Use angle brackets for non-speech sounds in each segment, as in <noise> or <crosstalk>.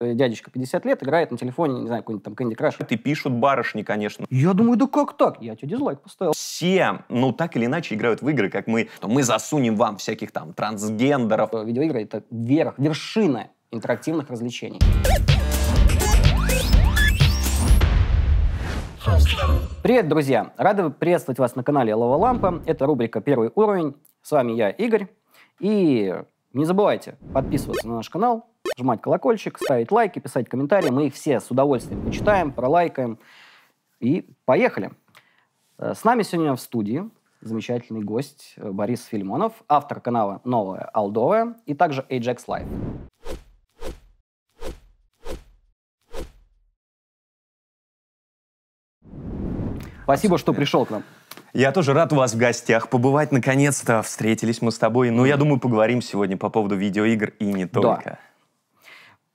Э, дядечка 50 лет играет на телефоне, не знаю, какой-нибудь там Candy Crush. Ты пишут барышни, конечно. Я думаю, да как так? Я тебе дизлайк поставил. Все, ну так или иначе играют в игры, как мы, то мы засунем вам всяких там трансгендеров. Э, видеоигры — это верх, вершина интерактивных развлечений. Привет, друзья! Рады приветствовать вас на канале Лава Лампа. Это рубрика «Первый уровень». С вами я, Игорь. И не забывайте подписываться на наш канал, жмать колокольчик, ставить лайки, писать комментарии. Мы их все с удовольствием почитаем, пролайкаем. И поехали. Э, с нами сегодня в студии замечательный гость э, Борис Фильмонов, автор канала «Новое Алдовая и также Ajax Live. Спасибо, что пришел к нам. Я тоже рад у вас в гостях побывать. Наконец-то встретились мы с тобой. Ну, я думаю, поговорим сегодня по поводу видеоигр и не только. Да.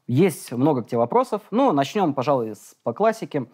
Есть много к тебе вопросов. Ну, начнем, пожалуй, с, по классике.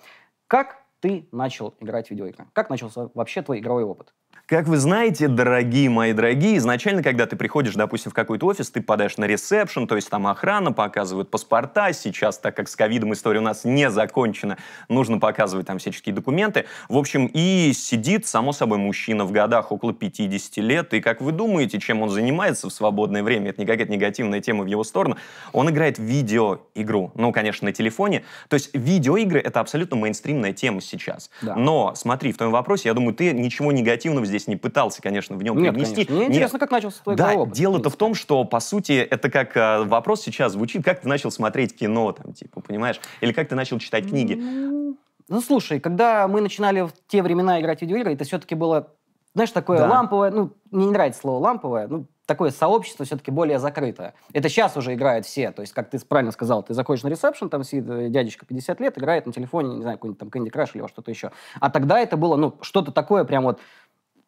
Как ты начал играть в видеоигры? Как начался вообще твой игровой опыт? Как вы знаете, дорогие мои дорогие, изначально, когда ты приходишь, допустим, в какой-то офис, ты подаешь на ресепшн, то есть там охрана, показывают паспорта. Сейчас, так как с ковидом история у нас не закончена, нужно показывать там всяческие документы. В общем, и сидит, само собой, мужчина в годах около 50 лет. И как вы думаете, чем он занимается в свободное время? Это не какая-то негативная тема в его сторону. Он играет в видеоигру. Ну, конечно, на телефоне. То есть видеоигры — это абсолютно мейнстримная тема сейчас. Да. Но, смотри, в твоем вопросе, я думаю, ты ничего негативного здесь не пытался, конечно, в нем Нет, привнести. Конечно. Мне Нет. интересно, как начался твой Да, дело-то в том, что, по сути, это как э, вопрос сейчас звучит, как ты начал смотреть кино, там, типа, понимаешь? Или как ты начал читать книги? Ну, ну слушай, когда мы начинали в те времена играть в видеоигры, это все-таки было, знаешь, такое да. ламповое, ну, мне не нравится слово ламповое, ну, такое сообщество все-таки более закрытое. Это сейчас уже играют все. То есть, как ты правильно сказал, ты заходишь на ресепшн, там сидит э, дядечка 50 лет, играет на телефоне, не знаю, какой-нибудь там Candy Crush или что-то еще. А тогда это было, ну, что-то такое прям вот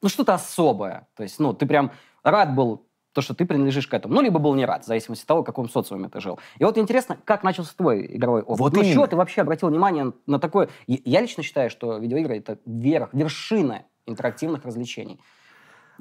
ну, что-то особое. То есть, ну, ты прям рад был то, что ты принадлежишь к этому. Ну, либо был не рад, в зависимости от того, в каком социуме ты жил. И вот интересно, как начался твой игровой опыт? Вот ну, именно. чего ты вообще обратил внимание на такое? Я лично считаю, что видеоигры — это верх, вершина интерактивных развлечений.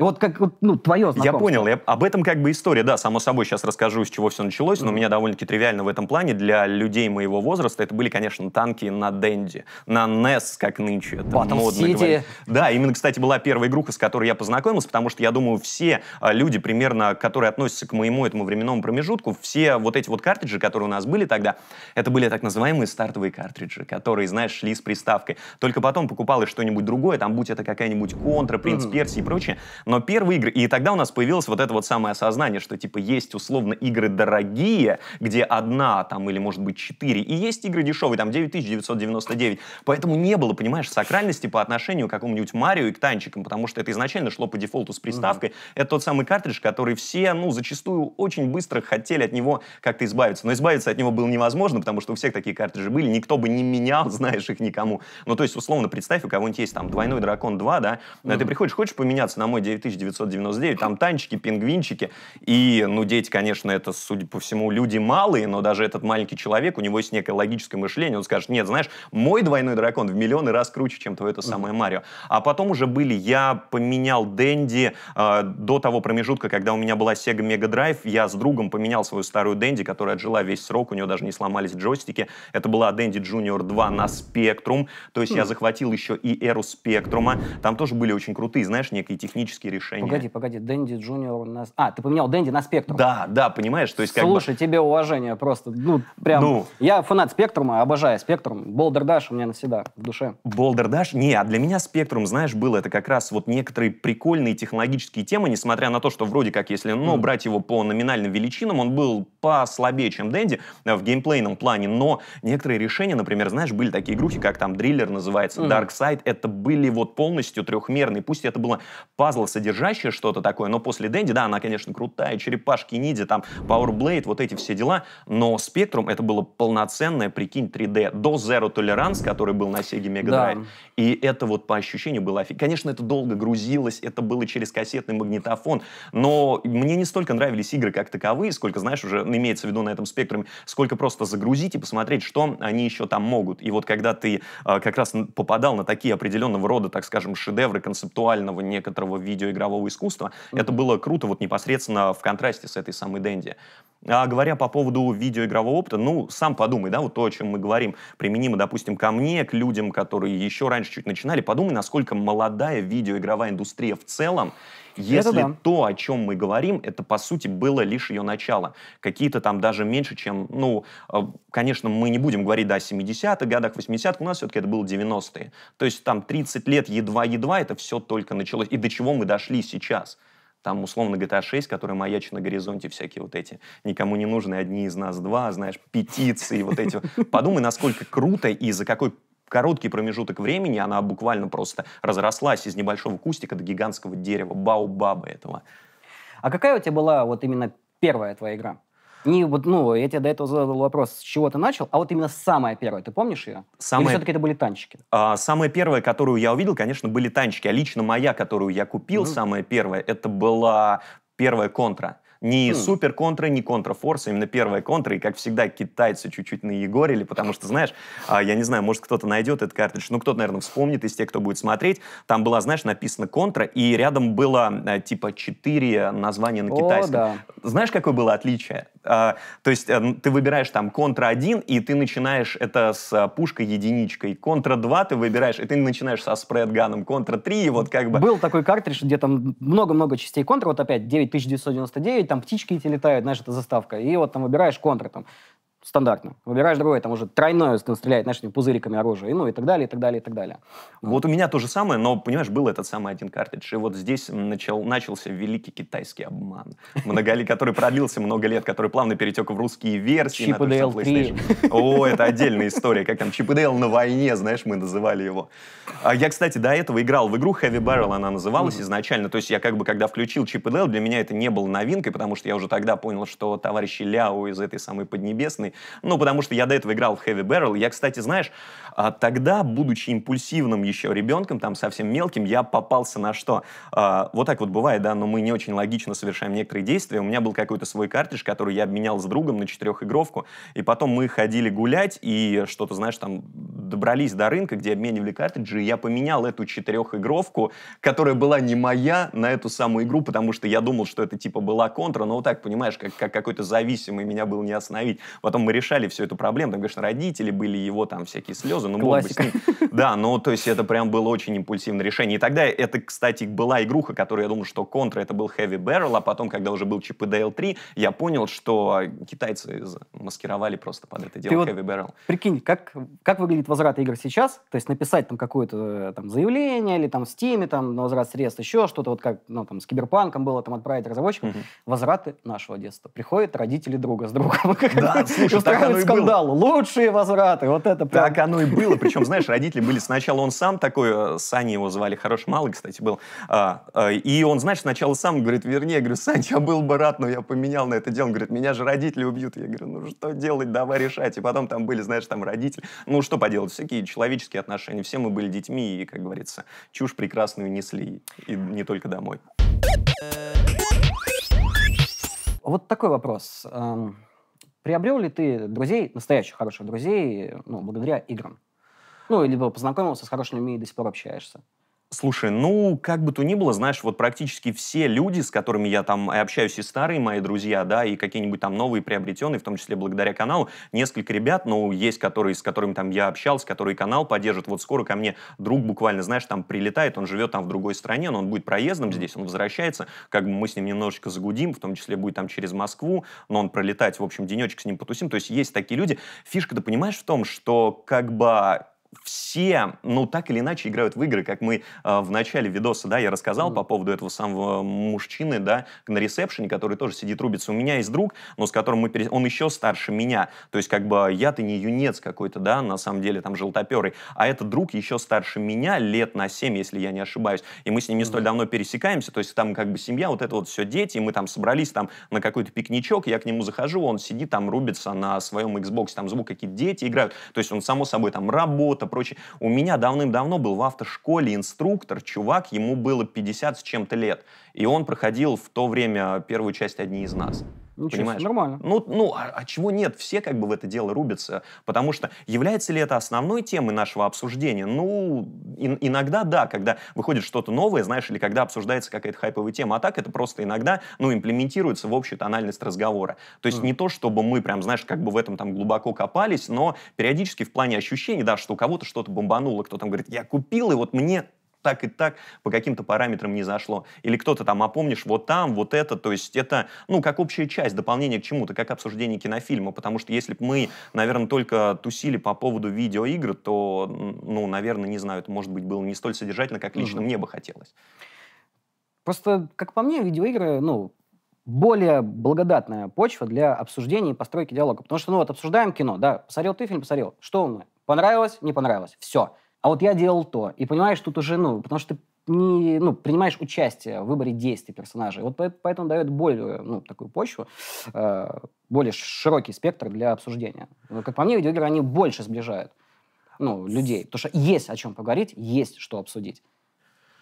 Вот как вот, ну, твое знакомство. Я понял. Я, об этом как бы история, да, само собой. Сейчас расскажу, с чего все началось, но у меня довольно-таки тривиально в этом плане. Для людей моего возраста это были, конечно, танки на Денди, на NES, как нынче. Это Батл модно City. Говорить. Да, именно, кстати, была первая игруха, с которой я познакомился, потому что, я думаю, все а, люди, примерно, которые относятся к моему этому временному промежутку, все вот эти вот картриджи, которые у нас были тогда, это были так называемые стартовые картриджи, которые, знаешь, шли с приставкой. Только потом покупалось что-нибудь другое, там, будь это какая-нибудь Контра, Принц mm-hmm. Персии и прочее. Но первые игры... И тогда у нас появилось вот это вот самое осознание, что, типа, есть, условно, игры дорогие, где одна, там, или, может быть, четыре, и есть игры дешевые, там, 9999. Поэтому не было, понимаешь, сакральности по отношению к какому-нибудь Марио и к танчикам, потому что это изначально шло по дефолту с приставкой. Mm Это тот самый картридж, который все, ну, зачастую очень быстро хотели от него как-то избавиться. Но избавиться от него было невозможно, потому что у всех такие картриджи были, никто бы не менял, <laughs> знаешь, их никому. Ну, то есть, условно, представь, у кого-нибудь есть там «Двойной дракон 2», да, но mm ты приходишь, хочешь поменяться на мой 9 3999, там танчики, пингвинчики. И, ну, дети, конечно, это, судя по всему, люди малые, но даже этот маленький человек, у него есть некое логическое мышление, он скажет, нет, знаешь, мой двойной дракон в миллионы раз круче, чем твое это самое Марио. А потом уже были, я поменял Дэнди э, до того промежутка, когда у меня была Sega Mega Drive, я с другом поменял свою старую Дэнди, которая отжила весь срок, у нее даже не сломались джойстики. Это была Дэнди Junior 2 на Spectrum, то есть я хм. захватил еще и эру Спектрума. Там тоже были очень крутые, знаешь, некие технические технические решения. Погоди, погоди, Дэнди Джуниор нас, А, ты поменял Дэнди на Спектрум. Да, да, понимаешь, то есть как Слушай, бы... тебе уважение просто, ну, прям... Ну... Я фанат Спектрума, обожаю Спектрум. Болдер Даш у меня навсегда в душе. Болдер Даш? Не, а для меня Спектрум, знаешь, был это как раз вот некоторые прикольные технологические темы, несмотря на то, что вроде как, если, ну, mm. брать его по номинальным величинам, он был послабее, чем Дэнди э, в геймплейном плане, но некоторые решения, например, знаешь, были такие игрухи, как там Дриллер называется, mm. Dark Side, это были вот полностью трехмерные, пусть это было пазл содержащее что-то такое, но после Дэнди, да, она, конечно, крутая, черепашки, ниндзя, там, Powerblade, вот эти все дела, но Spectrum это было полноценное, прикинь, 3D, до Zero Tolerance, который был на Sega Mega Drive, да. и это вот по ощущению было офигенно. Конечно, это долго грузилось, это было через кассетный магнитофон, но мне не столько нравились игры как таковые, сколько, знаешь, уже ну, имеется в виду на этом Spectrum, сколько просто загрузить и посмотреть, что они еще там могут. И вот когда ты э, как раз попадал на такие определенного рода, так скажем, шедевры концептуального некоторого видео, видеоигрового искусства. Mm-hmm. Это было круто вот непосредственно в контрасте с этой самой Дэнди. А говоря по поводу видеоигрового опыта, ну, сам подумай, да, вот то, о чем мы говорим, применимо, допустим, ко мне, к людям, которые еще раньше чуть начинали, подумай, насколько молодая видеоигровая индустрия в целом, если да. то, о чем мы говорим, это, по сути, было лишь ее начало. Какие-то там даже меньше, чем, ну, э, конечно, мы не будем говорить, да, о 70-х годах, 80-х, у нас все-таки это было 90-е. То есть там 30 лет едва-едва это все только началось. И до чего мы дошли сейчас – там, условно, GTA 6, которая маячит на горизонте, всякие вот эти никому не нужны, одни из нас два, знаешь, петиции, вот эти. Подумай, насколько круто и за какой короткий промежуток времени она буквально просто разрослась из небольшого кустика до гигантского дерева, баобаба этого. А какая у тебя была вот именно первая твоя игра? Не, вот, ну, я тебе до этого задал вопрос, с чего ты начал, а вот именно самая первая, ты помнишь ее? Самое... Или все-таки это были танчики? А, самая первая, которую я увидел, конечно, были танчики, а лично моя, которую я купил, mm-hmm. самая первая, это была первая контра. Не mm. супер контра, не контра форс, а именно первая контра. И, как всегда, китайцы чуть-чуть на Егоре, или потому что, знаешь, а, я не знаю, может, кто-то найдет этот картридж, ну, кто-то, наверное, вспомнит из тех, кто будет смотреть. Там была, знаешь, написано контра, и рядом было, а, типа, четыре названия на О, китайском. Да. Знаешь, какое было отличие? А, то есть э, ты выбираешь там контра 1, и ты начинаешь это с э, пушкой единичкой. Контра 2 ты выбираешь, и ты начинаешь со спредганом. Контра 3, и вот как бы... Был такой картридж, где там много-много частей контра, вот опять 9999, там птички эти летают, знаешь, это заставка. И вот там выбираешь контра там стандартно. Выбираешь другое, там уже тройное стреляет, нашими пузыриками оружие, ну и так далее, и так далее, и так далее. Вот у меня то же самое, но, понимаешь, был этот самый один картридж, и вот здесь начал, начался великий китайский обман, многоли, который продлился много лет, который плавно перетек в русские версии. Чип 3. О, это отдельная история, как там Чип и на войне, знаешь, мы называли его. А Я, кстати, до этого играл в игру Heavy Barrel, она называлась изначально, то есть я как бы, когда включил Чип и для меня это не было новинкой, потому что я уже тогда понял, что товарищи Ляо из этой самой Поднебесной ну, потому что я до этого играл в Heavy Barrel. Я, кстати, знаешь, а тогда, будучи импульсивным еще ребенком, там совсем мелким, я попался на что? А, вот так вот бывает, да, но мы не очень логично совершаем некоторые действия. У меня был какой-то свой картридж, который я обменял с другом на четырехигровку, и потом мы ходили гулять и что-то, знаешь, там добрались до рынка, где обменивали картриджи, и я поменял эту четырехигровку, которая была не моя, на эту самую игру, потому что я думал, что это типа была контра, но вот так, понимаешь, как, как какой-то зависимый меня был не остановить. Потом мы решали всю эту проблему, там, конечно, родители были, его там всякие слезы, слезы, ну, бог бы с ним. Да, ну, то есть это прям было очень импульсивное решение. И тогда это, кстати, была игруха, которую я думал, что контра, это был Heavy Barrel, а потом, когда уже был Chip и Dale 3, я понял, что китайцы маскировали просто под это дело Heavy Barrel. Прикинь, как, как выглядит возврат игр сейчас? То есть написать там какое-то э, там заявление или там в Steam, там на возврат средств, еще что-то, вот как, ну, там с Киберпанком было, там отправить разработчикам. Возвраты нашего детства. Приходят родители друга с другом. Да, слушай, <laughs> так оно и скандал. Было. Лучшие возвраты. Вот это прям. Так оно и было. Причем, знаешь, родители были сначала он сам такой, э, Саня его звали, хороший малый, кстати, был. А, а, и он, знаешь, сначала сам говорит, вернее, я говорю, Саня, я а был бы рад, но я поменял на это дело. Он говорит, меня же родители убьют. Я говорю, ну что делать, давай решать. И потом там были, знаешь, там родители. Ну что поделать, всякие человеческие отношения. Все мы были детьми и, как говорится, чушь прекрасную несли. И не только домой. Вот такой вопрос. Эм, Приобрел ли ты друзей, настоящих хороших друзей, ну, благодаря играм? Ну, либо познакомился с хорошими людьми и до сих пор общаешься? Слушай, ну, как бы то ни было, знаешь, вот практически все люди, с которыми я там общаюсь, и старые мои друзья, да, и какие-нибудь там новые приобретенные, в том числе благодаря каналу, несколько ребят, ну, есть которые, с которыми там я общался, которые канал поддержат. Вот скоро ко мне друг буквально, знаешь, там прилетает, он живет там в другой стране, но он будет проездом здесь, он возвращается, как бы мы с ним немножечко загудим, в том числе будет там через Москву, но он пролетать, в общем, денечек с ним потусим. То есть есть такие люди. Фишка, ты понимаешь, в том, что как бы все, ну, так или иначе играют в игры, как мы э, в начале видоса, да, я рассказал mm-hmm. по поводу этого самого мужчины, да, на ресепшене, который тоже сидит, рубится. У меня есть друг, но с которым мы... Перес... Он еще старше меня. То есть, как бы, я-то не юнец какой-то, да, на самом деле, там, желтоперый. А этот друг еще старше меня, лет на 7, если я не ошибаюсь. И мы с ним не mm-hmm. столь давно пересекаемся. То есть, там, как бы, семья, вот это вот все дети. И мы там собрались там на какой-то пикничок, я к нему захожу, он сидит там, рубится на своем Xbox, там звук какие-то дети играют. То есть, он, само собой, там, работает что-то прочее. У меня давным-давно был в автошколе инструктор, чувак, ему было 50 с чем-то лет. И он проходил в то время первую часть «Одни из нас». Ничего ну, понимаешь? нормально. Ну, ну а, а чего нет? Все как бы в это дело рубятся. Потому что является ли это основной темой нашего обсуждения? Ну, и, иногда да, когда выходит что-то новое, знаешь, или когда обсуждается какая-то хайповая тема. А так это просто иногда, ну, имплементируется в общую тональность разговора. То есть mm. не то, чтобы мы прям, знаешь, как бы в этом там глубоко копались, но периодически в плане ощущений, да, что у кого-то что-то бомбануло, кто там говорит, я купил, и вот мне так и так по каким-то параметрам не зашло. Или кто-то там, а помнишь, вот там, вот это, то есть это, ну, как общая часть, дополнение к чему-то, как обсуждение кинофильма, потому что если бы мы, наверное, только тусили по поводу видеоигр, то, ну, наверное, не знаю, это, может быть, было не столь содержательно, как лично угу. мне бы хотелось. Просто, как по мне, видеоигры, ну, более благодатная почва для обсуждения и постройки диалога. Потому что, ну вот, обсуждаем кино, да, посмотрел ты фильм, посмотрел, что он, понравилось, не понравилось, все а вот я делал то. И понимаешь, тут уже, ну, потому что ты не, ну, принимаешь участие в выборе действий персонажей. Вот поэтому дает более, ну, такую почву, э, более широкий спектр для обсуждения. Но, ну, как по мне, видеоигры, они больше сближают, ну, людей. Потому что есть о чем поговорить, есть что обсудить.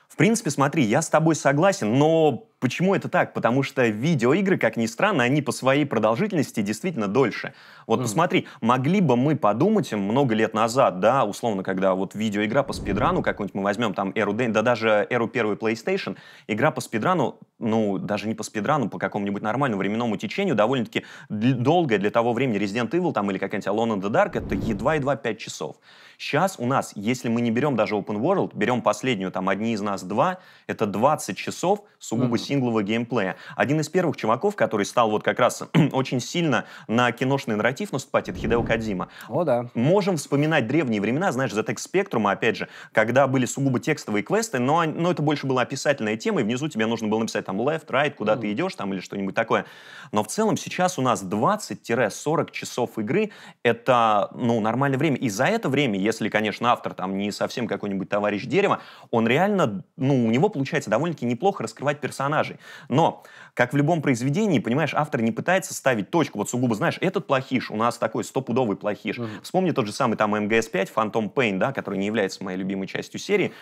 В принципе, смотри, я с тобой согласен, но Почему это так? Потому что видеоигры, как ни странно, они по своей продолжительности действительно дольше. Вот mm. посмотри, могли бы мы подумать много лет назад, да, условно, когда вот видеоигра по спидрану какую-нибудь мы возьмем, там, эру, да даже эру первой PlayStation, игра по спидрану, ну, даже не по спидрану, по какому-нибудь нормальному временному течению, довольно-таки долгая для того времени Resident Evil там или какая-нибудь Alone in the Dark, это едва-едва 5 часов. Сейчас у нас, если мы не берем даже Open World, берем последнюю, там, одни из нас два, это 20 часов сугубо mm синглового геймплея. Один из первых чуваков, который стал вот как раз <clears throat> очень сильно на киношный нарратив наступать, это Хидео Кадзима. О, да. Можем вспоминать древние времена, знаешь, за текст спектрума, опять же, когда были сугубо текстовые квесты, но, но это больше была описательная тема, и внизу тебе нужно было написать там left, right, куда mm. ты идешь там или что-нибудь такое. Но в целом сейчас у нас 20-40 часов игры — это, ну, нормальное время. И за это время, если, конечно, автор там не совсем какой-нибудь товарищ дерева, он реально, ну, у него получается довольно-таки неплохо раскрывать персонажа персонажей. Но, как в любом произведении, понимаешь, автор не пытается ставить точку, вот сугубо, знаешь, этот плохиш, у нас такой стопудовый плохиш. Угу. Вспомни тот же самый там МГС-5, Фантом Пейн, да, который не является моей любимой частью серии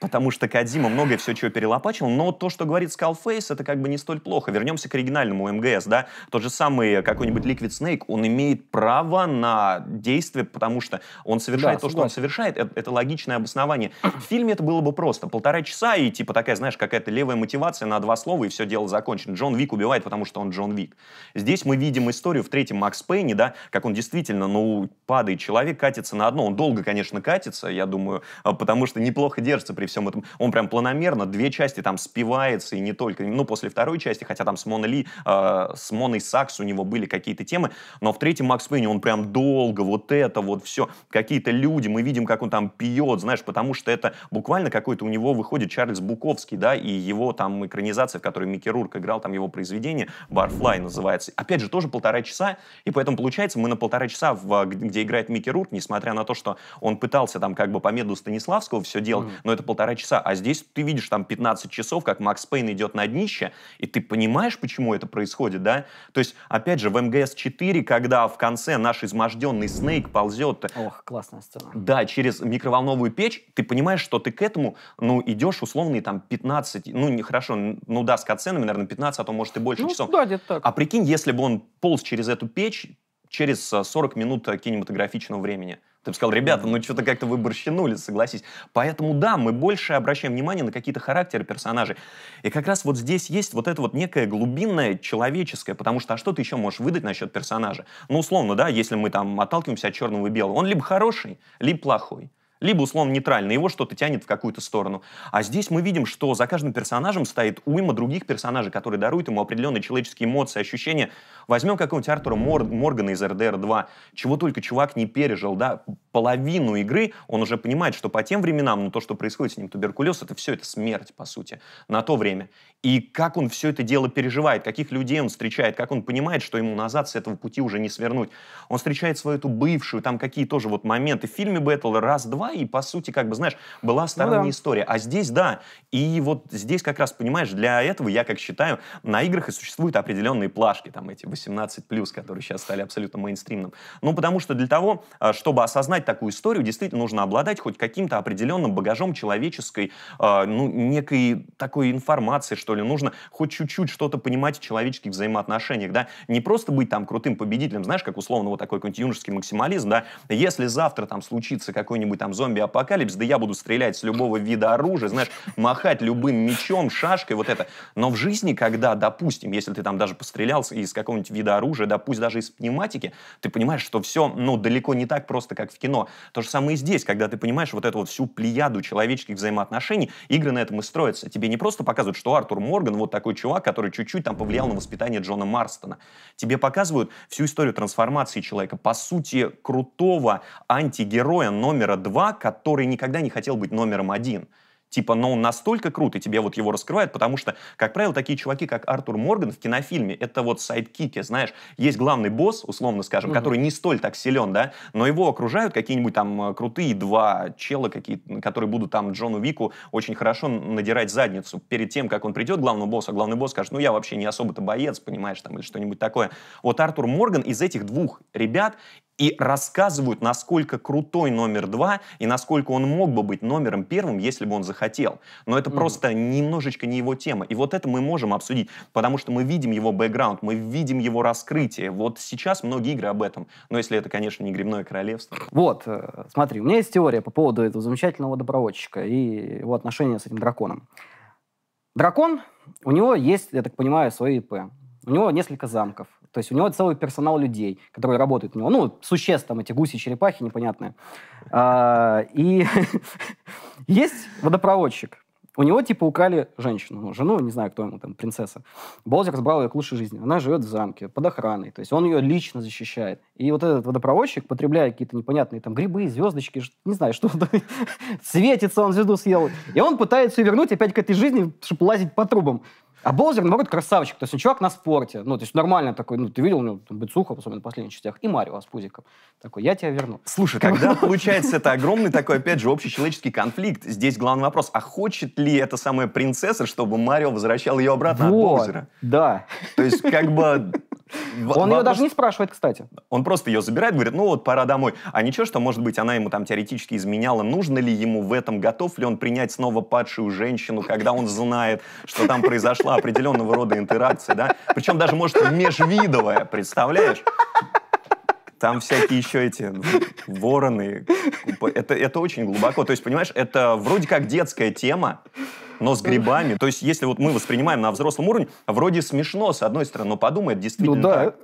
потому что Кадима многое все чего перелопачил, но то, что говорит Skullface, это как бы не столь плохо. Вернемся к оригинальному МГС, да, тот же самый э, какой-нибудь Liquid Snake, он имеет право на действие, потому что он совершает да, то, что он совершает, это, это логичное обоснование. В фильме это было бы просто, полтора часа и типа такая, знаешь, какая-то левая мотивация на два слова и все дело закончено. Джон Вик убивает, потому что он Джон Вик. Здесь мы видим историю в третьем Макс Пейне, да, как он действительно, ну, падает человек, катится на одно, он долго, конечно, катится, я думаю, а, потому что неплохо держится при при всем этом, он прям планомерно две части там спивается, и не только, ну, после второй части, хотя там с Моно Ли, э, с Моной Сакс у него были какие-то темы, но в третьем Макс Пейне он прям долго, вот это вот все, какие-то люди, мы видим, как он там пьет, знаешь, потому что это буквально какой-то у него выходит Чарльз Буковский, да, и его там экранизация, в которой Микки Рурк играл, там его произведение, Барфлай называется, опять же, тоже полтора часа, и поэтому получается, мы на полтора часа, в, где играет Микки Рурк, несмотря на то, что он пытался там как бы по меду Станиславского все делать, mm но это полтора полтора часа, а здесь ты видишь там 15 часов, как Макс Пейн идет на днище, и ты понимаешь, почему это происходит, да? То есть, опять же, в МГС-4, когда в конце наш изможденный Снейк ползет... Ох, классная сцена. Да, через микроволновую печь, ты понимаешь, что ты к этому, ну, идешь условные там 15, ну, нехорошо, ну да, с катсценами, наверное, 15, а то, может, и больше ну, часов. Да, где-то так. А прикинь, если бы он полз через эту печь, через 40 э, минут э, кинематографичного времени. Ты бы сказал, ребята, ну что-то как-то вы борщинули, согласись. Поэтому да, мы больше обращаем внимание на какие-то характеры персонажей. И как раз вот здесь есть вот это вот некое глубинное человеческое, потому что а что ты еще можешь выдать насчет персонажа? Ну, условно, да, если мы там отталкиваемся от черного и белого, он либо хороший, либо плохой либо условно нейтрально, его что-то тянет в какую-то сторону. А здесь мы видим, что за каждым персонажем стоит уйма других персонажей, которые даруют ему определенные человеческие эмоции, ощущения. Возьмем какого-нибудь Артура Мор Моргана из РДР 2, чего только чувак не пережил, да, половину игры он уже понимает, что по тем временам, ну то, что происходит с ним, туберкулез, это все, это смерть, по сути, на то время. И как он все это дело переживает, каких людей он встречает, как он понимает, что ему назад с этого пути уже не свернуть. Он встречает свою эту бывшую, там какие тоже вот моменты. В фильме бы раз-два ушла, и, по сути, как бы, знаешь, была сторонняя ну, да. история. А здесь, да. И вот здесь как раз, понимаешь, для этого, я как считаю, на играх и существуют определенные плашки, там эти 18+, которые сейчас стали абсолютно мейнстримным. Ну, потому что для того, а, чтобы осознать такую историю, действительно нужно обладать хоть каким-то определенным багажом человеческой, а, ну, некой такой информации, что ли. Нужно хоть чуть-чуть что-то понимать в человеческих взаимоотношениях, да. Не просто быть там крутым победителем, знаешь, как условно вот такой какой-нибудь юношеский максимализм, да. Если завтра там случится какой-нибудь там зомби-апокалипсис, да я буду стрелять с любого вида оружия, знаешь, махать любым мечом, шашкой, вот это. Но в жизни, когда, допустим, если ты там даже пострелял из какого-нибудь вида оружия, да пусть даже из пневматики, ты понимаешь, что все, ну, далеко не так просто, как в кино. То же самое и здесь, когда ты понимаешь вот эту вот всю плеяду человеческих взаимоотношений, игры на этом и строятся. Тебе не просто показывают, что Артур Морган вот такой чувак, который чуть-чуть там повлиял на воспитание Джона Марстона. Тебе показывают всю историю трансформации человека, по сути, крутого антигероя номера два, чувак, который никогда не хотел быть номером один. Типа, но ну, он настолько крут, и тебе вот его раскрывают, потому что, как правило, такие чуваки, как Артур Морган в кинофильме, это вот сайдкики, знаешь, есть главный босс, условно скажем, угу. который не столь так силен, да, но его окружают какие-нибудь там э, крутые два чела, какие которые будут там Джону Вику очень хорошо надирать задницу. Перед тем, как он придет к главному боссу, а главный босс скажет, ну я вообще не особо-то боец, понимаешь, там, или что-нибудь такое. Вот Артур Морган из этих двух ребят, и рассказывают, насколько крутой номер два и насколько он мог бы быть номером первым, если бы он захотел. Но это mm просто немножечко не его тема. И вот это мы можем обсудить, потому что мы видим его бэкграунд, мы видим его раскрытие. Вот сейчас многие игры об этом. Но если это, конечно, не грибное королевство. Вот, э, смотри, у меня есть теория по поводу этого замечательного добровольчика и его отношения с этим драконом. Дракон, у него есть, я так понимаю, свои ИП. У него несколько замков. То есть у него целый персонал людей, которые работают у него. Ну, существ там, эти гуси, черепахи непонятные. А, и <laughs> есть водопроводчик. У него, типа, украли женщину. Ну, жену, не знаю, кто ему там, принцесса. Болзер разбрал ее к лучшей жизни. Она живет в замке, под охраной. То есть он ее лично защищает. И вот этот водопроводчик, потребляя какие-то непонятные там грибы, звездочки, не знаю, что <laughs> светится, он звезду съел. И он пытается ее вернуть опять к этой жизни, чтобы лазить по трубам. А Болзер, наоборот, красавчик. То есть он ну, чувак на спорте. Ну, то есть нормально такой, ну, ты видел, у него ну, Быцухов, особенно в последних частях, и Марио с пузиком. Такой, я тебя верну. Слушай, когда получается это <laughs> огромный такой, опять же, общечеловеческий конфликт, здесь главный вопрос, а хочет ли эта самая принцесса, чтобы Марио возвращал ее обратно вот, от Болзера? да. То есть как бы он ее даже не спрашивает, кстати. Он просто ее забирает, говорит, ну вот, пора домой. А ничего, что, может быть, она ему там теоретически изменяла, нужно ли ему в этом, готов ли он принять снова падшую женщину, когда он знает, что там произошла определенного рода интеракция, да? Причем даже, может, межвидовая, представляешь? там всякие еще эти ну, вороны. Это, это очень глубоко. То есть, понимаешь, это вроде как детская тема, но с грибами. То есть, если вот мы воспринимаем на взрослом уровне, вроде смешно, с одной стороны, но подумай, это действительно ну, да. так.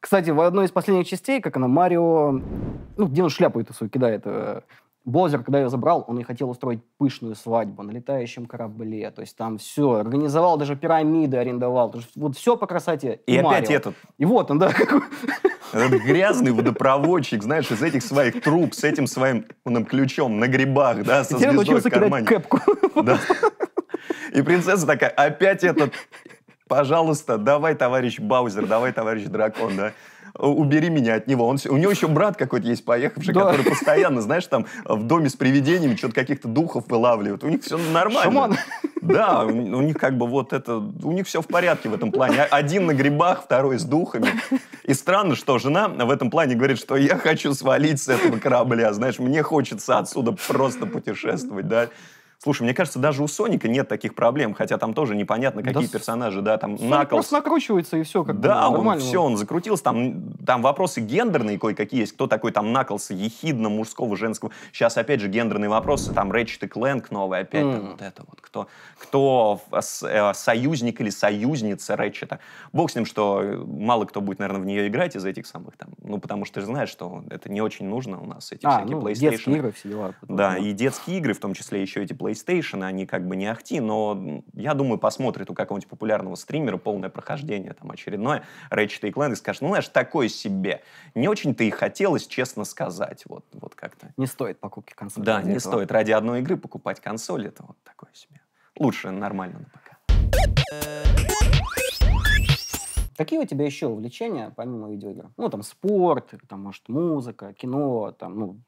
Кстати, в одной из последних частей, как она, Марио... Ну, где он шляпу эту свою кидает? Э, Блозер, когда ее забрал, он и хотел устроить пышную свадьбу на летающем корабле. То есть там все. Организовал даже пирамиды, арендовал. Вот все по красоте. И, и опять Марио. этот. И вот он, да. Этот грязный водопроводчик, знаешь, из этих своих труб, с этим своим ну, ключом на грибах, да, со Теперь звездой в кармане. кэпку. Да. И принцесса такая, опять этот, пожалуйста, давай, товарищ Баузер, давай, товарищ Дракон, да. Э, убери меня от него. Он, у него еще брат какой-то есть поехавший, да. который постоянно, знаешь, там э, в доме с привидениями что-то каких-то духов вылавливают. У них все нормально. Шаман. Да, у, у них как бы вот это, у них все в порядке в этом плане. А, один на грибах, второй с духами. И странно, что жена в этом плане говорит, что я хочу свалить с этого корабля, знаешь, мне хочется отсюда просто путешествовать, да. Слушай, мне кажется, даже у Соника нет таких проблем, хотя там тоже непонятно, какие да, персонажи, да, там Соник просто накручивается и все, как да, бы, нормально. Да, все, он закрутился, там, там вопросы гендерные кое-какие есть, кто такой там Наклз, ехидно, мужского, женского. Сейчас, опять же, гендерные вопросы, там Рэчет и Кленк новый, опять mm. там вот это вот, кто, кто э, союзник или союзница Рэчета. Бог с ним, что э, мало кто будет, наверное, в нее играть из этих самых там, ну, потому что ты же знаешь, что это не очень нужно у нас, эти а, всякие ну, PlayStation. детские игры, все дела. Да, и детские игры, в том числе еще эти PlayStation PlayStation, а они как бы не ахти, но я думаю, посмотрит у какого-нибудь популярного стримера полное прохождение там очередное Ratchet и Clank и скажет, ну, знаешь, такое себе. Не очень-то и хотелось, честно сказать, вот, вот как-то. Не стоит покупки консоли. Да, не этого. стоит. Ради одной игры покупать консоль, это вот такое себе. Лучше нормально на ПК. Какие у тебя еще увлечения, помимо видеоигр? Ну, там, спорт, там, может, музыка, кино, там, ну,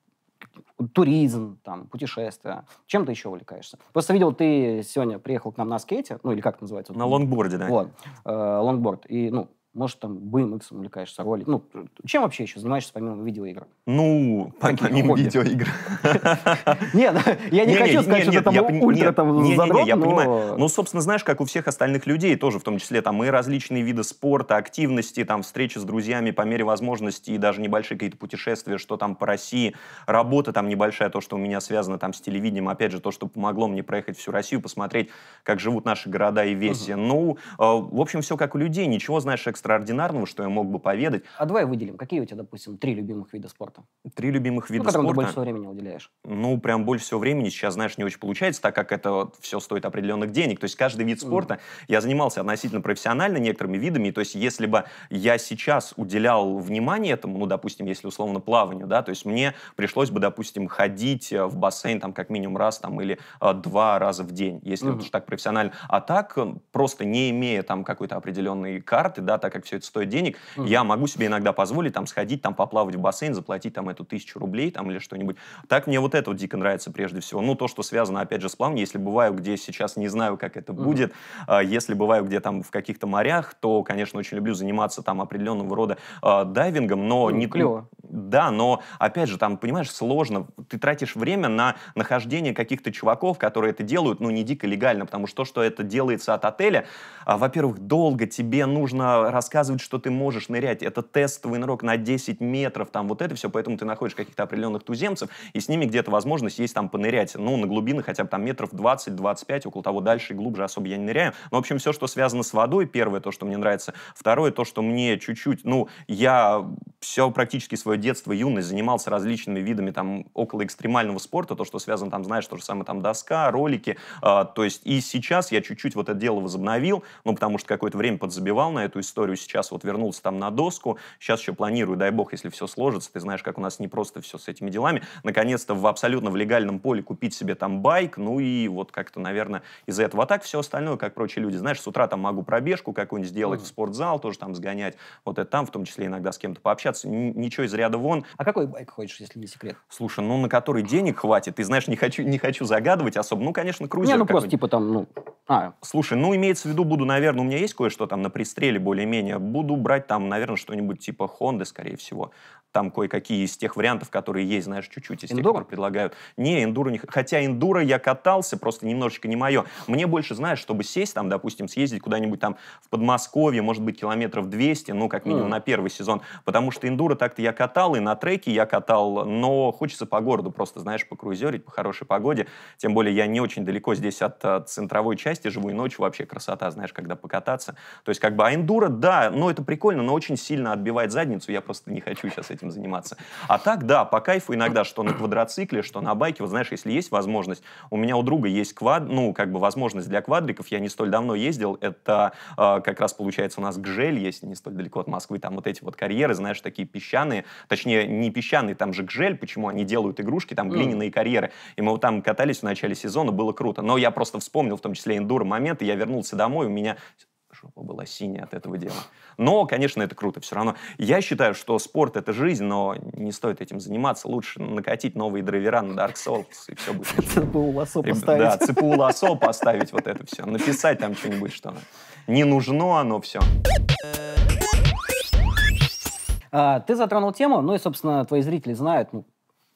туризм, там, путешествия. Чем ты еще увлекаешься? Просто видел, ты сегодня приехал к нам на скейте, ну или как это называется? На лонгборде, да? Вот, э, лонгборд. И, ну, может, там BMX увлекаешься, ролик. Ну, чем вообще еще занимаешься помимо видеоигр? Ну, помимо видеоигр. <laughs> Нет, ну, я не хочу сказать, что там ультра там задрот, я понимаю. Ну, собственно, знаешь, как у всех остальных людей тоже, в том числе там и различные виды спорта, активности, там встречи с друзьями по мере возможности и даже небольшие какие-то путешествия, что там по России, работа там небольшая, то, что у меня связано там с телевидением, опять же, то, что помогло мне проехать всю Россию, посмотреть, как живут наши города и веси. Ну, э, в общем, все как у людей, ничего, знаешь, экстра экстраординарного, что я мог бы поведать. А давай выделим, какие у тебя, допустим, три любимых вида спорта? Три любимых вида ну, спорта? ты больше всего времени уделяешь? Ну, прям больше всего времени сейчас, знаешь, не очень получается, так как это все стоит определенных денег. То есть каждый вид спорта mm. я занимался относительно профессионально некоторыми видами, то есть если бы я сейчас уделял внимание этому, ну, допустим, если условно плаванию, да, то есть мне пришлось бы, допустим, ходить э, в бассейн там как минимум раз там или э, два раза в день, если mm-hmm. вот уж так профессионально. А так, э, просто не имея там какой-то определенной карты, да, так как все это стоит денег, mm-hmm. я могу себе иногда позволить там сходить, там поплавать в бассейн, заплатить там эту тысячу рублей там или что-нибудь. Так мне вот это вот дико нравится прежде всего. Ну, то, что связано, опять же, с плаванием, если бываю, где сейчас не знаю, как это mm-hmm. будет, а если бываю, где там в каких-то морях, то, конечно, очень люблю заниматься там определенного рода а, дайвингом, но ну, не... Клево. Да, но, опять же, там, понимаешь, сложно. Ты тратишь время на нахождение каких-то чуваков, которые это делают, ну, не дико легально, потому что то, что это делается от отеля, а, во-первых, долго тебе нужно рассказывают, что ты можешь нырять. Это тестовый нырок на 10 метров, там вот это все, поэтому ты находишь каких-то определенных туземцев, и с ними где-то возможность есть там понырять, ну, на глубины хотя бы там метров 20-25, около того дальше и глубже особо я не ныряю. Но, ну, в общем, все, что связано с водой, первое, то, что мне нравится, второе, то, что мне чуть-чуть, ну, я все практически свое детство, юность занимался различными видами там около экстремального спорта, то, что связано там, знаешь, то же самое там доска, ролики, э, то есть и сейчас я чуть-чуть вот это дело возобновил, ну, потому что какое-то время подзабивал на эту историю, планирую сейчас вот вернуться там на доску, сейчас еще планирую, дай бог, если все сложится, ты знаешь, как у нас не просто все с этими делами, наконец-то в абсолютно в легальном поле купить себе там байк, ну и вот как-то, наверное, из-за этого. А так все остальное, как прочие люди, знаешь, с утра там могу пробежку какую-нибудь сделать, mm-hmm. в спортзал тоже там сгонять, вот это там, в том числе иногда с кем-то пообщаться, ничего из ряда вон. А какой байк хочешь, если не секрет? Слушай, ну на который денег хватит, ты знаешь, не хочу, не хочу загадывать особо, ну, конечно, крузер. Не, ну просто типа там, ну... А. Слушай, ну имеется в виду, буду, наверное, у меня есть кое-что там на пристреле более-менее, менее Буду брать там, наверное, что-нибудь типа Honda, скорее всего там кое-какие из тех вариантов, которые есть, знаешь, чуть-чуть из эндуро? тех, которые предлагают. Не, эндуро не... Хотя эндуро я катался, просто немножечко не мое. Мне больше, знаешь, чтобы сесть там, допустим, съездить куда-нибудь там в Подмосковье, может быть, километров 200, ну, как минимум mm. на первый сезон. Потому что эндуро так-то я катал, и на треке я катал, но хочется по городу просто, знаешь, покруизерить по хорошей погоде. Тем более я не очень далеко здесь от, от центровой части живу, и ночью вообще красота, знаешь, когда покататься. То есть как бы, а эндуро, да, ну, это прикольно, но очень сильно отбивает задницу, я просто не хочу сейчас этим этим заниматься. А так, да, по кайфу иногда, что на квадроцикле, что на байке. Вот знаешь, если есть возможность, у меня у друга есть квад, ну, как бы возможность для квадриков, я не столь давно ездил, это э, как раз получается у нас Гжель, есть не столь далеко от Москвы, там вот эти вот карьеры, знаешь, такие песчаные, точнее, не песчаные, там же Гжель, почему они делают игрушки, там глиняные карьеры. И мы вот там катались в начале сезона, было круто. Но я просто вспомнил в том числе эндуро момент, и я вернулся домой, у меня жопа была синяя от этого дела. Но, конечно, это круто все равно. Я считаю, что спорт — это жизнь, но не стоит этим заниматься. Лучше накатить новые драйвера на Dark Souls, и все будет. <laughs> ЦПУ лосо поставить. Да, <laughs> ЦПУ лосо поставить, вот это все. Написать там что-нибудь, что не нужно, оно все. А, ты затронул тему, ну и, собственно, твои зрители знают, ну,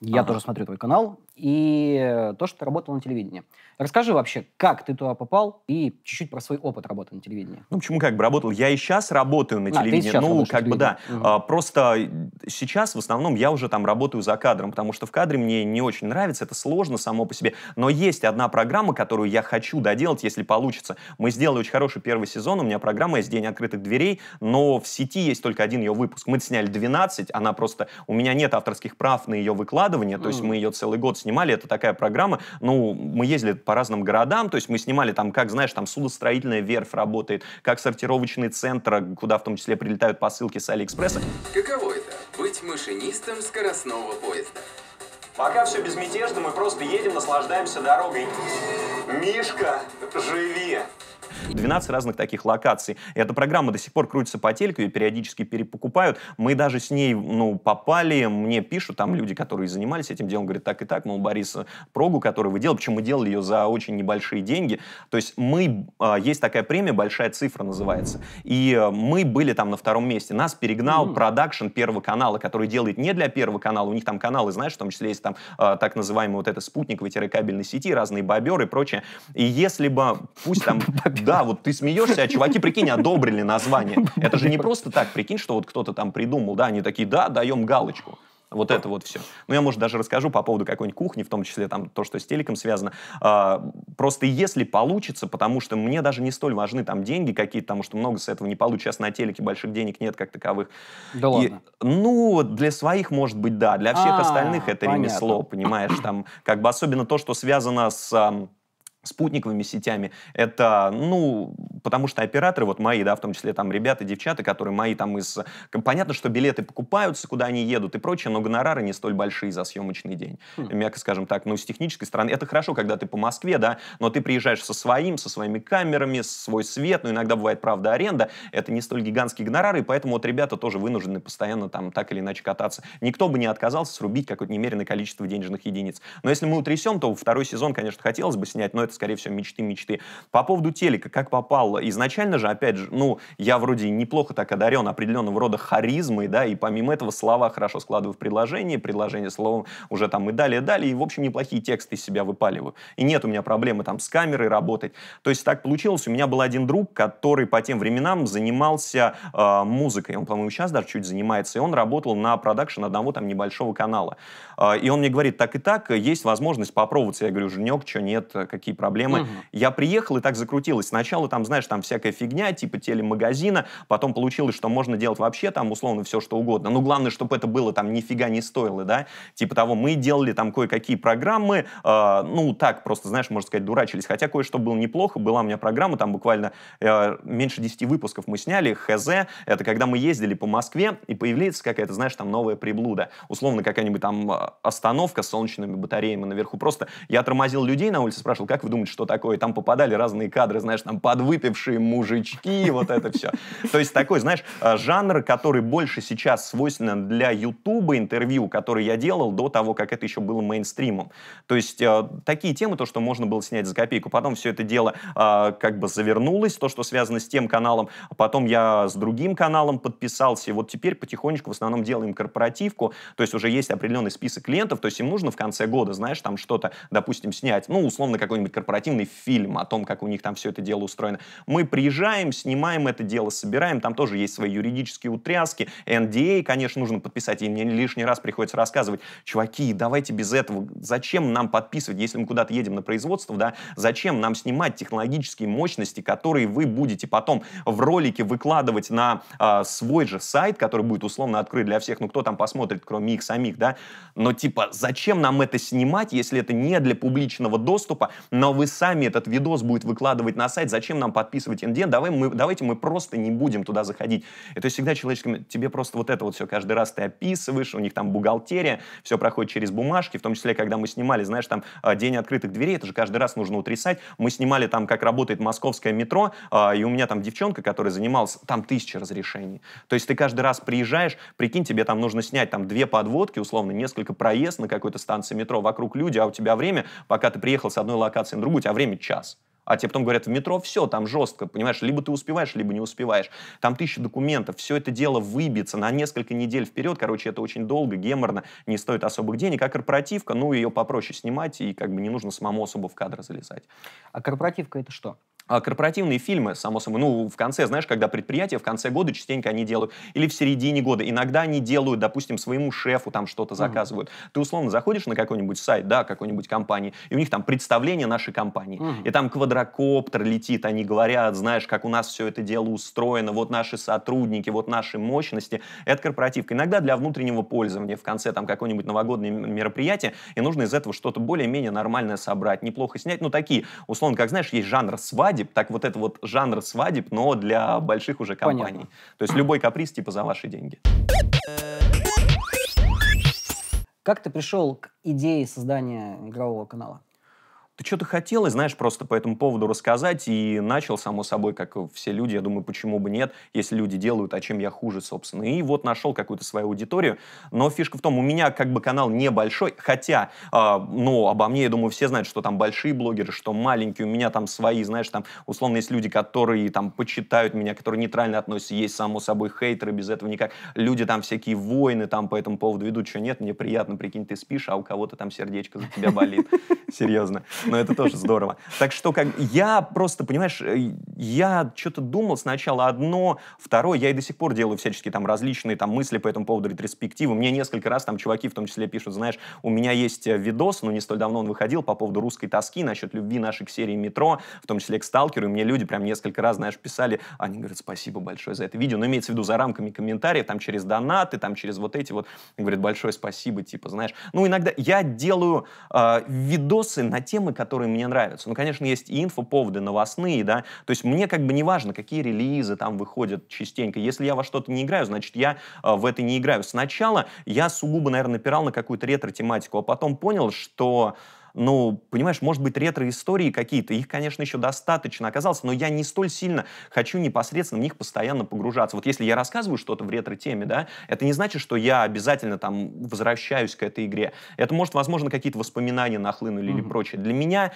я тоже смотрю твой канал, и э, то, что ты работал на телевидении. Расскажи вообще, как ты туда попал и чуть-чуть про свой опыт работы на телевидении. Ну, почему как бы работал? Я и сейчас работаю на а, телевидении. ну, как бы да. Угу. А, просто э, сейчас в основном я уже там работаю за кадром, потому что в кадре мне не очень нравится, это сложно само по себе. Но есть одна программа, которую я хочу доделать, если получится. Мы сделали очень хороший первый сезон, у меня программа есть «День открытых дверей», но в сети есть только один ее выпуск. Мы сняли 12, она просто... У меня нет авторских прав на ее выкладывание, то есть мы ее целый год снимали снимали, это такая программа, ну, мы ездили по разным городам, то есть мы снимали там, как, знаешь, там судостроительная верфь работает, как сортировочный центр, куда в том числе прилетают посылки с Алиэкспресса. Каково это — быть машинистом скоростного поезда? Пока все безмятежно, мы просто едем, наслаждаемся дорогой. Мишка, живи! 12 разных таких локаций. И эта программа до сих пор крутится по телеку, ее периодически перепокупают. Мы даже с ней, ну, попали, мне пишут там люди, которые занимались этим делом, говорят, так и так, мол, Борис, э, прогу, которую вы делали, почему мы делали ее за очень небольшие деньги. То есть мы, э, есть такая премия, большая цифра называется. И э, мы были там на втором месте. Нас перегнал mm. продакшн Первого канала, который делает не для Первого канала, у них там каналы, знаешь, в том числе есть там так называемые вот это спутниковые-кабельной сети, разные боберы и прочее. И если бы, пусть там папе. Да, вот ты смеешься, а чуваки, прикинь, одобрили название. <laughs> Это же не просто так, прикинь, что вот кто-то там придумал, да, они такие, да, даем галочку. Вот это вот все. Ну, я, может, даже расскажу по поводу какой-нибудь кухни, в том числе там то, что с телеком связано. А, просто если получится, потому что мне даже не столь важны там деньги какие-то, потому что много с этого не получится. Сейчас на телеке больших денег нет как таковых. Да И, ладно? Ну, для своих, может быть, да. Для всех а, остальных это понятно. ремесло, понимаешь? Там как бы особенно то, что связано с спутниковыми сетями. Это, ну, потому что операторы, вот мои, да, в том числе там ребята, девчата, которые мои там из... Понятно, что билеты покупаются, куда они едут и прочее, но гонорары не столь большие за съемочный день. Mm. Мягко скажем так, ну, с технической стороны, это хорошо, когда ты по Москве, да, но ты приезжаешь со своим, со своими камерами, свой свет, ну, иногда бывает, правда, аренда, это не столь гигантские гонорары, и поэтому вот ребята тоже вынуждены постоянно там так или иначе кататься. Никто бы не отказался срубить какое-то немеренное количество денежных единиц. Но если мы утрясем, то второй сезон, конечно, хотелось бы снять, но это скорее всего, мечты, мечты. По поводу телека, как попал? Изначально же, опять же, ну, я вроде неплохо так одарен определенного рода харизмой, да, и помимо этого слова хорошо складываю в предложение, предложение словом уже там и далее, далее, и, в общем, неплохие тексты из себя выпаливаю. И нет у меня проблемы там с камерой работать. То есть так получилось, у меня был один друг, который по тем временам занимался э, музыкой, он, по-моему, сейчас даже чуть занимается, и он работал на продакшн одного там небольшого канала. Э, и он мне говорит, так и так, есть возможность попробовать. Я говорю, Женек, что нет, какие проблемы. Угу. Я приехал, и так закрутилось. Сначала там, знаешь, там всякая фигня, типа телемагазина, потом получилось, что можно делать вообще там условно все, что угодно. Но ну, главное, чтобы это было там нифига не стоило, да? Типа того, мы делали там кое-какие программы, э, ну, так просто, знаешь, можно сказать, дурачились. Хотя кое-что было неплохо, была у меня программа, там буквально э, меньше 10 выпусков мы сняли, ХЗ, это когда мы ездили по Москве, и появляется какая-то, знаешь, там новая приблуда. Условно, какая-нибудь там э, остановка с солнечными батареями наверху. Просто я тормозил людей на улице, спрашивал, как вы вы что такое, там попадали разные кадры, знаешь, там подвыпившие мужички, вот это все. То есть такой, знаешь, э, жанр, который больше сейчас свойственен для Ютуба интервью, который я делал до того, как это еще было мейнстримом. То есть э, такие темы, то, что можно было снять за копейку. Потом все это дело э, как бы завернулось, то, что связано с тем каналом. Потом я с другим каналом подписался. И вот теперь потихонечку в основном делаем корпоративку. То есть уже есть определенный список клиентов, то есть им нужно в конце года, знаешь, там что-то, допустим, снять, ну, условно, какой-нибудь корпоративный фильм о том, как у них там все это дело устроено. Мы приезжаем, снимаем это дело, собираем, там тоже есть свои юридические утряски, NDA, а, конечно, нужно подписать, и мне лишний раз приходится рассказывать, чуваки, давайте без этого, зачем нам подписывать, если мы куда-то едем на производство, да, зачем нам снимать технологические мощности, которые вы будете потом в ролике выкладывать на э, свой же сайт, который будет условно открыт для всех, ну кто там посмотрит, кроме их самих, да, но типа, зачем нам это снимать, если это не для публичного доступа, но но вы сами этот видос будет выкладывать на сайт, зачем нам подписывать NDN, давай мы, давайте мы просто не будем туда заходить. Это всегда человеческим, тебе просто вот это вот все каждый раз ты описываешь, у них там бухгалтерия, все проходит через бумажки, в том числе, когда мы снимали, знаешь, там а, день открытых дверей, это же каждый раз нужно утрясать, мы снимали там, как работает московское метро, а, и у меня там девчонка, которая занималась, там тысяча разрешений. То есть ты каждый раз приезжаешь, прикинь, тебе там нужно снять там две подводки, условно, несколько проезд на какой-то станции метро, вокруг люди, а у тебя время, пока ты приехал с одной локации совсем другую, у тебя время час. А тебе потом говорят, в метро все, там жестко, понимаешь, либо ты успеваешь, либо не успеваешь. Там тысяча документов, все это дело выбиться на несколько недель вперед, короче, это очень долго, геморно, не стоит особых денег, а корпоративка, ну, ее попроще снимать, и как бы не нужно самому особо в кадр залезать. А корпоративка это что? А корпоративные фильмы, само собой, ну, в конце, знаешь, когда предприятия в конце года частенько они делают, или в середине года, иногда они делают, допустим, своему шефу там что-то заказывают. Uh-huh. Ты, условно, заходишь на какой-нибудь сайт, да, какой-нибудь компании, и у них там представление нашей компании, uh-huh. и там квадрокоптер летит, они говорят, знаешь, как у нас все это дело устроено, вот наши сотрудники, вот наши мощности. Это корпоративка. Иногда для внутреннего пользования в конце там какое-нибудь новогоднее мероприятие, и нужно из этого что-то более-менее нормальное собрать, неплохо снять. Ну, такие, условно, как, знаешь, есть жанр свадьбы, свадеб, так вот это вот жанр свадеб, но для больших уже компаний. Понятно. То есть любой каприз типа за ваши деньги. Как ты пришел к идее создания игрового канала? ты что-то хотел, и знаешь, просто по этому поводу рассказать, и начал, само собой, как все люди, я думаю, почему бы нет, если люди делают, а чем я хуже, собственно. И вот нашел какую-то свою аудиторию, но фишка в том, у меня как бы канал небольшой, хотя, э, ну, обо мне, я думаю, все знают, что там большие блогеры, что маленькие, у меня там свои, знаешь, там, условно, есть люди, которые там почитают меня, которые нейтрально относятся, есть, само собой, хейтеры, без этого никак, люди там всякие войны там по этому поводу ведут, что нет, мне приятно, прикинь, ты спишь, а у кого-то там сердечко за тебя болит, <laughs> серьезно но это тоже здорово. Так что как я просто, понимаешь, э, я что-то думал сначала одно, второе, я и до сих пор делаю всяческие там различные там мысли по этому поводу, ретроспективы. Мне несколько раз там чуваки в том числе пишут, знаешь, у меня есть э, видос, но не столь давно он выходил по поводу русской тоски, насчет любви нашей к серии «Метро», в том числе к «Сталкеру», и мне люди прям несколько раз, знаешь, писали, они говорят, спасибо большое за это видео, но имеется в виду за рамками комментариев, там через донаты, там через вот эти вот, говорит большое спасибо, типа, знаешь. Ну, иногда я делаю э, видосы на темы, которые мне нравятся. Ну, конечно, есть и инфоповоды новостные, да, то есть мне как бы не важно, какие релизы там выходят частенько. Если я во что-то не играю, значит, я э, в это не играю. Сначала я сугубо, наверное, напирал на какую-то ретро-тематику, а потом понял, что ну, понимаешь, может быть, ретро-истории какие-то, их, конечно, еще достаточно оказалось, но я не столь сильно хочу непосредственно в них постоянно погружаться. Вот если я рассказываю что-то в ретро-теме, да, это не значит, что я обязательно там возвращаюсь к этой игре. Это, может, возможно, какие-то воспоминания нахлынули mm-hmm. или прочее. Для меня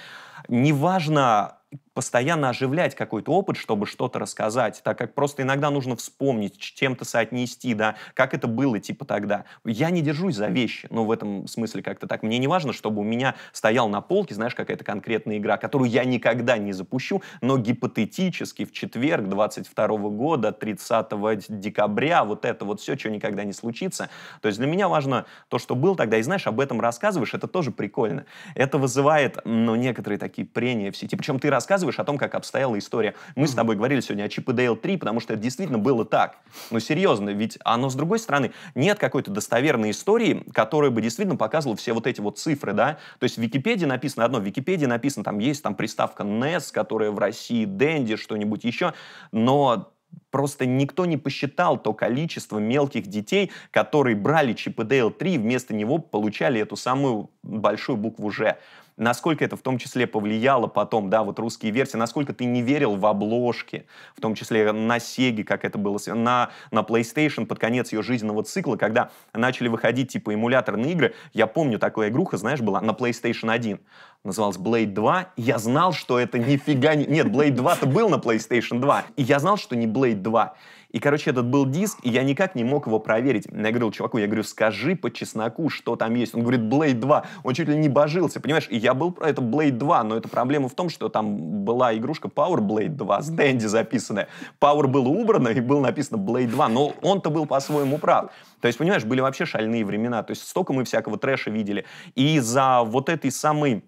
неважно, постоянно оживлять какой-то опыт, чтобы что-то рассказать, так как просто иногда нужно вспомнить, чем-то соотнести, да, как это было типа тогда. Я не держусь за вещи, ну, в этом смысле как-то так. Мне не важно, чтобы у меня стоял на полке, знаешь, какая-то конкретная игра, которую я никогда не запущу, но гипотетически в четверг 22 года, 30 декабря, вот это вот все, что никогда не случится. То есть для меня важно то, что был тогда, и знаешь, об этом рассказываешь, это тоже прикольно. Это вызывает, ну, некоторые такие прения в сети, причем ты раз рассказываешь о том, как обстояла история. Мы mm-hmm. с тобой говорили сегодня о Чип и Дейл 3, потому что это действительно было так. Но серьезно, ведь оно, с другой стороны, нет какой-то достоверной истории, которая бы действительно показывала все вот эти вот цифры, да? То есть в Википедии написано одно, в Википедии написано, там есть там приставка NES, которая в России, Дэнди, что-нибудь еще, но Просто никто не посчитал то количество мелких детей, которые брали чпдл 3 и вместо него получали эту самую большую букву «Ж» насколько это в том числе повлияло потом, да, вот русские версии, насколько ты не верил в обложки, в том числе на Sega, как это было, на, на PlayStation под конец ее жизненного цикла, когда начали выходить типа эмуляторные игры, я помню, такая игруха, знаешь, была на PlayStation 1, называлась Blade 2, я знал, что это нифига не... Нет, Blade 2-то был на PlayStation 2, и я знал, что не Blade 2. И, короче, этот был диск, и я никак не мог его проверить. Я говорил чуваку, я говорю, скажи по чесноку, что там есть. Он говорит, Blade 2. Он чуть ли не божился, понимаешь? И я был, про это Blade 2, но эта проблема в том, что там была игрушка Power Blade 2 с Дэнди записанная. Power было убрано, и было написано Blade 2, но он-то был по-своему прав. То есть, понимаешь, были вообще шальные времена. То есть столько мы всякого трэша видели. И за вот этой самой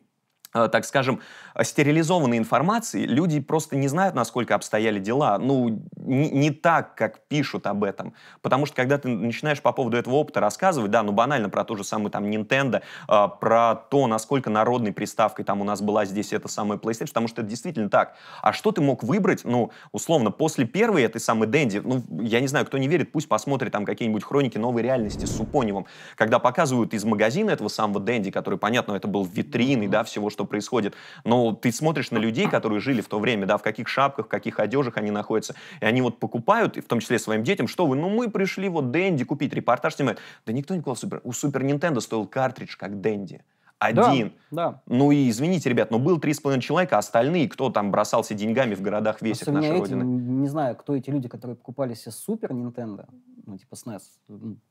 э, так скажем, стерилизованной информации, люди просто не знают, насколько обстояли дела. Ну, не, не так, как пишут об этом. Потому что, когда ты начинаешь по поводу этого опыта рассказывать, да, ну, банально про ту же самую там Nintendo, э, про то, насколько народной приставкой там у нас была здесь эта самая PlayStation, потому что это действительно так. А что ты мог выбрать, ну, условно, после первой этой самой Дэнди, ну, я не знаю, кто не верит, пусть посмотрит там какие-нибудь хроники новой реальности с Супоневым, когда показывают из магазина этого самого Дэнди, который, понятно, это был витриной, да, всего, что происходит, но ну, ты смотришь на людей, а. которые жили в то время, да, в каких шапках, в каких одежах они находятся, и они вот покупают, и в том числе своим детям, что вы, ну мы пришли вот Дэнди купить, репортаж снимают. Да никто не клал Супер. У Супер Нинтендо стоил картридж, как Дэнди. Один. Да, да. Ну и извините, ребят, но был 3,5 человека, а остальные, кто там бросался деньгами в городах весик нашей родины. Не знаю, кто эти люди, которые покупали себе Супер Нинтендо ну, типа SNES.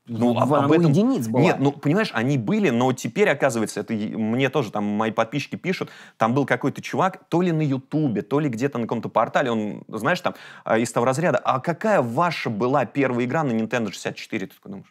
Ну, в об этом... единиц было Нет, ну, понимаешь, они были, но теперь, оказывается, это мне тоже там мои подписчики пишут, там был какой-то чувак, то ли на Ютубе, то ли где-то на каком-то портале, он, знаешь, там, а, из того разряда, а какая ваша была первая игра на Nintendo 64? Ты такой думаешь...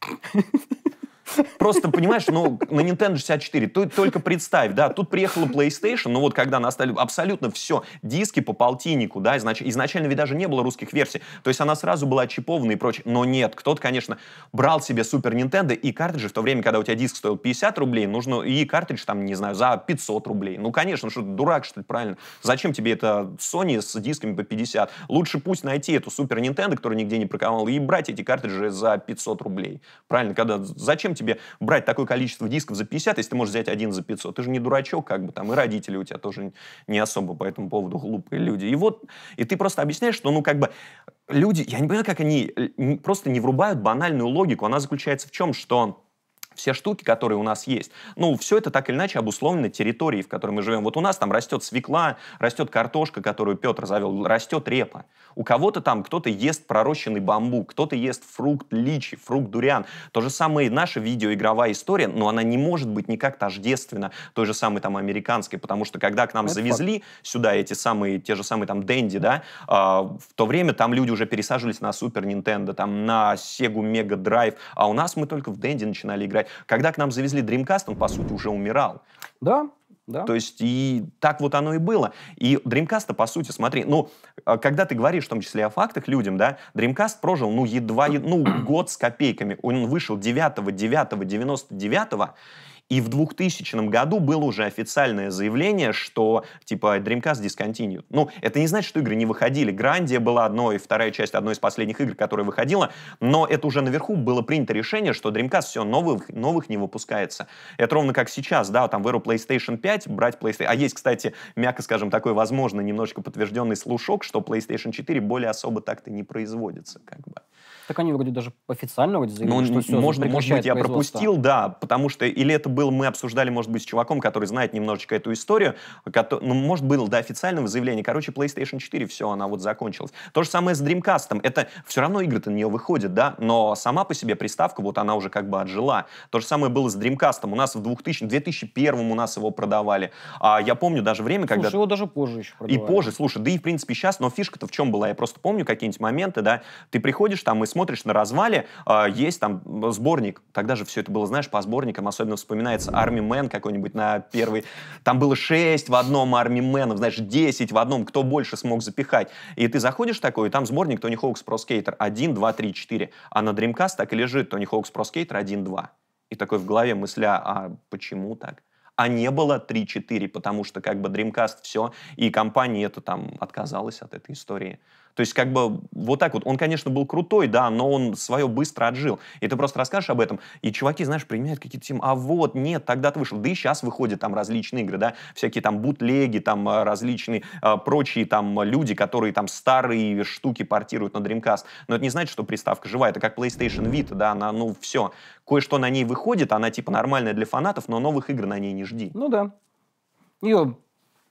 Просто, понимаешь, ну, на Nintendo 64, ты только представь, да, тут приехала PlayStation, ну вот когда она настали абсолютно все, диски по полтиннику, да, изнач... изначально ведь даже не было русских версий, то есть она сразу была чипована и прочее, но нет, кто-то, конечно, брал себе Супер Nintendo и картриджи, в то время, когда у тебя диск стоил 50 рублей, нужно и картридж там, не знаю, за 500 рублей. Ну, конечно, что ты дурак, что ли, правильно? Зачем тебе это Sony с дисками по 50? Лучше пусть найти эту Супер Nintendo, которая нигде не проковал, и брать эти картриджи за 500 рублей. Правильно, когда зачем зачем тебе брать такое количество дисков за 50, если ты можешь взять один за 500? Ты же не дурачок, как бы там, и родители у тебя тоже не особо по этому поводу глупые люди. И вот, и ты просто объясняешь, что, ну, как бы, люди, я не понимаю, как они э, просто не врубают банальную логику. Она заключается в чем, что все штуки, которые у нас есть. Ну, все это так или иначе обусловлено территорией, в которой мы живем. Вот у нас там растет свекла, растет картошка, которую Петр завел, растет репа. У кого-то там кто-то ест пророщенный бамбук, кто-то ест фрукт личи, фрукт дуриан. То же самое и наша видеоигровая история, но она не может быть никак тождественна той же самой там американской, потому что когда к нам это завезли факт. сюда эти самые, те же самые там Дэнди, да, э, в то время там люди уже пересаживались на Супер Нинтендо, там на Сегу Мега Драйв, а у нас мы только в Дэнди начинали играть далее. Когда к нам завезли Dreamcast, он, по сути, уже умирал. Да, да. То есть и так вот оно и было. И Dreamcast, по сути, смотри, ну, а, когда ты говоришь в том числе о фактах людям, да, Dreamcast прожил, ну, едва, ну, год с копейками. Он вышел 9 9 99 и в 2000 году было уже официальное заявление, что типа Dreamcast discontinued. Ну, это не значит, что игры не выходили. Грандия была одной, вторая часть одной из последних игр, которая выходила, но это уже наверху было принято решение, что Dreamcast все, новых, новых не выпускается. Это ровно как сейчас, да, там в эру PlayStation 5 брать PlayStation... А есть, кстати, мягко скажем, такой, возможно, немножечко подтвержденный слушок, что PlayStation 4 более особо так-то не производится, как бы. Так они вроде даже официально вроде заявили, ну, что все можно, Может быть, я пропустил, да, потому что или это был, мы обсуждали, может быть, с чуваком, который знает немножечко эту историю, который, ну, может, было до официального заявления. Короче, PlayStation 4, все, она вот закончилась. То же самое с Dreamcast. Это все равно игры-то на нее выходят, да, но сама по себе приставка, вот она уже как бы отжила. То же самое было с Dreamcast. У нас в 2000, 2001 у нас его продавали. А я помню даже время, когда... Слушай, его даже позже еще продавали. И позже, слушай, да и в принципе сейчас, но фишка-то в чем была? Я просто помню какие-нибудь моменты, да, ты приходишь там из смотришь на развале, э, есть там сборник, тогда же все это было, знаешь, по сборникам, особенно вспоминается Арми Мэн какой-нибудь на первый, там было 6 в одном Арми Мэнов, знаешь, 10 в одном, кто больше смог запихать. И ты заходишь такой, и там сборник Тони Хоукс Про Скейтер 1, 2, 3, 4, а на Dreamcast так и лежит Тони Хоукс Про Скейтер 1, 2. И такой в голове мысля, а почему так? а не было 3-4, потому что как бы Dreamcast все, и компания это там отказалась от этой истории. То есть, как бы, вот так вот. Он, конечно, был крутой, да, но он свое быстро отжил. И ты просто расскажешь об этом, и чуваки, знаешь, принимают какие-то темы. А вот, нет, тогда ты вышел. Да и сейчас выходят там различные игры, да, всякие там бутлеги, там э, различные э, прочие там люди, которые там старые штуки портируют на Dreamcast. Но это не значит, что приставка живая. Это как PlayStation Vita, да, она, ну, все. Кое-что на ней выходит, она типа нормальная для фанатов, но новых игр на ней не жди. Ну да. Ее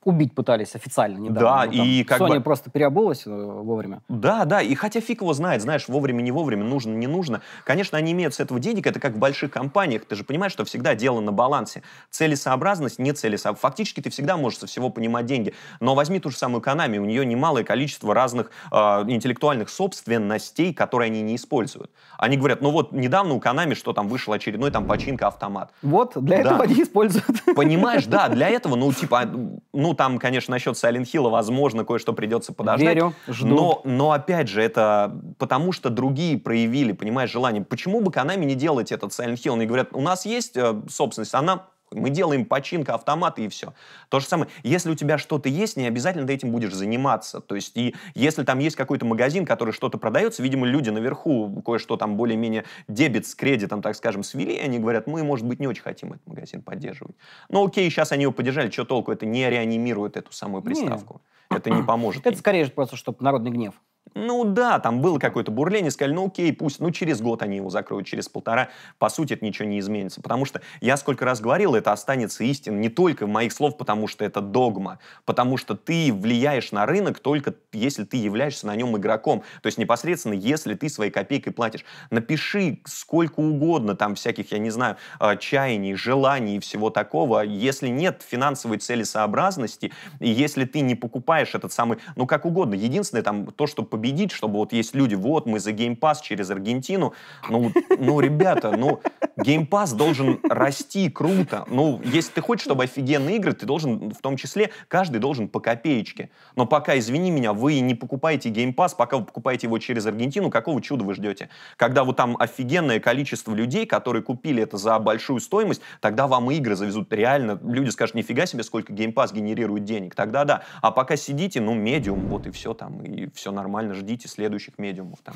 убить пытались официально недавно. Да, ну, там, и как Sony бы... просто переобулась э, вовремя. Да, да, и хотя фиг его знает, знаешь, вовремя, не вовремя, нужно, не нужно. Конечно, они имеют с этого денег, это как в больших компаниях, ты же понимаешь, что всегда дело на балансе. Целесообразность, не целесообразность. Фактически ты всегда можешь со всего понимать деньги. Но возьми ту же самую Канами, у нее немалое количество разных э, интеллектуальных собственностей, которые они не используют. Они говорят, ну вот недавно у Канами что там вышел очередной там починка автомат. Вот, для да. этого они используют. Понимаешь, да, <laughs> для этого, ну типа, а, ну ну, там, конечно, насчет Silent Hill, возможно, кое-что придется подождать. Верю, жду. Но, но, опять же, это потому что другие проявили, понимаешь, желание. Почему бы Konami не делать этот Silent Hill? Они говорят, у нас есть э, собственность, она мы делаем починка автомата и все. То же самое. Если у тебя что-то есть, не обязательно ты этим будешь заниматься. То есть, и если там есть какой-то магазин, который что-то продается, видимо, люди наверху кое-что там более-менее дебет с кредитом, так скажем, свели, они говорят, мы, может быть, не очень хотим этот магазин поддерживать. Ну, окей, сейчас они его поддержали, что толку? Это не реанимирует эту самую приставку. Не. Это не поможет. Это им. скорее просто, чтобы народный гнев. Ну да, там было какое-то бурление, сказали, ну окей, пусть, ну через год они его закроют, через полтора, по сути, это ничего не изменится. Потому что я сколько раз говорил, это останется истин не только в моих слов, потому что это догма, потому что ты влияешь на рынок только если ты являешься на нем игроком, то есть непосредственно если ты своей копейкой платишь. Напиши сколько угодно там всяких, я не знаю, э, чаяний, желаний и всего такого, если нет финансовой целесообразности, и если ты не покупаешь этот самый, ну как угодно, единственное там то, что убедить, чтобы вот есть люди, вот мы за Game Pass через Аргентину. Ну, ну ребята, ну Game Pass должен расти круто. Ну, если ты хочешь, чтобы офигенные игры, ты должен, в том числе, каждый должен по копеечке. Но пока, извини меня, вы не покупаете Game Pass, пока вы покупаете его через Аргентину, какого чуда вы ждете? Когда вот там офигенное количество людей, которые купили это за большую стоимость, тогда вам игры завезут. Реально, люди скажут, нифига себе, сколько Game Pass генерирует денег. Тогда да. А пока сидите, ну, медиум, вот и все там, и все нормально спокойно ждите следующих медиумов там.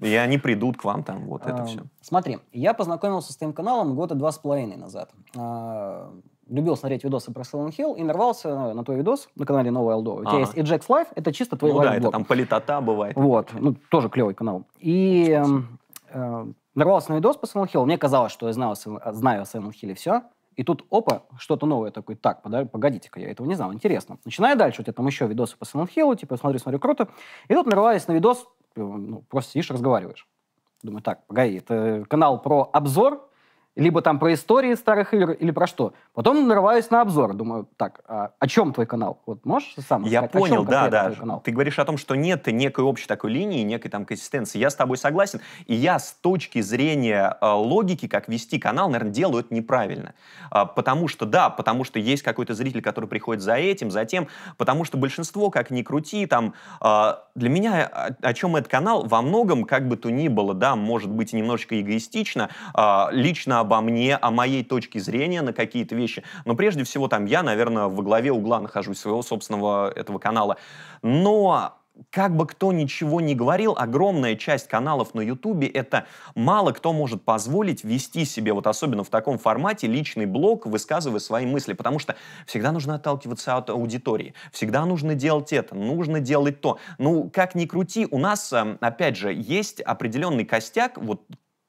И они придут к вам там, вот это все. Смотри, я познакомился с твоим каналом года два с половиной назад. А, любил смотреть видосы про Silent Hill и нарвался э, на твой видос на канале Новая Алдо. У тебя есть Ejects Life, это чисто твой Ну да, это там политота бывает. Вот, ну тоже клевый канал. И эм, э, нарвался на видос по Silent Hill. Мне казалось, что я знаю о Silent Hill все. И тут, опа, что-то новое. такое, так, погодите-ка, я этого не знал, интересно. Начинаю дальше, у тебя там еще видосы по Silent Hill, типа, смотрю, смотрю, круто. И тут нарвались на видос, э, ну, просто сидишь, разговариваешь. Думаю, так, погоди, это канал про обзор либо там про истории старых игр или про что. Потом нарываюсь на обзор, думаю, так, а о чем твой канал? Вот можешь сам Я сказать, понял, да, да. Канал? Ты говоришь о том, что нет некой общей такой линии, некой там консистенции. Я с тобой согласен. И я с точки зрения э, логики, как вести канал, наверное, делаю это неправильно. Э, потому что, да, потому что есть какой-то зритель, который приходит за этим, за тем, потому что большинство, как ни крути, там, э, для меня, о, о чем этот канал, во многом, как бы то ни было, да, может быть, немножечко эгоистично, э, лично обо мне, о моей точке зрения на какие-то вещи. Но прежде всего там я, наверное, во главе угла нахожусь своего собственного этого канала. Но как бы кто ничего не говорил, огромная часть каналов на Ютубе — это мало кто может позволить вести себе, вот особенно в таком формате, личный блог, высказывая свои мысли, потому что всегда нужно отталкиваться от аудитории, всегда нужно делать это, нужно делать то. Ну, как ни крути, у нас, эм, опять же, есть определенный костяк, вот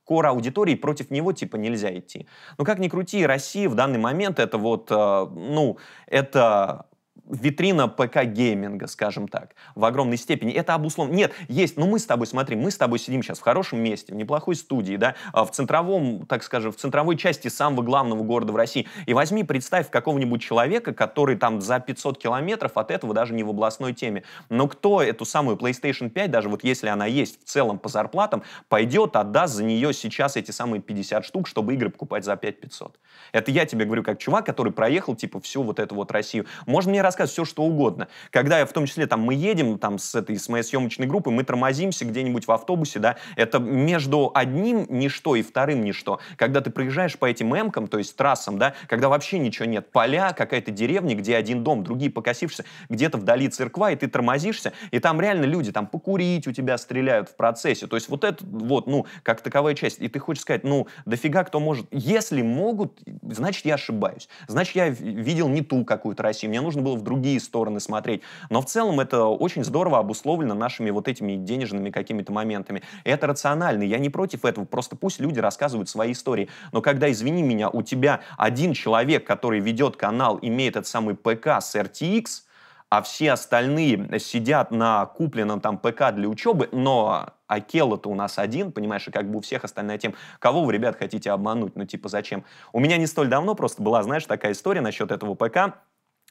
кора аудитории, против него типа нельзя идти. Но ну, как ни крути, Россия в данный момент это вот, э, ну, это витрина ПК-гейминга, скажем так, в огромной степени. Это обусловлено. Нет, есть, но ну мы с тобой, смотри, мы с тобой сидим сейчас в хорошем месте, в неплохой студии, да, а в центровом, так скажем, в центровой части самого главного города в России. И возьми, представь какого-нибудь человека, который там за 500 километров от этого даже не в областной теме. Но кто эту самую PlayStation 5, даже вот если она есть в целом по зарплатам, пойдет, отдаст за нее сейчас эти самые 50 штук, чтобы игры покупать за 5500? Это я тебе говорю как чувак, который проехал, типа, всю вот эту вот Россию. Можно мне рассказать рассказывать все, что угодно. Когда я в том числе, там, мы едем там с этой, с моей съемочной группой мы тормозимся где-нибудь в автобусе, да, это между одним ничто и вторым ничто. Когда ты проезжаешь по этим эмкам, то есть трассам, да, когда вообще ничего нет, поля, какая-то деревня, где один дом, другие покосившиеся, где-то вдали церква, и ты тормозишься, и там реально люди, там, покурить у тебя стреляют в процессе. То есть вот это вот, ну, как таковая часть. И ты хочешь сказать, ну, дофига кто может. Если могут, значит, я ошибаюсь. Значит, я видел не ту какую-то Россию. Мне нужно было в другие стороны смотреть. Но в целом это очень здорово обусловлено нашими вот этими денежными какими-то моментами. это рационально, я не против этого, просто пусть люди рассказывают свои истории. Но когда, извини меня, у тебя один человек, который ведет канал, имеет этот самый ПК с RTX, а все остальные сидят на купленном там ПК для учебы, но Акела-то у нас один, понимаешь, и как бы у всех остальная тем, Кого вы, ребят, хотите обмануть? Ну, типа, зачем? У меня не столь давно просто была, знаешь, такая история насчет этого ПК.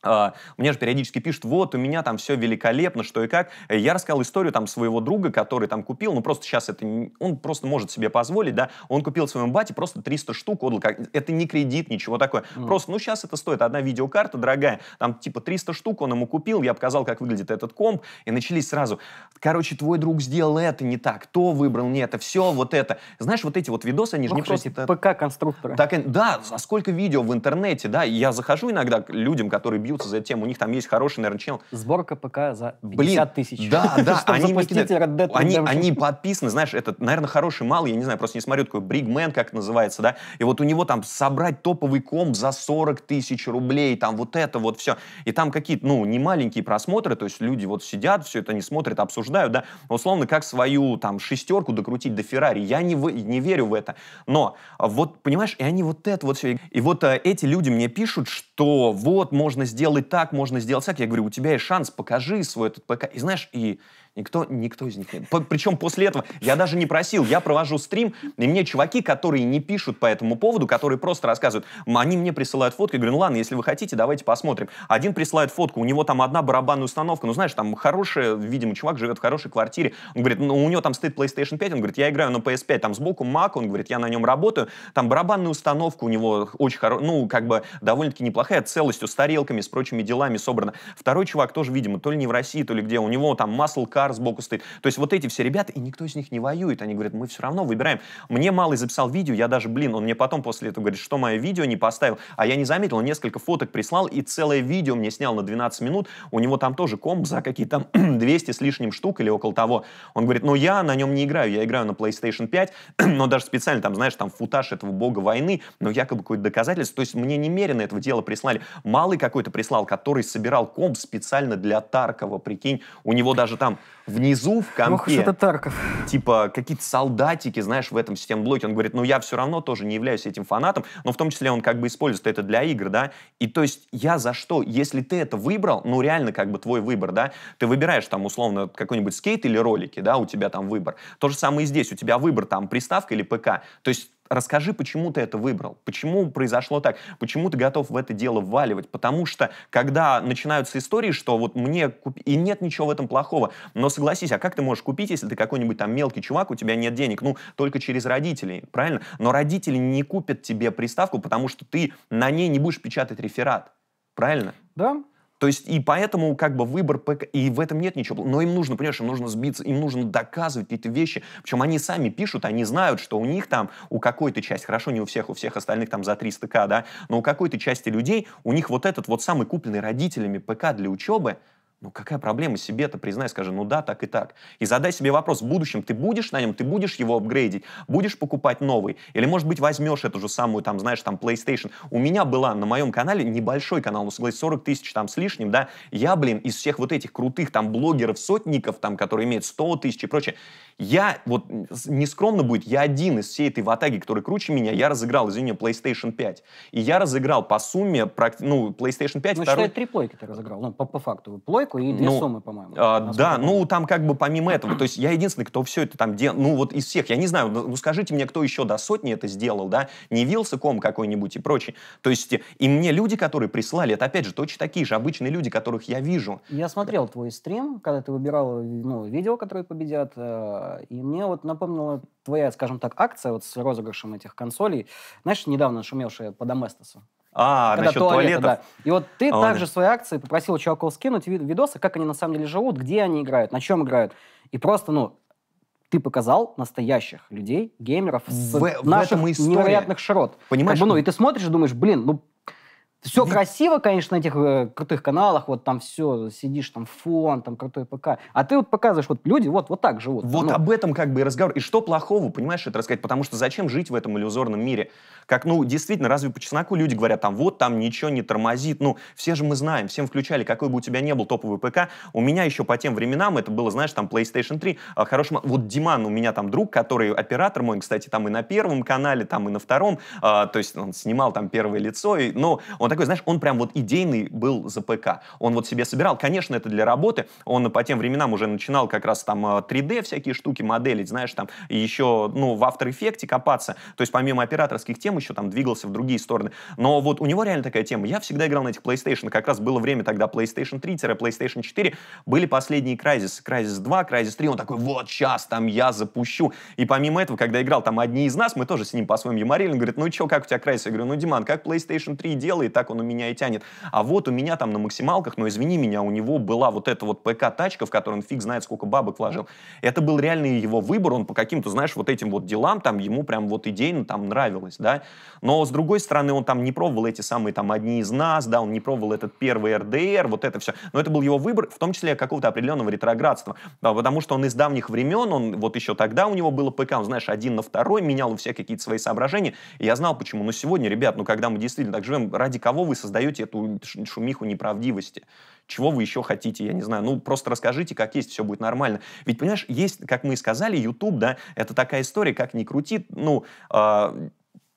А, мне же периодически пишут, вот, у меня там все великолепно, что и как. Э, я рассказал историю там своего друга, который там купил, ну просто сейчас это, он просто может себе позволить, да, он купил своему бате просто 300 штук, отдал, как, это не кредит, ничего такое. Mm. Просто, ну сейчас это стоит одна видеокарта дорогая, там типа 300 штук он ему купил, я показал, как выглядит этот комп, и начались сразу, короче, твой друг сделал это не так, то выбрал не это, все вот это. Знаешь, вот эти вот видосы, они же Ох, ну, не просто... Типа ПК-конструкторы. Так, да, а сколько видео в интернете, да, я захожу иногда к людям, которые бьются за эту тему. У них там есть хороший, наверное, чел. Сборка ПК за 50 Блин, тысяч. Да, <laughs> да. они, Red они, они подписаны, знаешь, это, наверное, хороший малый, я не знаю, просто не смотрю, такой Бригмен, как называется, да. И вот у него там собрать топовый комп за 40 тысяч рублей, там вот это вот все. И там какие-то, ну, не маленькие просмотры, то есть люди вот сидят, все это не смотрят, обсуждают, да. Условно, как свою там шестерку докрутить до Феррари. Я не, в, не верю в это. Но вот, понимаешь, и они вот это вот все. И вот э, эти люди мне пишут, что вот можно сделать Сделать так, можно сделать так. Я говорю, у тебя есть шанс, покажи свой этот ПК. И знаешь, и Никто, никто из них не... Причем после этого я даже не просил. Я провожу стрим, и мне чуваки, которые не пишут по этому поводу, которые просто рассказывают, они мне присылают фотки, я говорю, ну ладно, если вы хотите, давайте посмотрим. Один присылает фотку, у него там одна барабанная установка, ну знаешь, там хорошая, видимо, чувак живет в хорошей квартире. Он говорит, ну у него там стоит PlayStation 5, он говорит, я играю на PS5, там сбоку Mac, он говорит, я на нем работаю, там барабанная установка у него очень хорошая, ну как бы довольно-таки неплохая, целостью, с тарелками, с прочими делами собрана. Второй чувак тоже, видимо, то ли не в России, то ли где, у него там маслкар Краснодар сбоку стоит. То есть вот эти все ребята, и никто из них не воюет. Они говорят, мы все равно выбираем. Мне малый записал видео, я даже, блин, он мне потом после этого говорит, что мое видео не поставил. А я не заметил, он несколько фоток прислал и целое видео мне снял на 12 минут. У него там тоже комп за какие там 200 <clears throat> с лишним штук или около того. Он говорит, ну я на нем не играю, я играю на PlayStation 5, <clears throat> но даже специально там, знаешь, там футаж этого бога войны, но якобы какое-то доказательство. То есть мне немерено этого дела прислали. Малый какой-то прислал, который собирал комп специально для Таркова, прикинь. У него даже там внизу в компе. Ох Тарков. Типа какие-то солдатики, знаешь, в этом системном блоке. Он говорит, ну я все равно тоже не являюсь этим фанатом, но в том числе он как бы использует это для игр, да. И то есть я за что? Если ты это выбрал, ну реально как бы твой выбор, да, ты выбираешь там условно какой-нибудь скейт или ролики, да, у тебя там выбор. То же самое и здесь, у тебя выбор там приставка или ПК. То есть расскажи, почему ты это выбрал, почему произошло так, почему ты готов в это дело вваливать, потому что когда начинаются истории, что вот мне куп... и нет ничего в этом плохого, но согласись, а как ты можешь купить, если ты какой-нибудь там мелкий чувак, у тебя нет денег, ну только через родителей, правильно? Но родители не купят тебе приставку, потому что ты на ней не будешь печатать реферат, правильно? Да, то есть и поэтому как бы выбор ПК, и в этом нет ничего, но им нужно, понимаешь, им нужно сбиться, им нужно доказывать какие-то вещи, причем они сами пишут, они знают, что у них там, у какой-то части, хорошо, не у всех, у всех остальных там за 300к, да, но у какой-то части людей, у них вот этот вот самый купленный родителями ПК для учебы, ну какая проблема себе-то, признай, скажи, ну да, так и так. И задай себе вопрос, в будущем ты будешь на нем, ты будешь его апгрейдить, будешь покупать новый, или, может быть, возьмешь эту же самую, там, знаешь, там, PlayStation. У меня была на моем канале небольшой канал, ну, согласись, 40 тысяч там с лишним, да, я, блин, из всех вот этих крутых там блогеров, сотников там, которые имеют 100 тысяч и прочее, я, вот нескромно будет, я один из всей этой ватаги, который круче меня, я разыграл, извини, PlayStation 5. И я разыграл по сумме, ну, PlayStation 5... Ну, второй... считай, три плойки ты разыграл, ну, по, по факту. Плойку и две ну, суммы, по-моему. А, да, ну, там как бы помимо этого, то есть я единственный, кто все это там делал, ну, вот из всех, я не знаю, ну, скажите мне, кто еще до сотни это сделал, да? Не Вилсаком какой-нибудь и прочее. То есть и мне люди, которые прислали, это, опять же, точно такие же обычные люди, которых я вижу. Я смотрел твой стрим, когда ты выбирал, ну, видео, которые победят, э, а, и мне вот напомнила твоя, скажем так, акция вот с розыгрышем этих консолей. Знаешь, недавно шумевшая по Доместосу. А, когда насчет туалета, туалетов. Да. И вот ты а, также в своей акции попросил чуваков скинуть видосы, как они на самом деле живут, где они играют, на чем играют. И просто, ну, ты показал настоящих людей, геймеров, с в, наших этом и невероятных широт. Понимаешь? Как бы, ну, и ты смотришь и думаешь, блин, ну, все Ведь... красиво, конечно, на этих э, крутых каналах, вот там все, сидишь, там фон, там крутой ПК. А ты вот показываешь, вот люди вот, вот так живут. Вот ну. об этом как бы и разговор. И что плохого, понимаешь, это рассказать? Потому что зачем жить в этом иллюзорном мире? Как, ну, действительно, разве по чесноку люди говорят, там вот, там ничего не тормозит. Ну, все же мы знаем, всем включали, какой бы у тебя не был топовый ПК. У меня еще по тем временам, это было, знаешь, там PlayStation 3, а, хорошим... Вот Диман у меня там друг, который оператор мой, кстати, там и на первом канале, там и на втором, э, то есть он снимал там первое лицо, и, но ну, он такой, знаешь, он прям вот идейный был за ПК. Он вот себе собирал. Конечно, это для работы. Он по тем временам уже начинал как раз там 3D э, всякие штуки моделить, знаешь, там еще, ну, в After Effects копаться. То есть помимо операторских тем еще там двигался в другие стороны. Но вот у него реально такая тема. Я всегда играл на этих PlayStation. Как раз было время тогда PlayStation 3-PlayStation 4. Были последние Crysis. Crysis 2, Crysis 3. Он такой, вот сейчас там я запущу. И помимо этого, когда играл там одни из нас, мы тоже с ним по-своему юморили. Он говорит, ну что, как у тебя Crysis? Я говорю, ну, Диман, как PlayStation 3 делает? так он у меня и тянет. А вот у меня там на максималках, но извини меня, у него была вот эта вот ПК-тачка, в которой он фиг знает, сколько бабок вложил. Это был реальный его выбор, он по каким-то, знаешь, вот этим вот делам, там ему прям вот идейно там нравилось, да. Но с другой стороны, он там не пробовал эти самые там одни из нас, да, он не пробовал этот первый РДР, вот это все. Но это был его выбор, в том числе какого-то определенного ретроградства, да, потому что он из давних времен, он вот еще тогда у него было ПК, он, знаешь, один на второй, менял все какие-то свои соображения, и я знал почему. Но сегодня, ребят, ну когда мы действительно так живем, ради кого вы создаете эту шумиху неправдивости? Чего вы еще хотите, я не знаю. Ну, просто расскажите, как есть, все будет нормально. Ведь, понимаешь, есть, как мы и сказали, YouTube, да, это такая история, как ни крути, ну, э,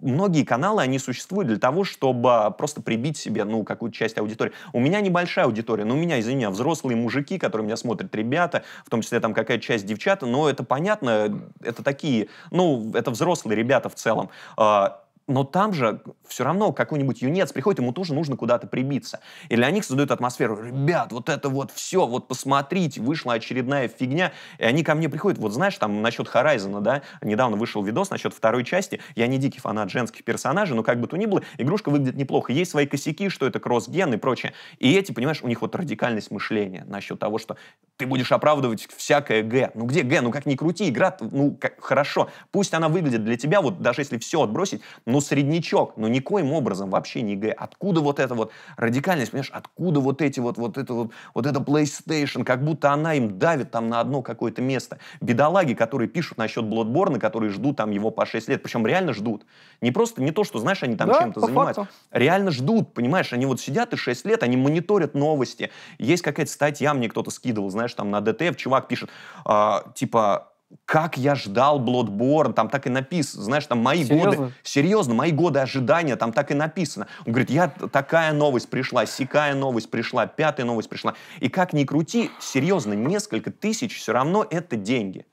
многие каналы, они существуют для того, чтобы просто прибить себе, ну, какую-то часть аудитории. У меня небольшая аудитория, но у меня, извини взрослые мужики, которые меня смотрят, ребята, в том числе там какая-то часть девчат, но это понятно, это такие, ну, это взрослые ребята в целом. А, но там же все равно какой-нибудь юнец приходит, ему тоже нужно куда-то прибиться. И для них создают атмосферу, ребят, вот это вот все, вот посмотрите, вышла очередная фигня. И они ко мне приходят, вот знаешь, там насчет Horizon, да, недавно вышел видос насчет второй части, я не дикий фанат женских персонажей, но как бы то ни было, игрушка выглядит неплохо. Есть свои косяки, что это кросс-ген и прочее. И эти, понимаешь, у них вот радикальность мышления насчет того, что ты будешь оправдывать всякое Г. Ну где Г? Ну как ни крути, игра, ну как, хорошо. Пусть она выглядит для тебя, вот даже если все отбросить, ну ну среднячок, но никоим образом вообще не ЕГЭ. Откуда вот эта вот радикальность, понимаешь, откуда вот эти вот, вот это вот, вот это PlayStation, как будто она им давит там на одно какое-то место. Бедолаги, которые пишут насчет Bloodborne, которые ждут там его по 6 лет, причем реально ждут. Не просто, не то, что, знаешь, они там да, чем-то занимаются. Факту. Реально ждут, понимаешь, они вот сидят и 6 лет, они мониторят новости. Есть какая-то статья, мне кто-то скидывал, знаешь, там на ДТФ чувак пишет, э, типа, как я ждал Bloodborne, там так и написано, знаешь, там мои серьезно? годы, серьезно, мои годы ожидания, там так и написано. Он говорит, я такая новость пришла, сякая новость пришла, пятая новость пришла. И как ни крути, серьезно, несколько тысяч все равно это деньги.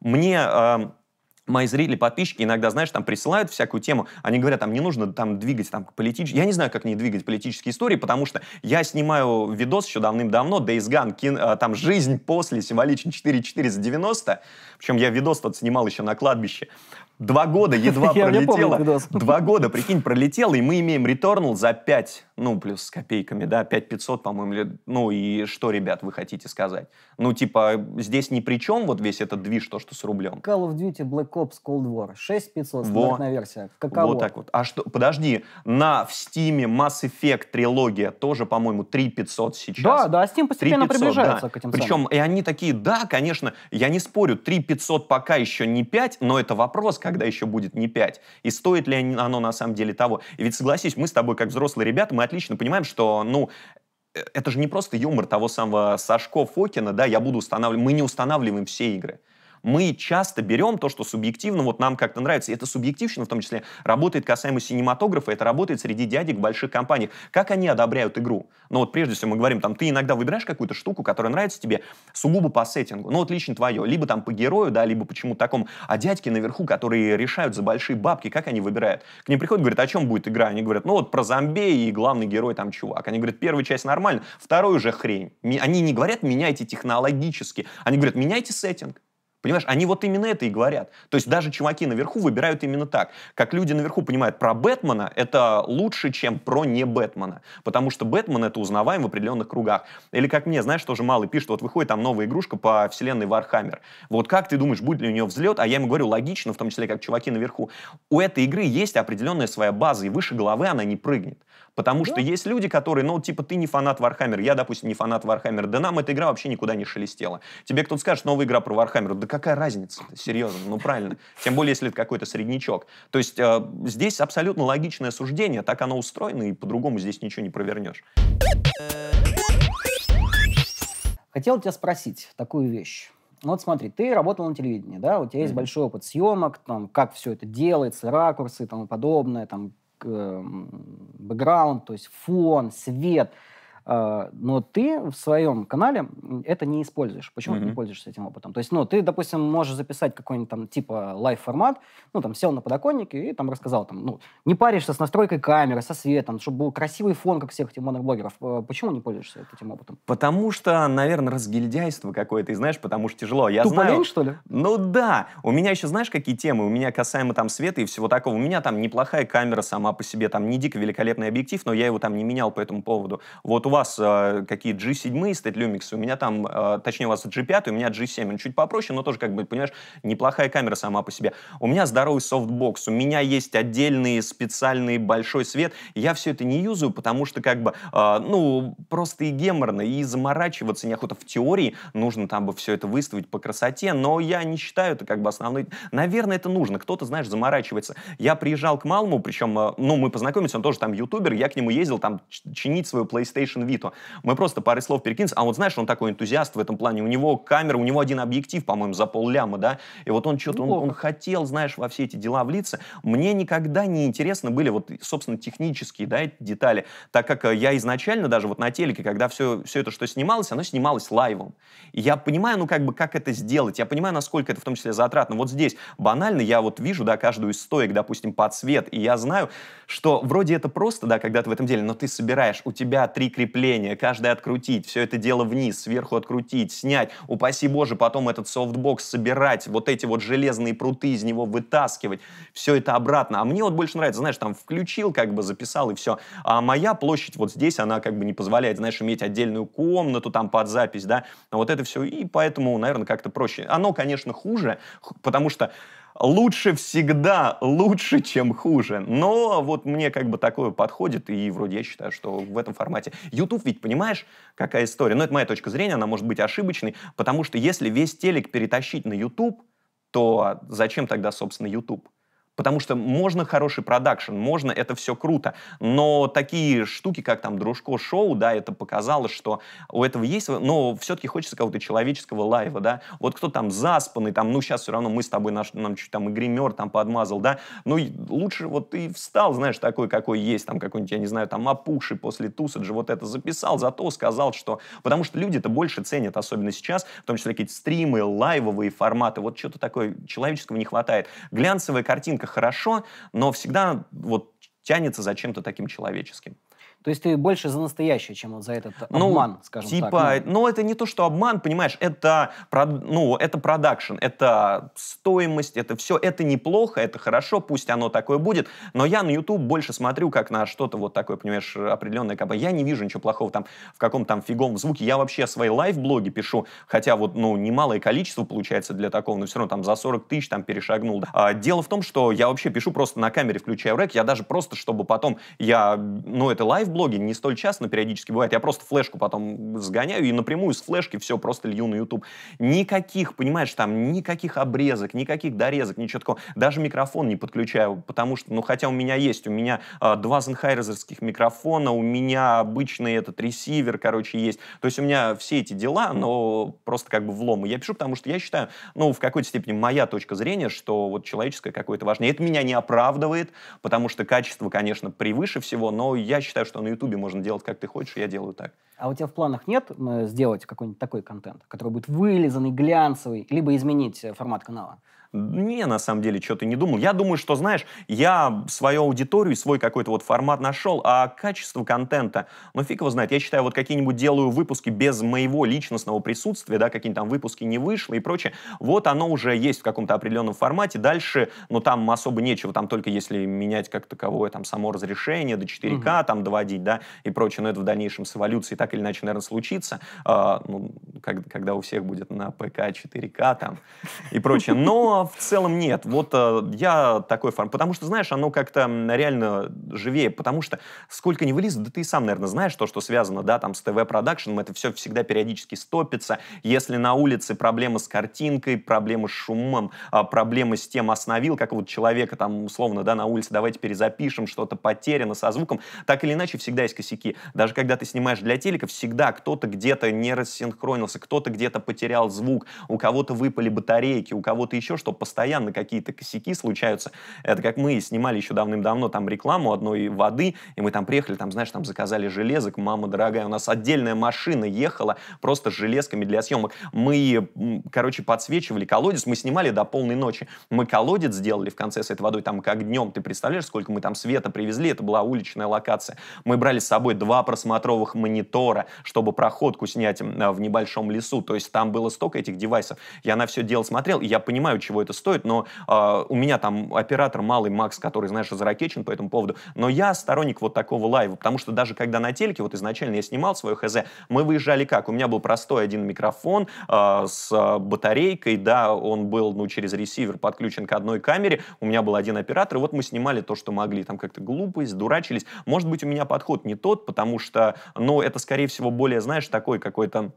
Мне э, мои зрители, подписчики иногда, знаешь, там присылают всякую тему, они говорят, там не нужно там двигать там политические, я не знаю, как не двигать политические истории, потому что я снимаю видос еще давным-давно, Days Gone, кин, э, там «Жизнь после» символичен 4490, причем я видос тот снимал еще на кладбище, Два года едва <laughs> я, пролетело. Я два года, прикинь, пролетело, и мы имеем Returnal за 5, ну, плюс с копейками, да, 5 500, по-моему, лет. Ну, и что, ребят, вы хотите сказать? Ну, типа, здесь ни при чем вот весь этот движ, то, что с рублем. Call of Duty Black Ops Cold War. 6 500, стандартная Во. версия. Каково? Вот так вот. А что, подожди, на в Steam Mass Effect трилогия тоже, по-моему, 3 500 сейчас. Да, да, Steam постепенно 500, приближается да. к этим Причем, самым. и они такие, да, конечно, я не спорю, 3 500 пока еще не 5, но это вопрос, как когда еще будет не 5? И стоит ли оно на самом деле того? И ведь согласись, мы с тобой, как взрослые ребята, мы отлично понимаем, что, ну, э, это же не просто юмор того самого Сашко Фокина, да, я буду устанавливать, мы не устанавливаем все игры мы часто берем то, что субъективно вот нам как-то нравится. это субъективщина в том числе работает касаемо синематографа, это работает среди дядек в больших компаниях. Как они одобряют игру? Но ну, вот прежде всего мы говорим, там, ты иногда выбираешь какую-то штуку, которая нравится тебе сугубо по сеттингу, ну вот лично твое, либо там по герою, да, либо почему такому. А дядьки наверху, которые решают за большие бабки, как они выбирают? К ним приходят, говорят, о чем будет игра? Они говорят, ну вот про зомби и главный герой там чувак. Они говорят, первая часть нормально, вторую уже хрень. Они не говорят, меняйте технологически. Они говорят, меняйте сеттинг. Понимаешь, они вот именно это и говорят. То есть даже чуваки наверху выбирают именно так. Как люди наверху понимают про Бэтмена, это лучше, чем про не Бэтмена. Потому что Бэтмен это узнаваем в определенных кругах. Или как мне, знаешь, тоже малый пишет, вот выходит там новая игрушка по вселенной Вархаммер. Вот как ты думаешь, будет ли у нее взлет? А я ему говорю, логично, в том числе, как чуваки наверху. У этой игры есть определенная своя база, и выше головы она не прыгнет. Потому да. что есть люди, которые, ну, типа, ты не фанат Warhammer, я, допустим, не фанат Warhammer, да нам эта игра вообще никуда не шелестела. Тебе кто-то скажет, новая игра про Warhammer, да какая разница -то? серьезно, ну, правильно. Тем более, если это какой-то среднячок. То есть э, здесь абсолютно логичное суждение, так оно устроено, и по-другому здесь ничего не провернешь. Хотел тебя спросить такую вещь. Ну, вот смотри, ты работал на телевидении, да, у тебя есть mm-hmm. большой опыт съемок, там, как все это делается, ракурсы, там, и подобное, там, Э, бэкграунд, то есть фон, свет – а, но ты в своем канале это не используешь. Почему mm-hmm. ты не пользуешься этим опытом? То есть, ну, ты, допустим, можешь записать какой-нибудь там типа лайв-формат, ну, там, сел на подоконнике и там рассказал, там, ну, не паришься с настройкой камеры, со светом, чтобы был красивый фон, как всех этих моноблогеров. А, почему не пользуешься этим опытом? Потому что, наверное, разгильдяйство какое-то, и знаешь, потому что тяжело. Я Тупо знаю... лень, что ли? Ну, да. У меня еще, знаешь, какие темы? У меня касаемо там света и всего такого. У меня там неплохая камера сама по себе, там не дико великолепный объектив, но я его там не менял по этому поводу. Вот у вас вас э, какие G7 стоят люмиксы, у меня там, э, точнее, у вас G5, у меня G7, он чуть попроще, но тоже, как бы, понимаешь, неплохая камера сама по себе. У меня здоровый софтбокс, у меня есть отдельный специальный большой свет, я все это не юзаю, потому что, как бы, э, ну, просто и геморно, и заморачиваться неохота. В теории нужно там бы все это выставить по красоте, но я не считаю это как бы основной... Наверное, это нужно, кто-то, знаешь, заморачивается. Я приезжал к Малому, причем, э, ну, мы познакомились, он тоже там ютубер, я к нему ездил там чинить свою PlayStation Ocean Vito. Мы просто пары слов перекинемся. А вот знаешь, он такой энтузиаст в этом плане. У него камера, у него один объектив, по-моему, за полляма, да? И вот он что-то, он, он хотел, знаешь, во все эти дела влиться. Мне никогда не интересны были вот, собственно, технические, да, эти детали. Так как э, я изначально даже вот на телеке, когда все, все это, что снималось, оно снималось лайвом. И я понимаю, ну, как бы, как это сделать. Я понимаю, насколько это в том числе затратно. Вот здесь банально я вот вижу, да, каждую из стоек, допустим, под свет, и я знаю, что вроде это просто, да, когда ты в этом деле, но ты собираешь, у тебя три крипта крепление, каждое открутить, все это дело вниз, сверху открутить, снять, упаси боже, потом этот софтбокс собирать, вот эти вот железные пруты из него вытаскивать, все это обратно. А мне вот больше нравится, знаешь, там включил, как бы записал и все. А моя площадь вот здесь, она как бы не позволяет, знаешь, иметь отдельную комнату там под запись, да, вот это все, и поэтому, наверное, как-то проще. Оно, конечно, хуже, потому что лучше всегда лучше, чем хуже. Но вот мне как бы такое подходит, и вроде я считаю, что в этом формате. YouTube ведь, понимаешь, какая история? Но ну, это моя точка зрения, она может быть ошибочной, потому что если весь телек перетащить на YouTube, то зачем тогда, собственно, YouTube? Потому что можно хороший продакшн, можно это все круто, но такие штуки, как там Дружко шоу, да, это показало, что у этого есть, но все-таки хочется какого-то человеческого лайва, да. Вот кто там заспанный, там, ну сейчас все равно мы с тобой, наш, нам чуть там и гример там подмазал, да. Ну лучше вот ты встал, знаешь, такой, какой есть, там какой-нибудь, я не знаю, там опухший после туса тусаджи, вот это записал, зато сказал, что... Потому что люди это больше ценят, особенно сейчас, в том числе какие-то стримы, лайвовые форматы, вот что-то такое человеческого не хватает. Глянцевая картинка хорошо, но всегда вот тянется за чем-то таким человеческим. То есть ты больше за настоящее, чем вот за этот ну, обман, скажем типа, так. Ну, ну это не то, что обман, понимаешь, это, ну, это продакшн, это стоимость, это все, это неплохо, это хорошо, пусть оно такое будет, но я на YouTube больше смотрю как на что-то вот такое, понимаешь, определенное, как бы я не вижу ничего плохого там в каком там фиговом звуке. Я вообще свои лайв-блоги пишу, хотя вот, ну, немалое количество получается для такого, но все равно там за 40 тысяч там перешагнул. А, дело в том, что я вообще пишу просто на камере, включая рэк, я даже просто, чтобы потом я, ну, это лайв блоге не столь часто, но периодически бывает. Я просто флешку потом сгоняю и напрямую с флешки все просто лью на YouTube. Никаких, понимаешь, там никаких обрезок, никаких дорезок, ничего такого. Даже микрофон не подключаю, потому что, ну, хотя у меня есть, у меня э, два зенхайзерских микрофона, у меня обычный этот ресивер, короче, есть. То есть у меня все эти дела, но просто как бы влом. И я пишу, потому что я считаю, ну, в какой-то степени моя точка зрения, что вот человеческое какое-то важнее. Это меня не оправдывает, потому что качество, конечно, превыше всего, но я считаю, что на Ютубе можно делать как ты хочешь, я делаю так. А у тебя в планах нет э, сделать какой-нибудь такой контент, который будет вылизанный, глянцевый, либо изменить э, формат канала? Не, на самом деле, что-то не думал. Я думаю, что, знаешь, я свою аудиторию, свой какой-то вот формат нашел, а качество контента, ну, фиг его знает. Я считаю, вот какие-нибудь делаю выпуски без моего личностного присутствия, да, какие-нибудь там выпуски не вышло и прочее. Вот оно уже есть в каком-то определенном формате. Дальше, ну, там особо нечего, там только если менять как таковое, там, само разрешение до 4К, угу. там, доводить, да, и прочее. Но это в дальнейшем с эволюцией так так или иначе, наверное, случится, а, ну, как, когда у всех будет на ПК 4К там и прочее. Но в целом нет. Вот а, я такой формат. Потому что, знаешь, оно как-то реально живее. Потому что сколько не вылезет, да ты и сам, наверное, знаешь то, что связано, да, там с ТВ-продакшеном, это все всегда периодически стопится. Если на улице проблема с картинкой, проблема с шумом, а, проблема с тем остановил, как вот человека там условно, да, на улице, давайте перезапишем, что-то потеряно со звуком, так или иначе всегда есть косяки. Даже когда ты снимаешь для телека, динамика всегда кто-то где-то не рассинхронился, кто-то где-то потерял звук, у кого-то выпали батарейки, у кого-то еще что, постоянно какие-то косяки случаются. Это как мы снимали еще давным-давно там рекламу одной воды, и мы там приехали, там, знаешь, там заказали железок, мама дорогая, у нас отдельная машина ехала просто с железками для съемок. Мы, короче, подсвечивали колодец, мы снимали до полной ночи. Мы колодец сделали в конце с этой водой, там как днем, ты представляешь, сколько мы там света привезли, это была уличная локация. Мы брали с собой два просмотровых монитора, мотора, чтобы проходку снять э, в небольшом лесу. То есть там было столько этих девайсов. Я на все дело смотрел, и я понимаю, чего это стоит, но э, у меня там оператор малый Макс, который, знаешь, заракечен по этому поводу. Но я сторонник вот такого лайва, потому что даже когда на телеке, вот изначально я снимал свое ХЗ, мы выезжали как? У меня был простой один микрофон э, с а, батарейкой, да, он был, ну, через ресивер подключен к одной камере, у меня был один оператор, и вот мы снимали то, что могли, там как-то глупость, дурачились. Может быть, у меня подход не тот, потому что, ну, это, скорее всего, более, знаешь, такой какой-то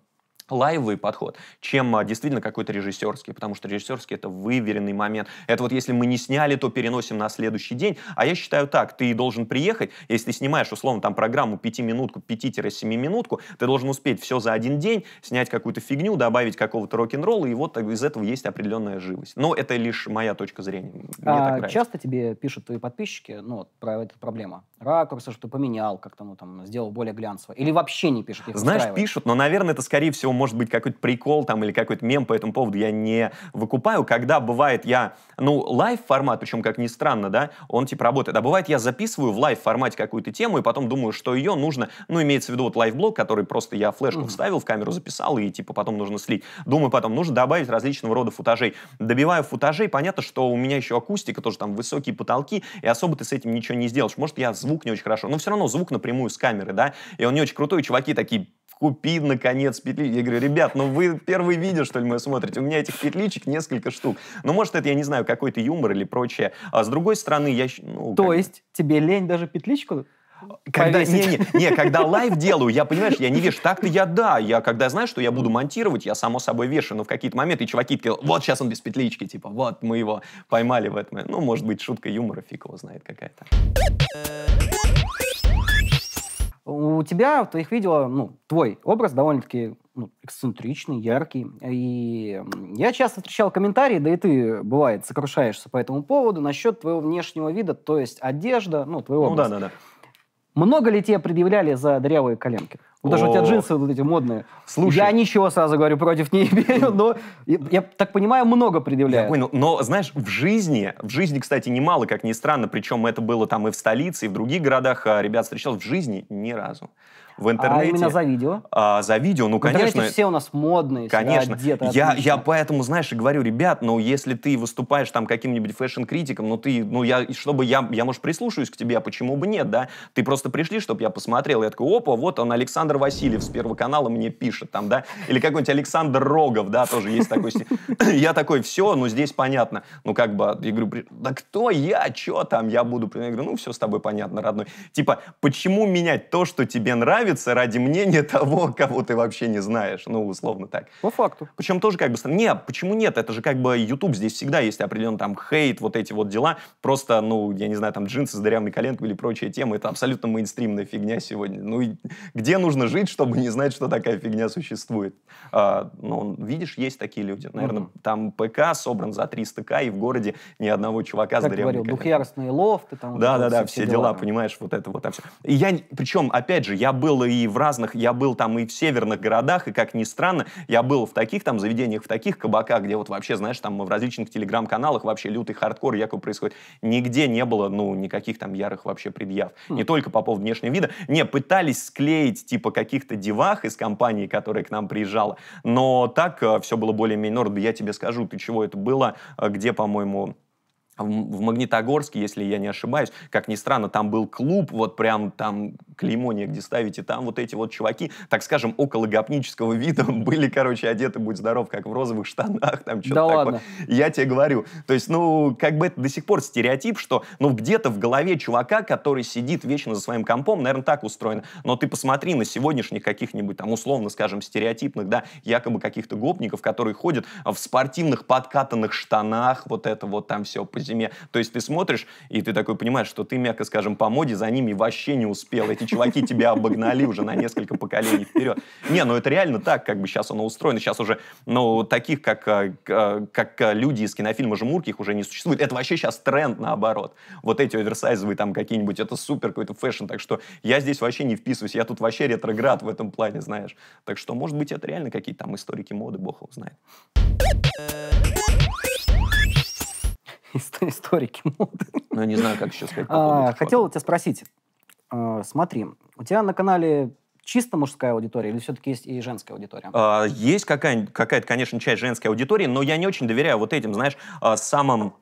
лайвый подход, чем а, действительно какой-то режиссерский, потому что режиссерский это выверенный момент. Это вот если мы не сняли, то переносим на следующий день. А я считаю так, ты должен приехать, если ты снимаешь, условно, там программу 5-минутку, 5-7 минутку, ты должен успеть все за один день, снять какую-то фигню, добавить какого-то рок-н-ролла, и вот из этого есть определенная живость. Но это лишь моя точка зрения. Мне а, так часто тебе пишут твои подписчики, ну, вот, про эту проблему? Ракурсы, что ты поменял, как-то, ну, там, сделал более глянцево? Или вообще не пишут? Знаешь, пишут, но, наверное, это, скорее всего, ну, может быть, какой-то прикол там или какой-то мем по этому поводу я не выкупаю. Когда бывает я, ну, лайв-формат, причем, как ни странно, да, он типа работает. А бывает я записываю в лайв-формате какую-то тему и потом думаю, что ее нужно, ну, имеется в виду вот лайв-блог, который просто я флешку mm-hmm. вставил в камеру, записал и типа потом нужно слить. Думаю потом, нужно добавить различного рода футажей. Добиваю футажей, понятно, что у меня еще акустика, тоже там высокие потолки, и особо ты с этим ничего не сделаешь. Может, я звук не очень хорошо, но все равно звук напрямую с камеры, да, и он не очень крутой, и чуваки такие, купи, наконец, петли. Я я говорю, ребят, ну вы первый видео, что ли, мы смотрите? У меня этих петличек несколько штук. Ну, может, это, я не знаю, какой-то юмор или прочее. А с другой стороны, я... Ну, То как... есть тебе лень даже петличку когда, не, не, не, когда лайв делаю, я, понимаешь, я не вешу. Так-то я, да, я когда знаю, что я буду монтировать, я само собой вешаю, но в какие-то моменты чуваки такие, вот сейчас он без петлички, типа, вот мы его поймали в этом. Ну, может быть, шутка юмора, фиг его знает какая-то. У тебя в твоих видео, ну, твой образ довольно-таки ну, эксцентричный, яркий. И я часто встречал комментарии, да и ты, бывает, сокрушаешься по этому поводу, насчет твоего внешнего вида, то есть одежда, ну, твой ну образ. Ну, да, да, да. Много ли тебе предъявляли за дырявые коленки? Потому ну, у тебя джинсы вот эти модные. Слушай. Я ничего сразу говорю против не имею, но я, так понимаю, много предъявляю. Я понял. Но, знаешь, в жизни, в жизни, кстати, немало, как ни странно, причем это было там и в столице, и в других городах, а ребят встречал, в жизни ни разу в интернете. А именно за видео? А, за видео, ну, в конечно. все у нас модные, Конечно. Одеты, я, я поэтому, знаешь, и говорю, ребят, ну, если ты выступаешь там каким-нибудь фэшн-критиком, ну, ты, ну, я, чтобы я, я, может, прислушаюсь к тебе, а почему бы нет, да? Ты просто пришли, чтобы я посмотрел, я такой, опа, вот он, Александр Васильев с Первого канала мне пишет там, да? Или какой-нибудь Александр Рогов, да, тоже есть такой. <laughs> Я такой, все, ну, здесь понятно. Ну, как бы, я говорю, да кто я, что там, я буду? Я говорю, ну, все с тобой понятно, родной. Типа, почему менять то, что тебе нравится, нравится ради мнения <laughs> того, кого ты вообще не знаешь. Ну, условно так. По факту. Причем тоже как бы... Не, почему нет? Это же как бы YouTube, здесь всегда есть определенный там хейт, вот эти вот дела. Просто, ну, я не знаю, там джинсы с дырявной коленкой или прочие темы. Это абсолютно мейнстримная фигня сегодня. Ну, и где нужно жить, чтобы не знать, что такая фигня существует? А, ну, видишь, есть такие люди. Наверное, mm-hmm. там ПК собран за 300к, и в городе ни одного чувака как с дырявной говорил, коленкой. двухъярусные лофты там. Да-да-да, все, все дела, дела, понимаешь, вот это вот. А все. И я, причем, опять же, я был был и в разных, я был там и в северных городах, и, как ни странно, я был в таких там заведениях, в таких кабаках, где вот вообще, знаешь, там в различных телеграм-каналах вообще лютый хардкор якобы происходит. Нигде не было, ну, никаких там ярых вообще предъяв. Mm. Не только по поводу внешнего вида. Не, пытались склеить, типа, каких-то девах из компании, которая к нам приезжала, но так э, все было более-менее норм. я тебе скажу, ты чего это было, э, где, по-моему, а в Магнитогорске, если я не ошибаюсь, как ни странно, там был клуб, вот прям там клеймо негде ставить, и там вот эти вот чуваки, так скажем, около гопнического <laughs> вида были, короче, одеты, будь здоров, как в розовых штанах, там что-то да такое. Ладно. Я тебе говорю. То есть, ну, как бы это до сих пор стереотип, что, ну, где-то в голове чувака, который сидит вечно за своим компом, наверное, так устроено. Но ты посмотри на сегодняшних каких-нибудь, там, условно, скажем, стереотипных, да, якобы каких-то гопников, которые ходят в спортивных подкатанных штанах, вот это вот там все, зиме. То есть ты смотришь, и ты такой понимаешь, что ты, мягко скажем, по моде за ними вообще не успел. Эти чуваки тебя обогнали уже на несколько поколений вперед. Не, ну это реально так, как бы сейчас оно устроено. Сейчас уже, ну, таких, как, а, а, как а, люди из кинофильма «Жмурки», их уже не существует. Это вообще сейчас тренд наоборот. Вот эти оверсайзовые там какие-нибудь, это супер какой-то фэшн. Так что я здесь вообще не вписываюсь. Я тут вообще ретроград в этом плане, знаешь. Так что, может быть, это реально какие-то там историки моды, бог его знает. <laughs> историки моды. Ну, я не знаю, как сейчас сказать. А, хотел тебя спросить. А, смотри, у тебя на канале чисто мужская аудитория или все-таки есть и женская аудитория? А, есть какая-то, какая конечно, часть женской аудитории, но я не очень доверяю вот этим, знаешь, а, самым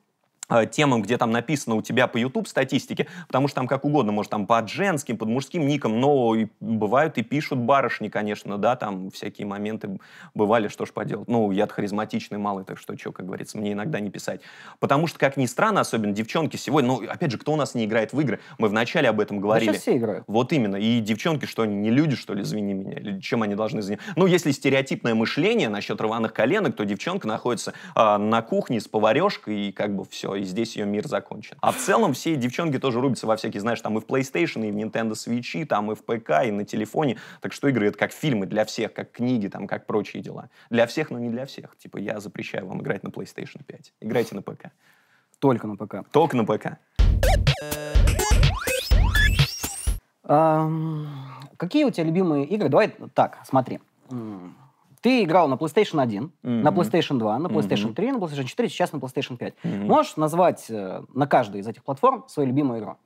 Э, темам, где там написано у тебя по YouTube статистике, потому что там как угодно, может, там под женским, под мужским ником, но и бывают и пишут барышни, конечно, да, там всякие моменты бывали, что ж поделать. Ну, я харизматичный, малый, так что, что, как говорится, мне иногда не писать. Потому что, как ни странно, особенно девчонки сегодня, ну, опять же, кто у нас не играет в игры? Мы вначале об этом говорили. Да все играют. Вот именно. И девчонки, что они, не люди, что ли, извини меня? Или чем они должны заниматься? Ну, если стереотипное мышление насчет рваных коленок, то девчонка находится э, на кухне с поварешкой, и как бы все, и здесь ее мир закончен. А в целом все девчонки тоже рубятся во всякие, знаешь, там и в PlayStation, и в Nintendo Switch, и там и в ПК, и на телефоне. Так что игры — это как фильмы для всех, как книги, там, как прочие дела. Для всех, но не для всех. Типа я запрещаю вам играть на PlayStation 5. Играйте на ПК. Только на ПК. Только на ПК. какие у тебя любимые игры? Давай так, смотри. Ты играл на PlayStation 1, mm-hmm. на PlayStation 2, на PlayStation mm-hmm. 3, на PlayStation 4, сейчас на PlayStation 5. Mm-hmm. Можешь назвать э, на каждой из этих платформ свою любимую игру?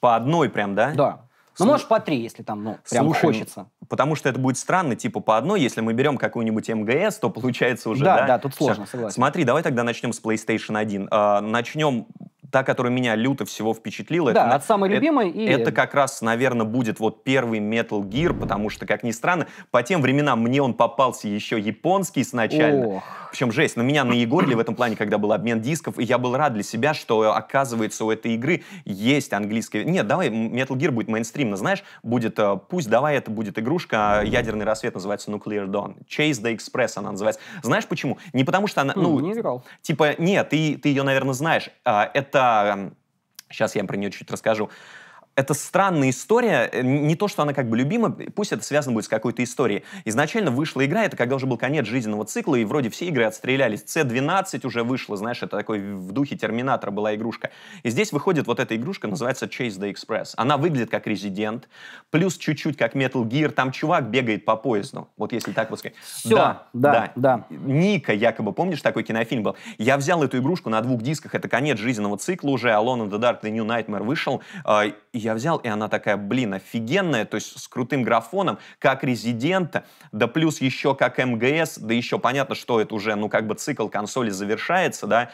По одной прям, да? Да. Ну, можешь по три, если там, ну, прям Слушай, хочется. Потому что это будет странно, типа, по одной, если мы берем какую-нибудь МГС, то получается уже, да? Да, да, тут сложно, Все. согласен. Смотри, давай тогда начнем с PlayStation 1. Э, а, начнем та, которая меня люто всего впечатлила. Да, это, от самой любимой. Это, и... это как раз, наверное, будет вот первый Metal Gear, потому что, как ни странно, по тем временам мне он попался еще японский сначала. Причем жесть, на меня на наегорили в этом плане, когда был обмен дисков, и я был рад для себя, что, оказывается, у этой игры есть английская... Нет, давай, Metal Gear будет мейнстримно, знаешь, будет, э, пусть давай это будет игрушка, э, ядерный рассвет называется Nuclear Dawn, Chase the Express она называется. Знаешь почему? Не потому что она... Хм, ну, не играл. Типа, нет, ты, ты ее, наверное, знаешь. А, это Сейчас я про нее чуть расскажу это странная история, э, не то, что она как бы любима, пусть это связано будет с какой-то историей. Изначально вышла игра, это когда уже был конец жизненного цикла, и вроде все игры отстрелялись. C12 уже вышла, знаешь, это такой в духе Терминатора была игрушка. И здесь выходит вот эта игрушка, называется Chase the Express. Она выглядит как Резидент, плюс чуть-чуть как Metal Gear, там чувак бегает по поезду, вот если так вот сказать. Все, да, да, да. да. Ника, якобы, помнишь, такой кинофильм был? Я взял эту игрушку на двух дисках, это конец жизненного цикла уже, Alone in the Dark, The New Nightmare вышел, а, и я взял, и она такая, блин, офигенная, то есть с крутым графоном, как резидента, да плюс еще как МГС, да еще понятно, что это уже, ну, как бы цикл консоли завершается, да,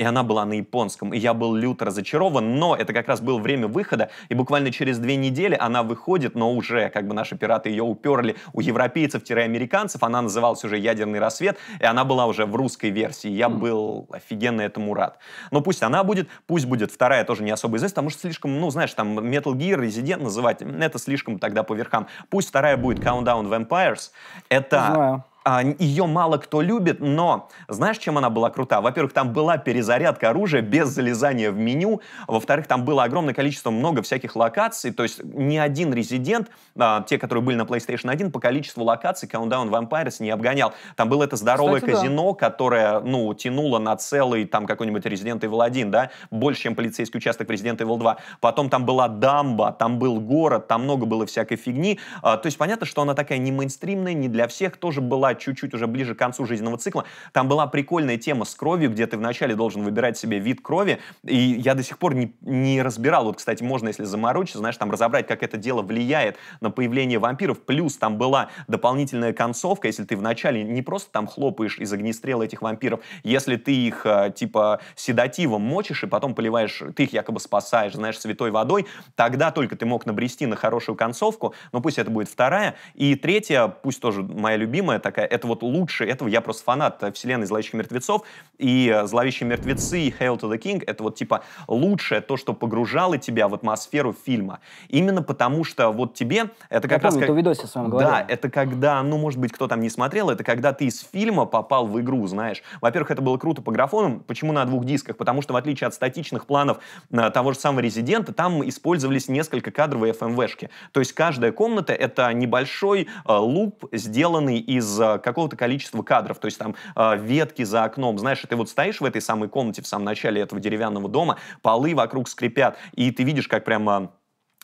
и она была на японском, и я был люто разочарован, но это как раз было время выхода, и буквально через две недели она выходит, но уже как бы наши пираты ее уперли у европейцев-американцев, она называлась уже «Ядерный рассвет», и она была уже в русской версии, я mm. был офигенно этому рад. Но пусть она будет, пусть будет вторая тоже не особо известная, потому что слишком, ну знаешь, там Metal Gear, Resident называть, это слишком тогда по верхам. Пусть вторая будет Countdown Vampires, это... Знаю а, ее мало кто любит, но знаешь, чем она была крута? Во-первых, там была перезарядка оружия без залезания в меню. Во-вторых, там было огромное количество много всяких локаций. То есть ни один резидент, а, те, которые были на PlayStation 1, по количеству локаций Countdown Vampires не обгонял. Там было это здоровое Кстати, казино, да. которое, ну, тянуло на целый там какой-нибудь Resident Evil 1, да, больше, чем полицейский участок в Resident Evil 2. Потом там была дамба, там был город, там много было всякой фигни. А, то есть понятно, что она такая не мейнстримная, не для всех тоже была чуть-чуть уже ближе к концу жизненного цикла. Там была прикольная тема с кровью, где ты вначале должен выбирать себе вид крови. И я до сих пор не, не разбирал. Вот, кстати, можно, если заморочиться, знаешь, там разобрать, как это дело влияет на появление вампиров. Плюс там была дополнительная концовка, если ты вначале не просто там хлопаешь из огнестрела этих вампиров, если ты их, а, типа, седативом мочишь и потом поливаешь, ты их якобы спасаешь, знаешь, святой водой, тогда только ты мог набрести на хорошую концовку, но пусть это будет вторая. И третья, пусть тоже моя любимая, такая яркое, это вот лучше, этого я просто фанат вселенной «Зловещих мертвецов», и э, «Зловещие мертвецы», и «Hail to the King» — это вот типа лучшее, то, что погружало тебя в атмосферу фильма. Именно потому что вот тебе... Это как я раз... Помню, как... видосе с вами говорил. Да, это когда, ну, может быть, кто там не смотрел, это когда ты из фильма попал в игру, знаешь. Во-первых, это было круто по графонам. Почему на двух дисках? Потому что, в отличие от статичных планов э, того же самого «Резидента», там использовались несколько кадровые FMV-шки. Эм то есть каждая комната — это небольшой э, луп, сделанный из Э, какого-то количества кадров, то есть там э, ветки за окном, знаешь, ты вот стоишь в этой самой комнате в самом начале этого деревянного дома, полы вокруг скрипят, и ты видишь, как прямо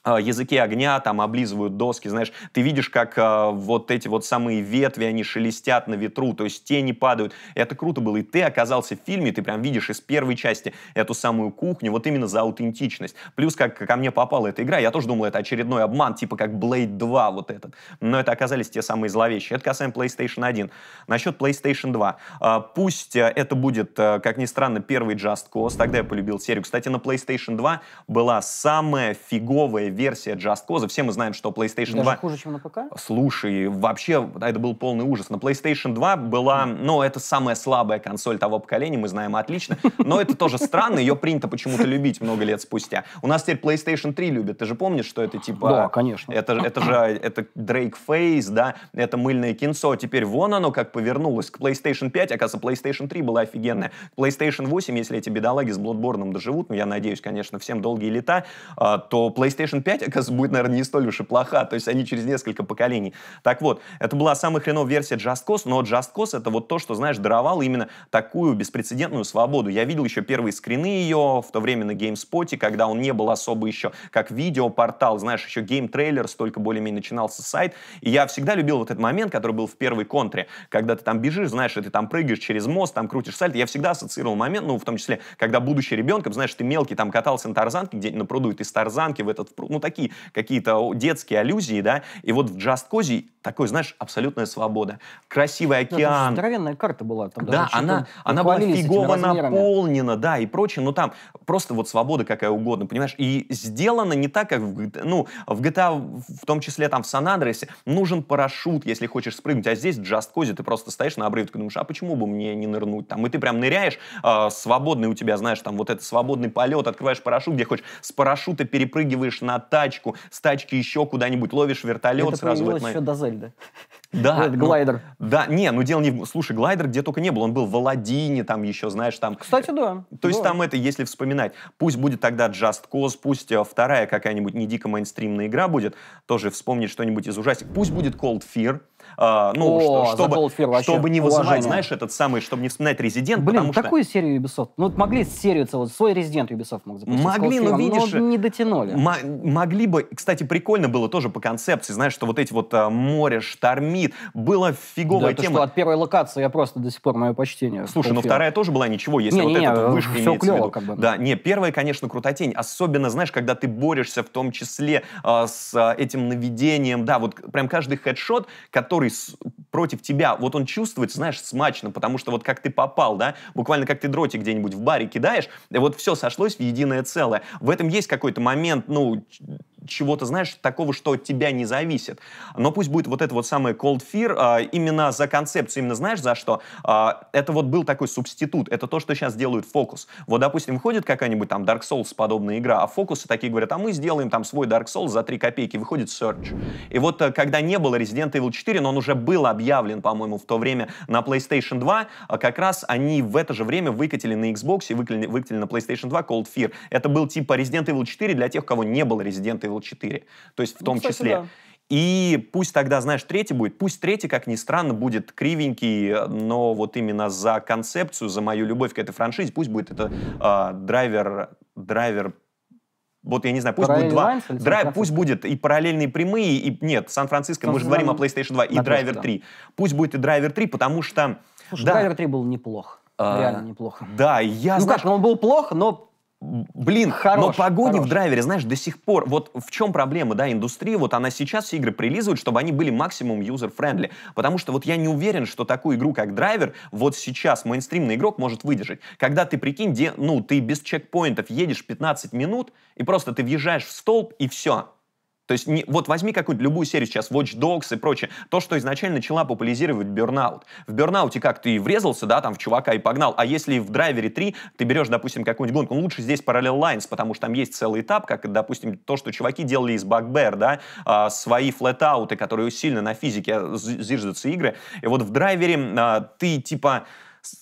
а, языки огня, там облизывают доски, знаешь, ты видишь, как а, вот эти вот самые ветви, они шелестят на ветру, то есть тени падают. Это круто было. И ты оказался в фильме, ты прям видишь из первой части эту самую кухню, вот именно за аутентичность. Плюс, как ко мне попала эта игра, я тоже думал, это очередной обман, типа как Blade 2 вот этот. Но это оказались те самые зловещие. Это касаемо PlayStation 1. Насчет PlayStation 2. А, пусть э, это будет, э, как ни странно, первый Just Cause, тогда я полюбил серию. Кстати, на PlayStation 2 была самая фиговая версия Just Cause. Все мы знаем, что PlayStation Даже 2... хуже, чем на ПК? Слушай, вообще, это был полный ужас. На PlayStation 2 была... Mm. Ну, это самая слабая консоль того поколения, мы знаем отлично. Но это тоже странно, ее принято почему-то любить много лет спустя. У нас теперь PlayStation 3 любят. Ты же помнишь, что это типа... Да, конечно. Это, это же это Drake Face, да, это мыльное кинцо. Теперь вон оно как повернулось. К PlayStation 5, оказывается, PlayStation 3 была офигенная. PlayStation 8, если эти бедолаги с Bloodborne доживут, ну, я надеюсь, конечно, всем долгие лета, а, то PlayStation PlayStation 5, оказывается, будет, наверное, не столь уж и плоха. То есть они через несколько поколений. Так вот, это была самая хреновая версия Just Cause, но Just Cause это вот то, что, знаешь, даровало именно такую беспрецедентную свободу. Я видел еще первые скрины ее в то время на GameSpot, когда он не был особо еще как видеопортал, знаешь, еще Game Trailers, столько более-менее начинался сайт. И я всегда любил вот этот момент, который был в первой контре, когда ты там бежишь, знаешь, и ты там прыгаешь через мост, там крутишь сальто. Я всегда ассоциировал момент, ну, в том числе, когда будучи ребенком, знаешь, ты мелкий там катался на тарзанке где-нибудь на пруду, и ты с тарзанки в этот пруд ну, ну, такие какие-то детские аллюзии, да, и вот в Just Cozy такой, знаешь, абсолютная свобода. Красивый ну, океан. Ну, здоровенная карта была. Там да, она, она была фигово наполнена, да, и прочее, но ну, там просто вот свобода какая угодно, понимаешь, и сделано не так, как в, ну, в GTA, а, в том числе там в Сан-Андресе, нужен парашют, если хочешь спрыгнуть, а здесь в Just Cozy ты просто стоишь на обрыве, ты думаешь, а почему бы мне не нырнуть там, и ты прям ныряешь, э, свободный у тебя, знаешь, там вот этот свободный полет, открываешь парашют, где хочешь, с парашюта перепрыгиваешь на тачку, с тачки еще куда-нибудь ловишь вертолет это сразу. Это на... еще до Зельды. Да. <laughs> Ну, глайдер. Да, не, ну дело не... Слушай, глайдер где только не был. Он был в Аладдине, там еще, знаешь, там... Кстати, да. То есть да. там это, если вспоминать, пусть будет тогда Just Cause, пусть э, вторая какая-нибудь не дико мейнстримная игра будет, тоже вспомнить что-нибудь из ужастик. Пусть будет Cold Fear, а, ну, О, что, чтобы, Fear, чтобы не вызывать, уважение. знаешь, этот самый, чтобы не вспоминать Резидент, Блин, такую что... серию Ubisoft, ну, вот могли серию целую, свой Резидент Ubisoft мог запустить. Могли, Fear, но ну, видишь... Но не дотянули. могли бы, кстати, прикольно было тоже по концепции, знаешь, что вот эти вот э, море штормит, было фиговая да, тема. Что, от первой локации я просто до сих пор мое почтение. Слушай, но ну, вторая тоже была ничего, если не, вот не, этот вышка все клево, в виду. Как бы, да. не, первая, конечно, крутотень, особенно, знаешь, когда ты борешься в том числе э, с э, этим наведением, да, вот прям каждый хедшот, который который с, против тебя, вот он чувствует, знаешь, смачно, потому что вот как ты попал, да, буквально как ты дротик где-нибудь в баре кидаешь, вот все сошлось в единое целое. В этом есть какой-то момент, ну, чего-то, знаешь, такого, что от тебя не зависит. Но пусть будет вот это вот самое cold fear, а, именно за концепцию, именно знаешь за что? А, это вот был такой субститут, это то, что сейчас делают фокус. Вот, допустим, выходит какая-нибудь там Dark Souls подобная игра, а фокусы такие говорят, а мы сделаем там свой Dark Souls за 3 копейки, выходит Search. И вот э, когда не было Resident Evil 4, но он уже был объявлен, по-моему, в то время на PlayStation 2, а как раз они в это же время выкатили на Xbox и выкатили, выкатили на PlayStation 2 Cold Fear. Это был типа Resident Evil 4 для тех, у кого не было Resident Evil правило 4. То есть в ну, том ну, кстати, числе. Да. И пусть тогда, знаешь, третий будет, пусть третий, как ни странно, будет кривенький, но вот именно за концепцию, за мою любовь к этой франшизе, пусть будет это э, драйвер, драйвер вот я не знаю, пусть будет два. Драйв, пусть будет и параллельные прямые, и нет, Сан-Франциско, мы же говорим о PlayStation 2, и Драйвер 3. Пусть будет и Драйвер 3, потому что... Слушай, да. Драйвер 3 был неплох. А, Реально неплохо. Да, я... Ну как, ну, он был плох, но Блин, хорош, но погони хорош. в драйвере, знаешь, до сих пор, вот в чем проблема, да, индустрии, вот она сейчас игры прилизывает, чтобы они были максимум юзер-френдли, потому что вот я не уверен, что такую игру, как драйвер, вот сейчас мейнстримный игрок может выдержать. Когда ты, прикинь, де, ну, ты без чекпоинтов едешь 15 минут, и просто ты въезжаешь в столб, и все, то есть не, вот возьми какую-то любую серию сейчас, Watch Dogs и прочее, то, что изначально начала популяризировать Burnout. В Burnout как ты врезался, да, там, в чувака и погнал, а если в Драйвере 3 ты берешь, допустим, какую-нибудь гонку, ну, лучше здесь Parallel Lines, потому что там есть целый этап, как, допустим, то, что чуваки делали из Bugbear, да, а, свои флетауты, которые сильно на физике зиждутся игры. И вот в Драйвере а, ты, типа,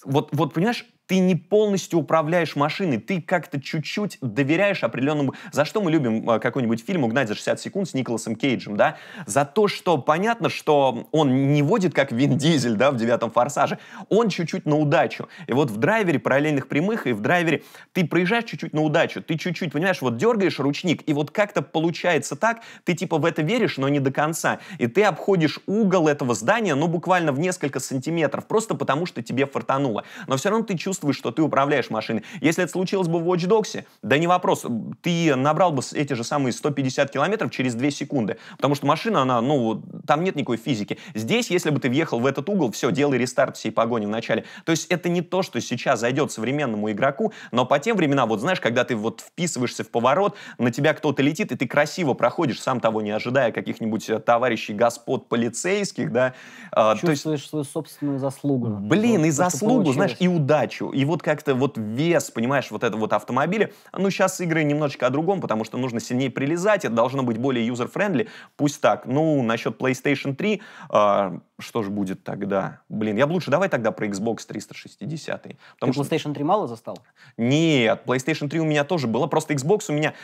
вот, вот, понимаешь, ты не полностью управляешь машиной, ты как-то чуть-чуть доверяешь определенному... За что мы любим э, какой-нибудь фильм «Угнать за 60 секунд» с Николасом Кейджем, да? За то, что понятно, что он не водит как Вин Дизель, да, в «Девятом форсаже», он чуть-чуть на удачу. И вот в «Драйвере» параллельных прямых и в «Драйвере» ты проезжаешь чуть-чуть на удачу, ты чуть-чуть, понимаешь, вот дергаешь ручник, и вот как-то получается так, ты типа в это веришь, но не до конца. И ты обходишь угол этого здания, ну, буквально в несколько сантиметров, просто потому что тебе фартануло. Но все равно ты чувствуешь чувствуешь, что ты управляешь машиной. Если это случилось бы в Watch Dogs, да не вопрос, ты набрал бы эти же самые 150 километров через 2 секунды, потому что машина, она, ну, там нет никакой физики. Здесь, если бы ты въехал в этот угол, все, делай рестарт всей погони в начале. То есть это не то, что сейчас зайдет современному игроку, но по тем временам, вот знаешь, когда ты вот вписываешься в поворот, на тебя кто-то летит, и ты красиво проходишь, сам того не ожидая, каких-нибудь э, товарищей господ полицейских, да. Чувствуешь а, то есть... свою собственную заслугу. Блин, и заслугу, получилось. знаешь, и удачу ночью. И вот как-то вот вес, понимаешь, вот этого вот автомобиля, ну, сейчас игры немножечко о другом, потому что нужно сильнее прилезать, это должно быть более юзер-френдли, пусть так. Ну, насчет PlayStation 3, э, а, что же будет тогда? Блин, я бы лучше давай тогда про Xbox 360. Потому Ты что... PlayStation 3 мало застал? Нет, PlayStation 3 у меня тоже было, просто Xbox у меня,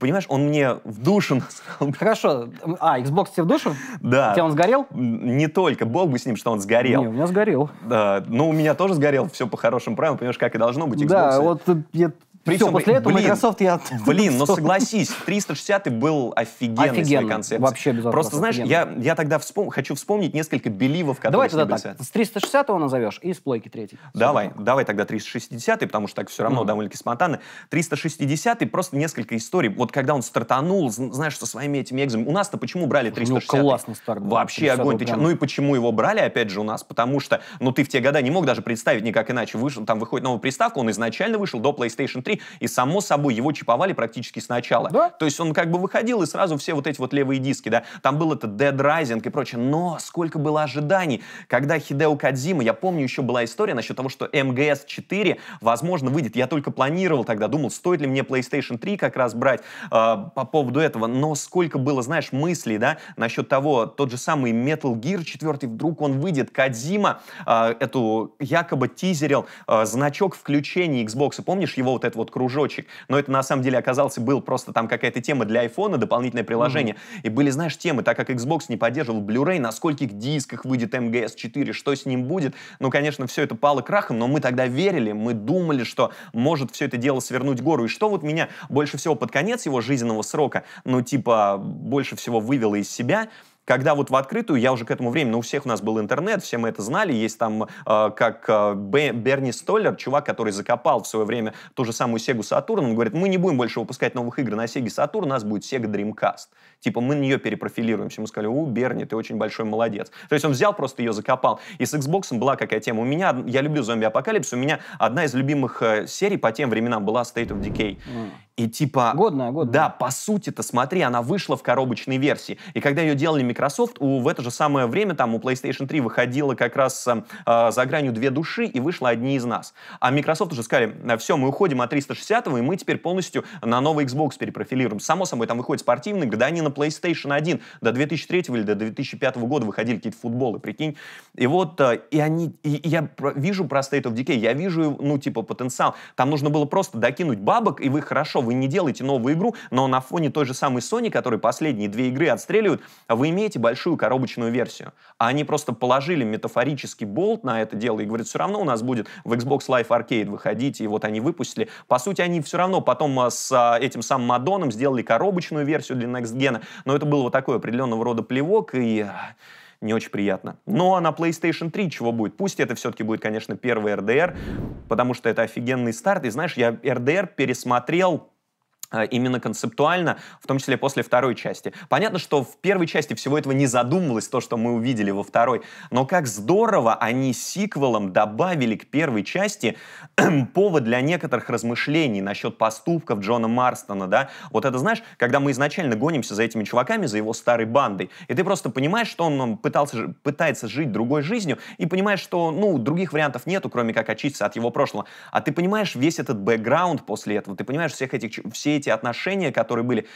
понимаешь, он мне в душу <laughs> насрал. Хорошо, а, Xbox тебе в душу? Да. Тебя он сгорел? Не только, бог бы с ним, что он сгорел. Не, у меня сгорел. Да, ну у меня тоже сгорел, все по хорошим правилам, понимаешь, как и должно быть Xbox. Да, вот я причем, Все, после этого блин, Microsoft я... <laughs> Блин, ну согласись, 360 был офигенный Офигенно, своей концепцией. вообще без Просто, знаешь, я, я тогда вспом... хочу вспомнить несколько беливов, которые Давай тогда так, с 360 его назовешь и с плойки третьей. Давай, так. давай тогда 360 потому что так все равно mm-hmm. довольно-таки спонтанно. 360 просто несколько историй. Вот когда он стартанул, знаешь, со своими этими экзами. У нас-то почему брали 360 Ну, классный старт. Вообще огонь. Прям... Ну и почему его брали, опять же, у нас? Потому что, ну ты в те года не мог даже представить никак иначе. Вышел, там выходит новая приставка, он изначально вышел до PlayStation 3, и само собой его чиповали практически сначала. Да? То есть он как бы выходил, и сразу все вот эти вот левые диски, да, там был этот Dead Rising и прочее, но сколько было ожиданий, когда Хидео Кадзима, я помню, еще была история насчет того, что МГС-4, возможно, выйдет, я только планировал тогда, думал, стоит ли мне PlayStation 3 как раз брать э, по поводу этого, но сколько было, знаешь, мыслей, да, насчет того, тот же самый Metal Gear 4, вдруг он выйдет, Кадзима э, эту якобы тизерил э, значок включения Xbox, помнишь его вот это вот вот кружочек. Но это на самом деле оказался был просто там какая-то тема для айфона, дополнительное приложение. Mm-hmm. И были, знаешь, темы, так как Xbox не поддерживал Blu-ray, на скольких дисках выйдет MGS4, что с ним будет. Ну, конечно, все это пало крахом, но мы тогда верили, мы думали, что может все это дело свернуть гору. И что вот меня больше всего под конец его жизненного срока, ну, типа, больше всего вывело из себя, когда вот в открытую, я уже к этому времени, но ну, у всех у нас был интернет, все мы это знали, есть там э, как э, Берни Столлер, чувак, который закопал в свое время ту же самую Sega Saturn, он говорит, мы не будем больше выпускать новых игр на Sega Saturn, у нас будет Sega Dreamcast. Типа мы на нее перепрофилируемся. Мы сказали, у, Берни, ты очень большой молодец. То есть он взял, просто ее закопал. И с Xbox была какая тема. У меня, я люблю зомби-апокалипсис, у меня одна из любимых э, серий по тем временам была State of Decay. Mm. И типа... Годная, годная. Да, по сути-то, смотри, она вышла в коробочной версии. И когда ее делали Microsoft, у, в это же самое время там у PlayStation 3 выходила как раз э, за гранью две души и вышла одни из нас. А Microsoft уже сказали, все, мы уходим от 360 го и мы теперь полностью на новый Xbox перепрофилируем. Само собой, там выходит спортивный когда они на PlayStation 1 до 2003 или до 2005 года выходили какие-то футболы, прикинь. И вот, э, и они, и, и я вижу про State of Decay, я вижу, ну, типа, потенциал. Там нужно было просто докинуть бабок, и вы хорошо вы не делаете новую игру, но на фоне той же самой Sony, который последние две игры отстреливают, вы имеете большую коробочную версию. А они просто положили метафорический болт на это дело и говорят, все равно у нас будет в Xbox Live Arcade выходить, и вот они выпустили. По сути, они все равно потом э, с а, этим самым Мадоном сделали коробочную версию для Next Gen, но это было вот такой определенного рода плевок, и э, не очень приятно. Ну а на PlayStation 3 чего будет? Пусть это все-таки будет, конечно, первый RDR, потому что это офигенный старт. И знаешь, я RDR пересмотрел а, именно концептуально, в том числе после второй части. Понятно, что в первой части всего этого не задумывалось, то, что мы увидели во второй, но как здорово они сиквелом добавили к первой части <clears throat> повод для некоторых размышлений насчет поступков Джона Марстона, да. Вот это, знаешь, когда мы изначально гонимся за этими чуваками, за его старой бандой, и ты просто понимаешь, что он пытался, пытается жить другой жизнью, и понимаешь, что, ну, других вариантов нету, кроме как очиститься от его прошлого. А ты понимаешь весь этот бэкграунд после этого, ты понимаешь всех этих, все эти отношения, которые были.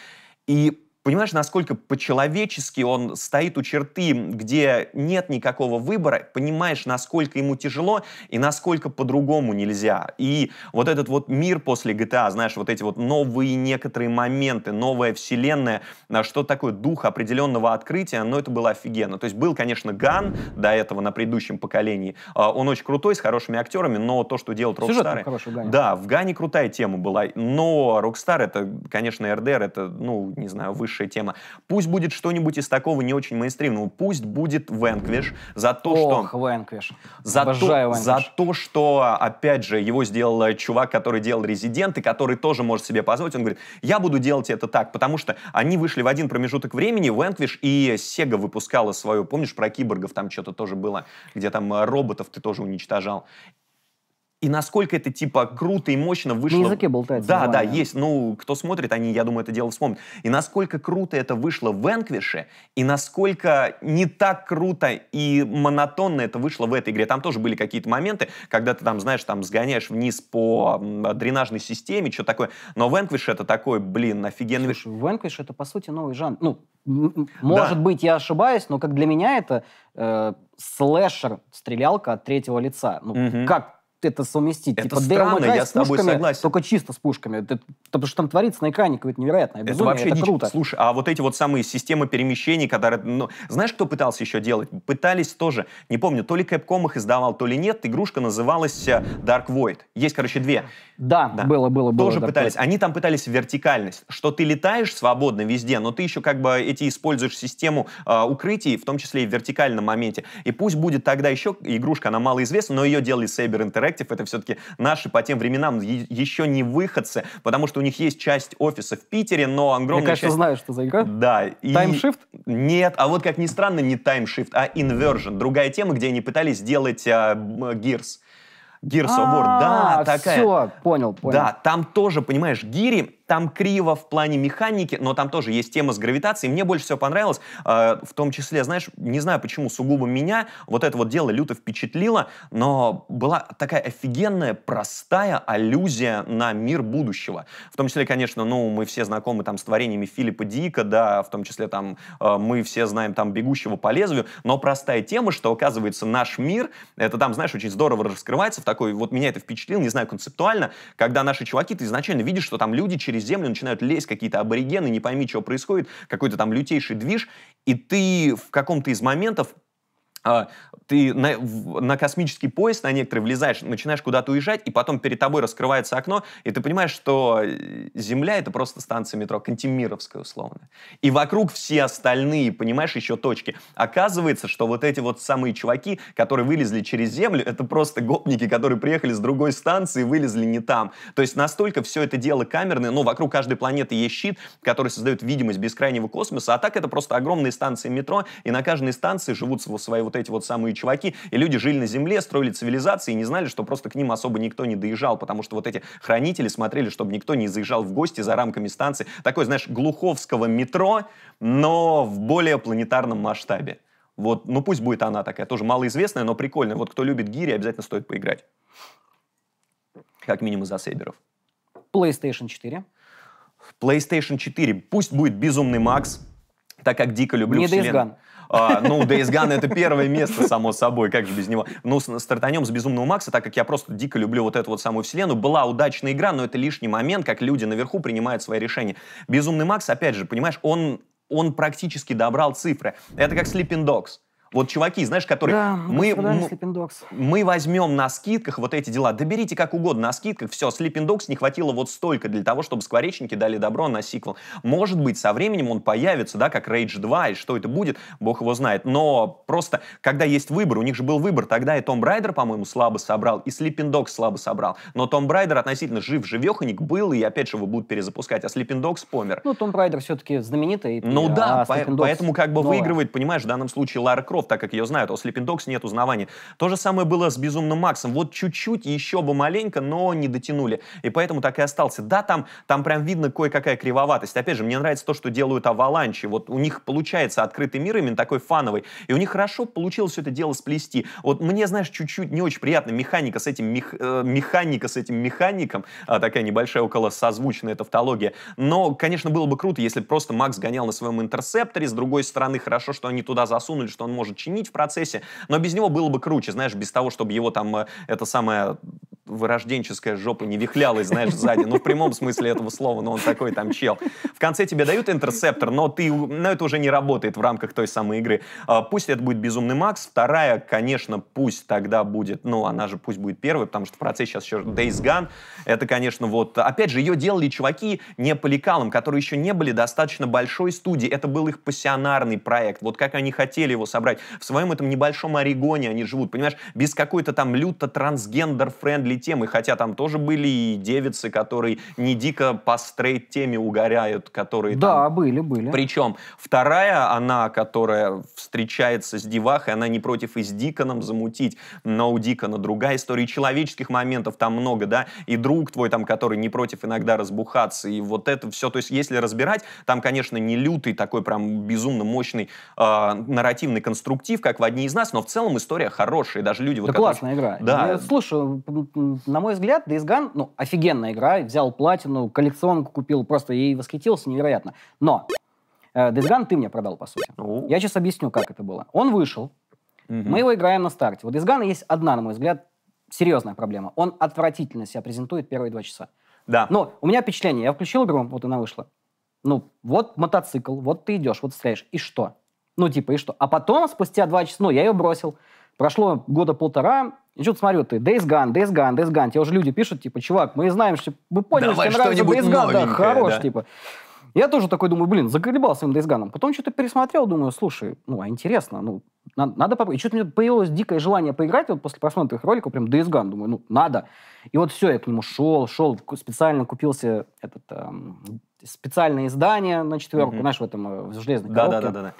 И понимаешь, насколько по-человечески он стоит у черты, где нет никакого выбора, понимаешь, насколько ему тяжело и насколько по-другому нельзя. И вот этот вот мир после GTA, а, знаешь, вот эти вот новые некоторые моменты, новая вселенная, а что такое дух определенного открытия, но ну, это было офигенно. То есть был, конечно, Ган до этого на предыдущем поколении, а, он очень крутой, с хорошими актерами, но то, что делают Рокстар, Да, в Гане крутая тема была, но Рокстар это, конечно, РДР, это, ну, не знаю, выше высшая тема. Пусть будет что-нибудь из такого не очень мейнстримного. Пусть будет Венквиш за то, Ох, что... Венквиш. За Обожаю то, за то, что, опять же, его сделал э, чувак, который делал Резидент, и который тоже может себе позволить. Он говорит, я буду делать это так, потому что они вышли в один промежуток времени, Венквиш и Sega выпускала свою, помнишь, про киборгов там что-то тоже было, где там э, роботов ты тоже уничтожал и насколько это типа круто и мощно вышло. На языке болтается. Да, нормально. да, есть. Ну, кто смотрит, они, я думаю, это дело вспомнят. И насколько круто это вышло в Энквише, и насколько не так круто и монотонно это вышло в этой игре. Там тоже были какие-то моменты, когда ты там, знаешь, там сгоняешь вниз по дренажной системе, что такое. Но в это такой, блин, офигенный... Слушай, это, по сути, новый жанр. Ну, может да. быть, я ошибаюсь, но как для меня это э, слэшер, стрелялка от третьего лица. Ну, угу. как это совместить. Это типа, странно, я с тобой пушками, согласен. Только чисто с пушками. Это, потому что там творится на экране какое-то невероятное безумие, это, вообще это круто. Слушай, а вот эти вот самые системы перемещений, которые... Ну, знаешь, кто пытался еще делать? Пытались тоже, не помню, то ли Capcom их издавал, то ли нет. Игрушка называлась э, Dark Void. Есть, короче, две. Да, да. было, было, было. Тоже пытались. Void. Они там пытались вертикальность, что ты летаешь свободно везде, но ты еще как бы эти используешь систему э, укрытий, в том числе и в вертикальном моменте. И пусть будет тогда еще игрушка, она малоизвестна, но ее делали Saber Interactive, проектов, это все-таки наши по тем временам еще не выходцы, потому что у них есть часть офиса в Питере, но огромная Я конечно часть... знаешь, что за игра. Да. И... Таймшифт? Нет, а вот как ни странно, не таймшифт, а инвершн. Другая тема, где они пытались сделать а, Gears. Gears of War, да, а, такая. Все, понял, понял. Да, там тоже, понимаешь, гири там криво в плане механики, но там тоже есть тема с гравитацией. Мне больше всего понравилось, э, в том числе, знаешь, не знаю почему, сугубо меня вот это вот дело люто впечатлило, но была такая офигенная, простая аллюзия на мир будущего. В том числе, конечно, ну, мы все знакомы там с творениями Филиппа Дика, да, в том числе там э, мы все знаем там «Бегущего по лезвию», но простая тема, что, оказывается, наш мир, это там, знаешь, очень здорово раскрывается в такой, вот меня это впечатлило, не знаю, концептуально, когда наши чуваки, ты изначально видишь, что там люди через землю, начинают лезть какие-то аборигены, не пойми, что происходит, какой-то там лютейший движ, и ты в каком-то из моментов а, ты на, на космический поезд на некоторые влезаешь, начинаешь куда-то уезжать, и потом перед тобой раскрывается окно, и ты понимаешь, что э, Земля — это просто станция метро, Кантемировская условно. И вокруг все остальные, понимаешь, еще точки. Оказывается, что вот эти вот самые чуваки, которые вылезли через Землю, это просто гопники, которые приехали с другой станции и вылезли не там. То есть настолько все это дело камерное, но ну, вокруг каждой планеты есть щит, который создает видимость бескрайнего космоса, а так это просто огромные станции метро, и на каждой станции живут свои вот эти вот самые чуваки, и люди жили на земле, строили цивилизации и не знали, что просто к ним особо никто не доезжал, потому что вот эти хранители смотрели, чтобы никто не заезжал в гости за рамками станции. Такой, знаешь, глуховского метро, но в более планетарном масштабе. Вот, ну пусть будет она такая, тоже малоизвестная, но прикольная. Вот кто любит гири, обязательно стоит поиграть. Как минимум за сейберов. PlayStation 4. PlayStation 4. Пусть будет Безумный Макс, так как дико люблю Не вселен... А, ну, Days Gone это первое место, само собой, как же без него. Ну, с стартанем с Безумного Макса, так как я просто дико люблю вот эту вот самую вселенную. Была удачная игра, но это лишний момент, как люди наверху принимают свои решения. Безумный Макс, опять же, понимаешь, он он практически добрал цифры. Это как Sleeping Dogs. Вот чуваки, знаешь, которые... Да, мы, мы, возьмем на скидках вот эти дела. Доберите как угодно на скидках. Все, Sleeping Dogs не хватило вот столько для того, чтобы скворечники дали добро на сиквел. Может быть, со временем он появится, да, как Rage 2, и что это будет, бог его знает. Но просто, когда есть выбор, у них же был выбор, тогда и Том Брайдер, по-моему, слабо собрал, и Sleeping Dogs слабо собрал. Но Том Брайдер относительно жив-живеханик был, и опять же его будут перезапускать, а Sleeping Dogs помер. Ну, Том Брайдер все-таки знаменитый. Ну а да, а по- поэтому как бы новая. выигрывает, понимаешь, в данном случае Лара Крофт слов, так как ее знают. А у Sleeping Dogs нет узнавания. То же самое было с Безумным Максом. Вот чуть-чуть, еще бы маленько, но не дотянули. И поэтому так и остался. Да, там, там прям видно кое-какая кривоватость. Опять же, мне нравится то, что делают Аваланчи. Вот у них получается открытый мир именно такой фановый. И у них хорошо получилось все это дело сплести. Вот мне, знаешь, чуть-чуть не очень приятно механика с этим мех, э, механика с этим механиком, а, такая небольшая около созвучная тавтология. Но, конечно, было бы круто, если просто Макс гонял на своем интерсепторе. С другой стороны, хорошо, что они туда засунули, что он может чинить в процессе, но без него было бы круче, знаешь, без того, чтобы его там э, это самое вырожденческая жопа не вихлялась, знаешь, сзади. Ну, в прямом смысле этого слова, но он такой там чел. В конце тебе дают интерсептор, но ты, но это уже не работает в рамках той самой игры. А, пусть это будет Безумный Макс. Вторая, конечно, пусть тогда будет, ну, она же пусть будет первой, потому что в процессе сейчас еще Days Gone. Это, конечно, вот... Опять же, ее делали чуваки не по лекалам, которые еще не были достаточно большой студии. Это был их пассионарный проект. Вот как они хотели его собрать. В своем этом небольшом Орегоне они живут, понимаешь? Без какой-то там люто трансгендер-френдли темы, хотя там тоже были и девицы, которые не дико по стрейт-теме угоряют, которые Да, там... были, были. Причем вторая, она, которая встречается с девахой, она не против и с Диконом замутить, но у Дикона другая история, и человеческих моментов там много, да, и друг твой там, который не против иногда разбухаться, и вот это все, то есть если разбирать, там, конечно, не лютый такой прям безумно мощный э, нарративный конструктив, как в «Одни из нас», но в целом история хорошая, даже люди... Да вот, классная которые... игра. Да. Я слушаю на мой взгляд, Days Gone, ну, офигенная игра, взял платину, коллекционку купил, просто ей восхитился невероятно. Но э, Days Gone ты мне продал, по сути. О. Ну. Я сейчас объясню, как это было. Он вышел, угу. мы его играем на старте. Вот Days Gone есть одна, на мой взгляд, серьезная проблема. Он отвратительно себя презентует первые два часа. Да. Но у меня впечатление, я включил игру, вот она вышла. Ну, вот мотоцикл, вот ты идешь, вот стреляешь, и что? Ну, типа, и что? А потом, спустя два часа, ну, я ее бросил. Прошло года полтора, и что-то смотрю, ты Days Gone, Days Gone, Days Gone. Тебе уже люди пишут, типа, чувак, мы знаем, что мы поняли, Давай что тебе нравится Days Gone, да, хорош, да. типа. Я тоже такой думаю, блин, заколебался своим Days Gone. Потом что-то пересмотрел, думаю, слушай, ну, а интересно, ну, надо, надо попробовать. И что-то у меня появилось дикое желание поиграть, вот после просмотра их роликов, прям Days Gone, думаю, ну, надо. И вот все, я к нему шел, шел, специально купился этот, эм, специальное издание на четверку, mm-hmm. знаешь, в этом, э, в железной коробке. Да, да, да, да.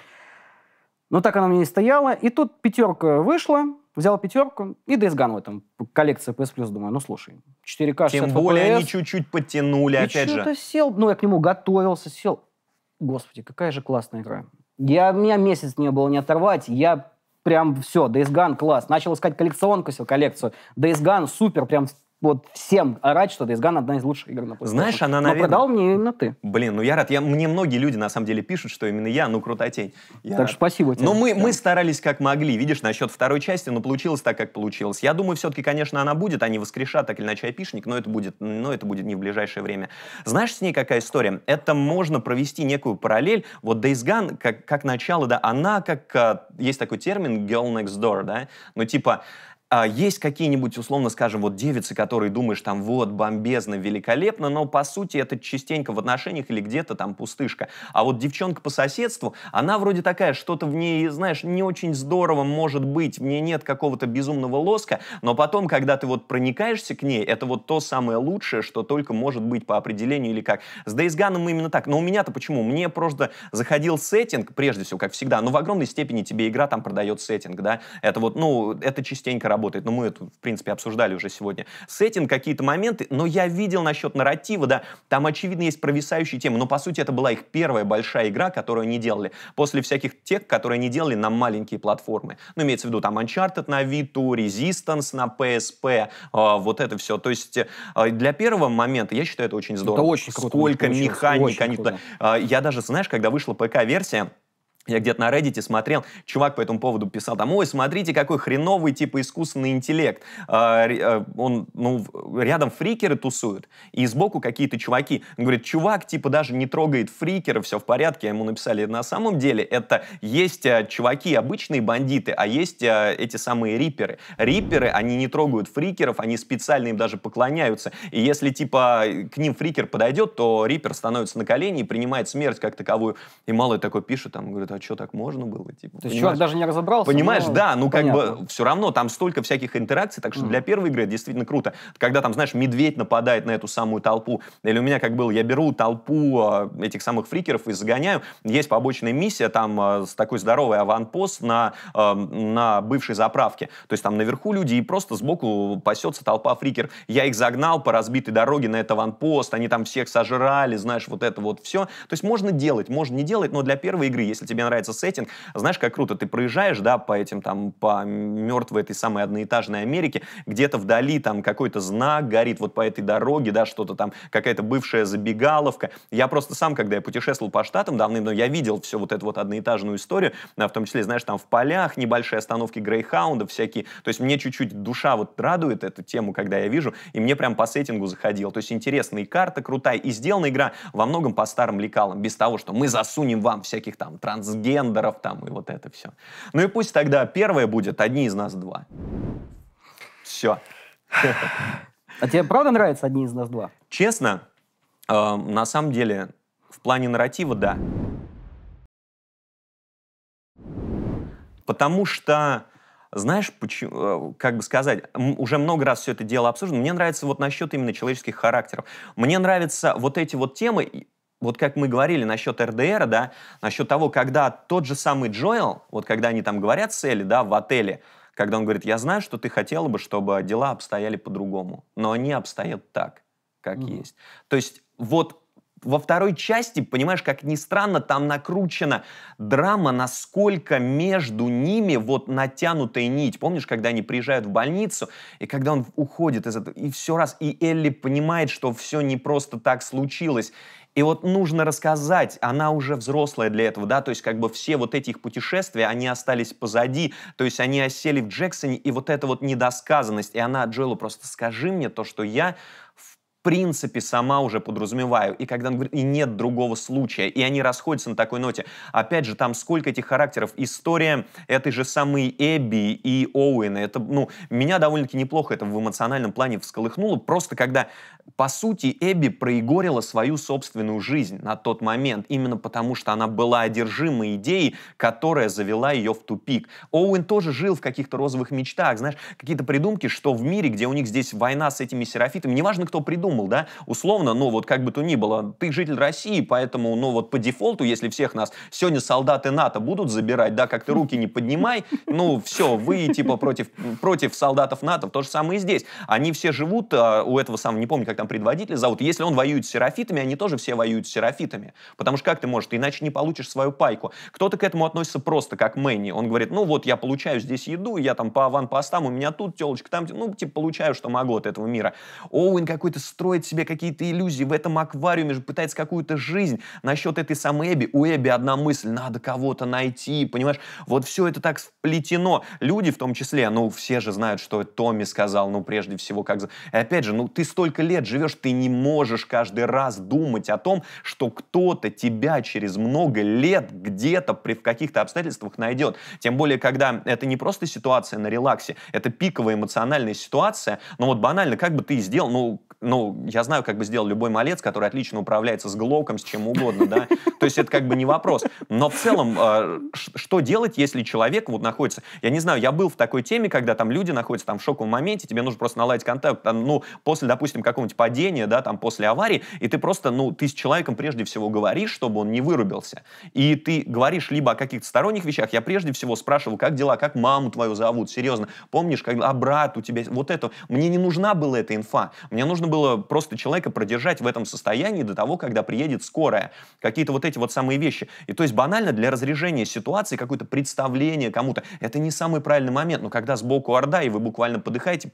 Но так она у меня и стояла. И тут пятерка вышла, взял пятерку, и Days Gone в этом коллекция PS Plus. Думаю, ну слушай, 4К, Тем более FPS. они чуть-чуть подтянули, и опять же. Я сел, ну я к нему готовился, сел. Господи, какая же классная игра. Я, меня месяц не было не оторвать, я прям все, Days Gone класс. Начал искать коллекционку, сел коллекцию. Days Gone супер, прям вот всем орать, что Days одна из лучших игр на PlayStation. Знаешь, она, наверное... Но продал мне именно ты. Блин, ну я рад. Я, мне многие люди, на самом деле, пишут, что именно я, ну, крутотень. Я так рад. спасибо тебе. Но ну, мы, да. мы старались как могли, видишь, насчет второй части, но ну, получилось так, как получилось. Я думаю, все-таки, конечно, она будет, они воскрешат так или иначе айпишник, но это будет, но это будет не в ближайшее время. Знаешь, с ней какая история? Это можно провести некую параллель. Вот Days Gone, как, как начало, да, она как... А, есть такой термин girl next door, да? Ну, типа, а есть какие-нибудь, условно скажем, вот девицы, которые думаешь там, вот, бомбезно, великолепно, но по сути это частенько в отношениях или где-то там пустышка. А вот девчонка по соседству, она вроде такая, что-то в ней, знаешь, не очень здорово может быть, в ней нет какого-то безумного лоска, но потом, когда ты вот проникаешься к ней, это вот то самое лучшее, что только может быть по определению или как. С Days Gone именно так. Но у меня-то почему? Мне просто заходил сеттинг, прежде всего, как всегда, но в огромной степени тебе игра там продает сеттинг, да. Это вот, ну, это частенько работает работает, но мы это, в принципе, обсуждали уже сегодня. Сеттинг, какие-то моменты, но я видел насчет нарратива, да, там, очевидно, есть провисающие темы, но, по сути, это была их первая большая игра, которую они делали, после всяких тех, которые они делали на маленькие платформы. Ну, имеется в виду, там, Uncharted на Vita, Resistance на PSP, э, вот это все. То есть, э, для первого момента, я считаю, это очень здорово. Это очень Сколько механик очень они... Круто. Э, я даже, знаешь, когда вышла ПК-версия, я где-то на Reddit смотрел, чувак по этому поводу писал, там, ой, смотрите, какой хреновый, типа, искусственный интеллект. А, а, он, ну, рядом фрикеры тусуют, и сбоку какие-то чуваки. Он говорит, чувак, типа, даже не трогает фрикера, все в порядке. Ему написали, на самом деле, это есть а, чуваки, обычные бандиты, а есть эти самые риперы. Риперы, они не трогают фрикеров, они специально им даже поклоняются. И если, типа, к ним фрикер подойдет, то рипер становится на колени и принимает смерть как таковую. И малый такой пишет, там, говорит, а что, так можно было? Типа, То есть чувак даже не разобрался? Понимаешь, но... Ну, да, ну Понятно. как бы все равно там столько всяких интеракций, так что mm. для первой игры это действительно круто. Когда там, знаешь, медведь нападает на эту самую толпу, или у меня как было, я беру толпу а, этих самых фрикеров и загоняю. Есть побочная миссия там а, с такой здоровый аванпост на, а, на бывшей заправке. То есть там наверху люди и просто сбоку пасется толпа фрикер. Я их загнал по разбитой дороге на этот аванпост, они там всех сожрали, знаешь, вот это вот все. То есть можно делать, можно не делать, но для первой игры, если тебе мне нравится сеттинг. Знаешь, как круто, ты проезжаешь, да, по этим там, по мертвой этой самой одноэтажной Америке, где-то вдали там какой-то знак горит вот по этой дороге, да, что-то там, какая-то бывшая забегаловка. Я просто сам, когда я путешествовал по Штатам давным но я видел все вот эту вот одноэтажную историю, а в том числе, знаешь, там в полях небольшие остановки грейхаундов, всякие. То есть мне чуть-чуть душа вот радует эту тему, когда я вижу, и мне прям по сеттингу заходил. То есть интересно, и карта крутая, и сделана игра во многом по старым лекалам, без того, что мы засунем вам всяких там транзакций трансгендеров там и вот это все. Ну и пусть тогда первое будет «Одни из нас два». Все. А тебе правда нравится «Одни из нас два»? Честно, э, на самом деле, в плане нарратива – да. Потому что знаешь, почему, э, как бы сказать, уже много раз все это дело обсуждено. Мне нравится вот насчет именно человеческих характеров. Мне нравятся вот эти вот темы, вот как мы говорили насчет РДР, да, насчет того, когда тот же самый Джоэл, вот когда они там говорят с Элли, да, в отеле, когда он говорит, я знаю, что ты хотела бы, чтобы дела обстояли по-другому, но они обстоят так, как mm-hmm. есть. То есть вот во второй части, понимаешь, как ни странно, там накручена драма, насколько между ними вот натянутая нить. Помнишь, когда они приезжают в больницу, и когда он уходит из этого, и все раз, и Элли понимает, что все не просто так случилось. И вот нужно рассказать, она уже взрослая для этого, да, то есть как бы все вот эти их путешествия, они остались позади, то есть они осели в Джексоне, и вот эта вот недосказанность, и она Джоэлу просто скажи мне то, что я принципе сама уже подразумеваю. И когда он говорит, и нет другого случая, и они расходятся на такой ноте. Опять же, там сколько этих характеров. История этой же самой Эбби и Оуэна. Это, ну, меня довольно-таки неплохо это в эмоциональном плане всколыхнуло. Просто когда по сути, Эбби проигорила свою собственную жизнь на тот момент, именно потому что она была одержима идеей, которая завела ее в тупик. Оуэн тоже жил в каких-то розовых мечтах, знаешь, какие-то придумки, что в мире, где у них здесь война с этими серафитами, неважно, кто придумал, да, условно, но ну, вот как бы то ни было, ты житель России, поэтому, ну вот по дефолту, если всех нас сегодня солдаты НАТО будут забирать, да, как ты руки не поднимай, ну все, вы типа против, против солдатов НАТО, то же самое и здесь. Они все живут, а, у этого самого, не помню, как там предводителя зовут, если он воюет с серафитами, они тоже все воюют с серафитами. Потому что как ты можешь, ты иначе не получишь свою пайку. Кто-то к этому относится просто как Мэнни. Он говорит, ну вот я получаю здесь еду, я там по аванпостам, у меня тут телочка, там, ну типа получаю, что могу от этого мира. Оуэн какой-то строит себе какие-то иллюзии в этом аквариуме, пытается какую-то жизнь. Насчет этой самой Эбби, у Эбби одна мысль, надо кого-то найти, понимаешь? Вот все это так сплетено. Люди в том числе, ну все же знают, что Томми сказал, ну прежде всего как... И опять же, ну ты столько лет лет живешь, ты не можешь каждый раз думать о том, что кто-то тебя через много лет где-то при в каких-то обстоятельствах найдет. Тем более, когда это не просто ситуация на релаксе, это пиковая эмоциональная ситуация. Но вот банально, как бы ты сделал, ну, ну, я знаю, как бы сделал любой малец, который отлично управляется с глоком, с чем угодно, да. То есть это как бы не вопрос. Но в целом, а, что делать, если человек вот находится... Я не знаю, я был в такой теме, когда там люди находятся там в шоковом моменте, тебе нужно просто наладить контакт. Ну, после, допустим, какого-нибудь какое-нибудь падение, да, там после аварии, и ты просто, ну, ты с человеком прежде всего говоришь, чтобы он не вырубился. И ты говоришь либо о каких-то сторонних вещах, я прежде всего спрашивал, как дела, как маму твою зовут, серьезно, помнишь, как, а брат у тебя, вот это, мне не нужна была эта инфа, мне нужно было просто человека продержать в этом состоянии до того, когда приедет скорая, какие-то вот эти вот самые вещи. И то есть банально для разрешения ситуации какое-то представление кому-то, это не самый правильный момент, но когда сбоку орда, и вы буквально подыхаете,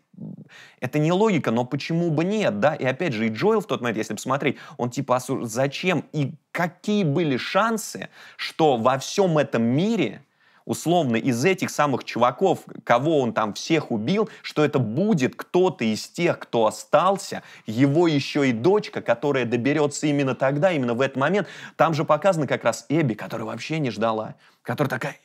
это не логика, но почему бы нет, да, да, и опять же, и Джоэл в тот момент, если посмотреть, он типа, а зачем и какие были шансы, что во всем этом мире условно из этих самых чуваков, кого он там всех убил, что это будет кто-то из тех, кто остался, его еще и дочка, которая доберется именно тогда, именно в этот момент. Там же показано как раз Эбби, которая вообще не ждала, которая такая,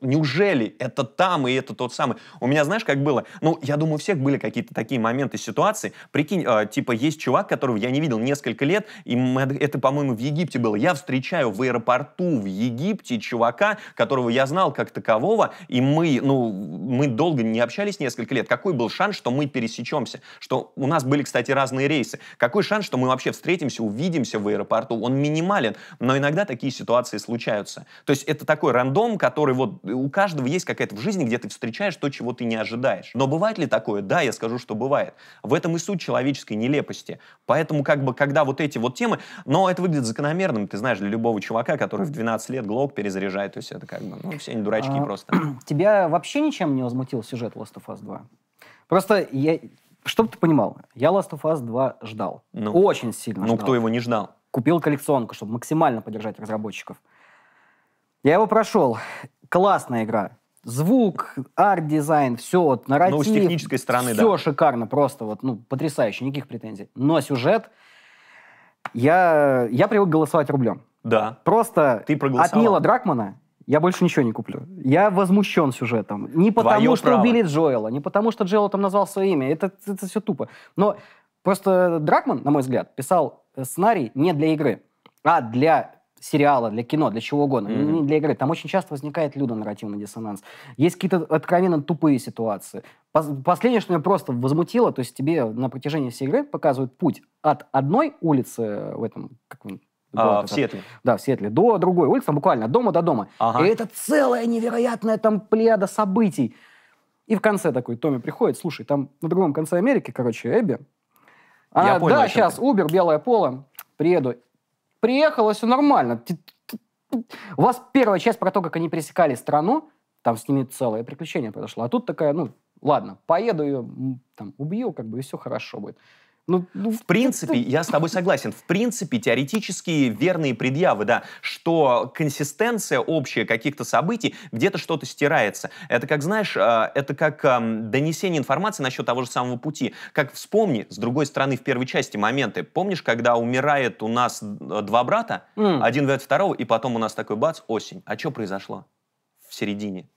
Неужели это там и это тот самый? У меня, знаешь, как было? Ну, я думаю, у всех были какие-то такие моменты, ситуации. Прикинь, э, типа, есть чувак, которого я не видел несколько лет, и мы, это, по-моему, в Египте было. Я встречаю в аэропорту в Египте чувака, которого я знал как такового, и мы, ну, мы долго не общались несколько лет. Какой был шанс, что мы пересечемся? Что у нас были, кстати, разные рейсы. Какой шанс, что мы вообще встретимся, увидимся в аэропорту? Он минимален, но иногда такие ситуации случаются. То есть это такой рандом, который вот у каждого есть какая-то в жизни, где ты встречаешь то, чего ты не ожидаешь. Но бывает ли такое? Да, я скажу, что бывает. В этом и суть человеческой нелепости. Поэтому, как бы, когда вот эти вот темы... Но это выглядит закономерным, ты знаешь, для любого чувака, который в 12 лет глок перезаряжает, то есть это как бы, ну, все они дурачки а, просто. <clears throat> Тебя вообще ничем не возмутил сюжет Last of Us 2? Просто я... Чтобы ты понимал, я Last of Us 2 ждал. Ну, Очень сильно Ну, кто его не ждал? Купил коллекционку, чтобы максимально поддержать разработчиков. Я его прошел, классная игра. Звук, арт-дизайн, все вот, нарратив. Ну, с технической стороны, все да. Все шикарно, просто вот, ну, потрясающе, никаких претензий. Но сюжет... Я, я привык голосовать рублем. Да. Просто Ты от Нила Дракмана я больше ничего не куплю. Я возмущен сюжетом. Не потому, Твое что право. убили Джоэла, не потому, что Джоэл там назвал свое имя. Это, это все тупо. Но просто Дракман, на мой взгляд, писал сценарий не для игры, а для сериала, для кино, для чего угодно, mm-hmm. не для игры. Там очень часто возникает людо нарративный диссонанс. Есть какие-то откровенно тупые ситуации. Последнее, что меня просто возмутило, то есть тебе на протяжении всей игры показывают путь от одной улицы э, в этом каком-нибудь а, в Сиэтле. Да, в Сиэтле. До другой улицы, буквально от дома до дома. Ага. И это целая невероятная там плеяда событий. И в конце такой Томми приходит, слушай, там на другом конце Америки, короче, Эбби. Она, Я «А, понял, да, сейчас, Убер, белое поло, приеду приехало, все нормально. У вас первая часть про то, как они пересекали страну, там с ними целое приключение произошло. А тут такая, ну, ладно, поеду ее, там, убью, как бы, и все хорошо будет. Ну, ну, в принципе, это... Ну, я с тобой согласен. В принципе, теоретически верные предъявы, да, что консистенция общая каких-то событий, где-то что-то стирается. Это как, знаешь, э, это как эм, донесение информации насчет того же самого пути. Как вспомни, с другой стороны, в первой части моменты. Помнишь, когда умирает у нас э, два брата, mm. один вет второго, и потом у нас такой бац, осень. А что произошло в середине?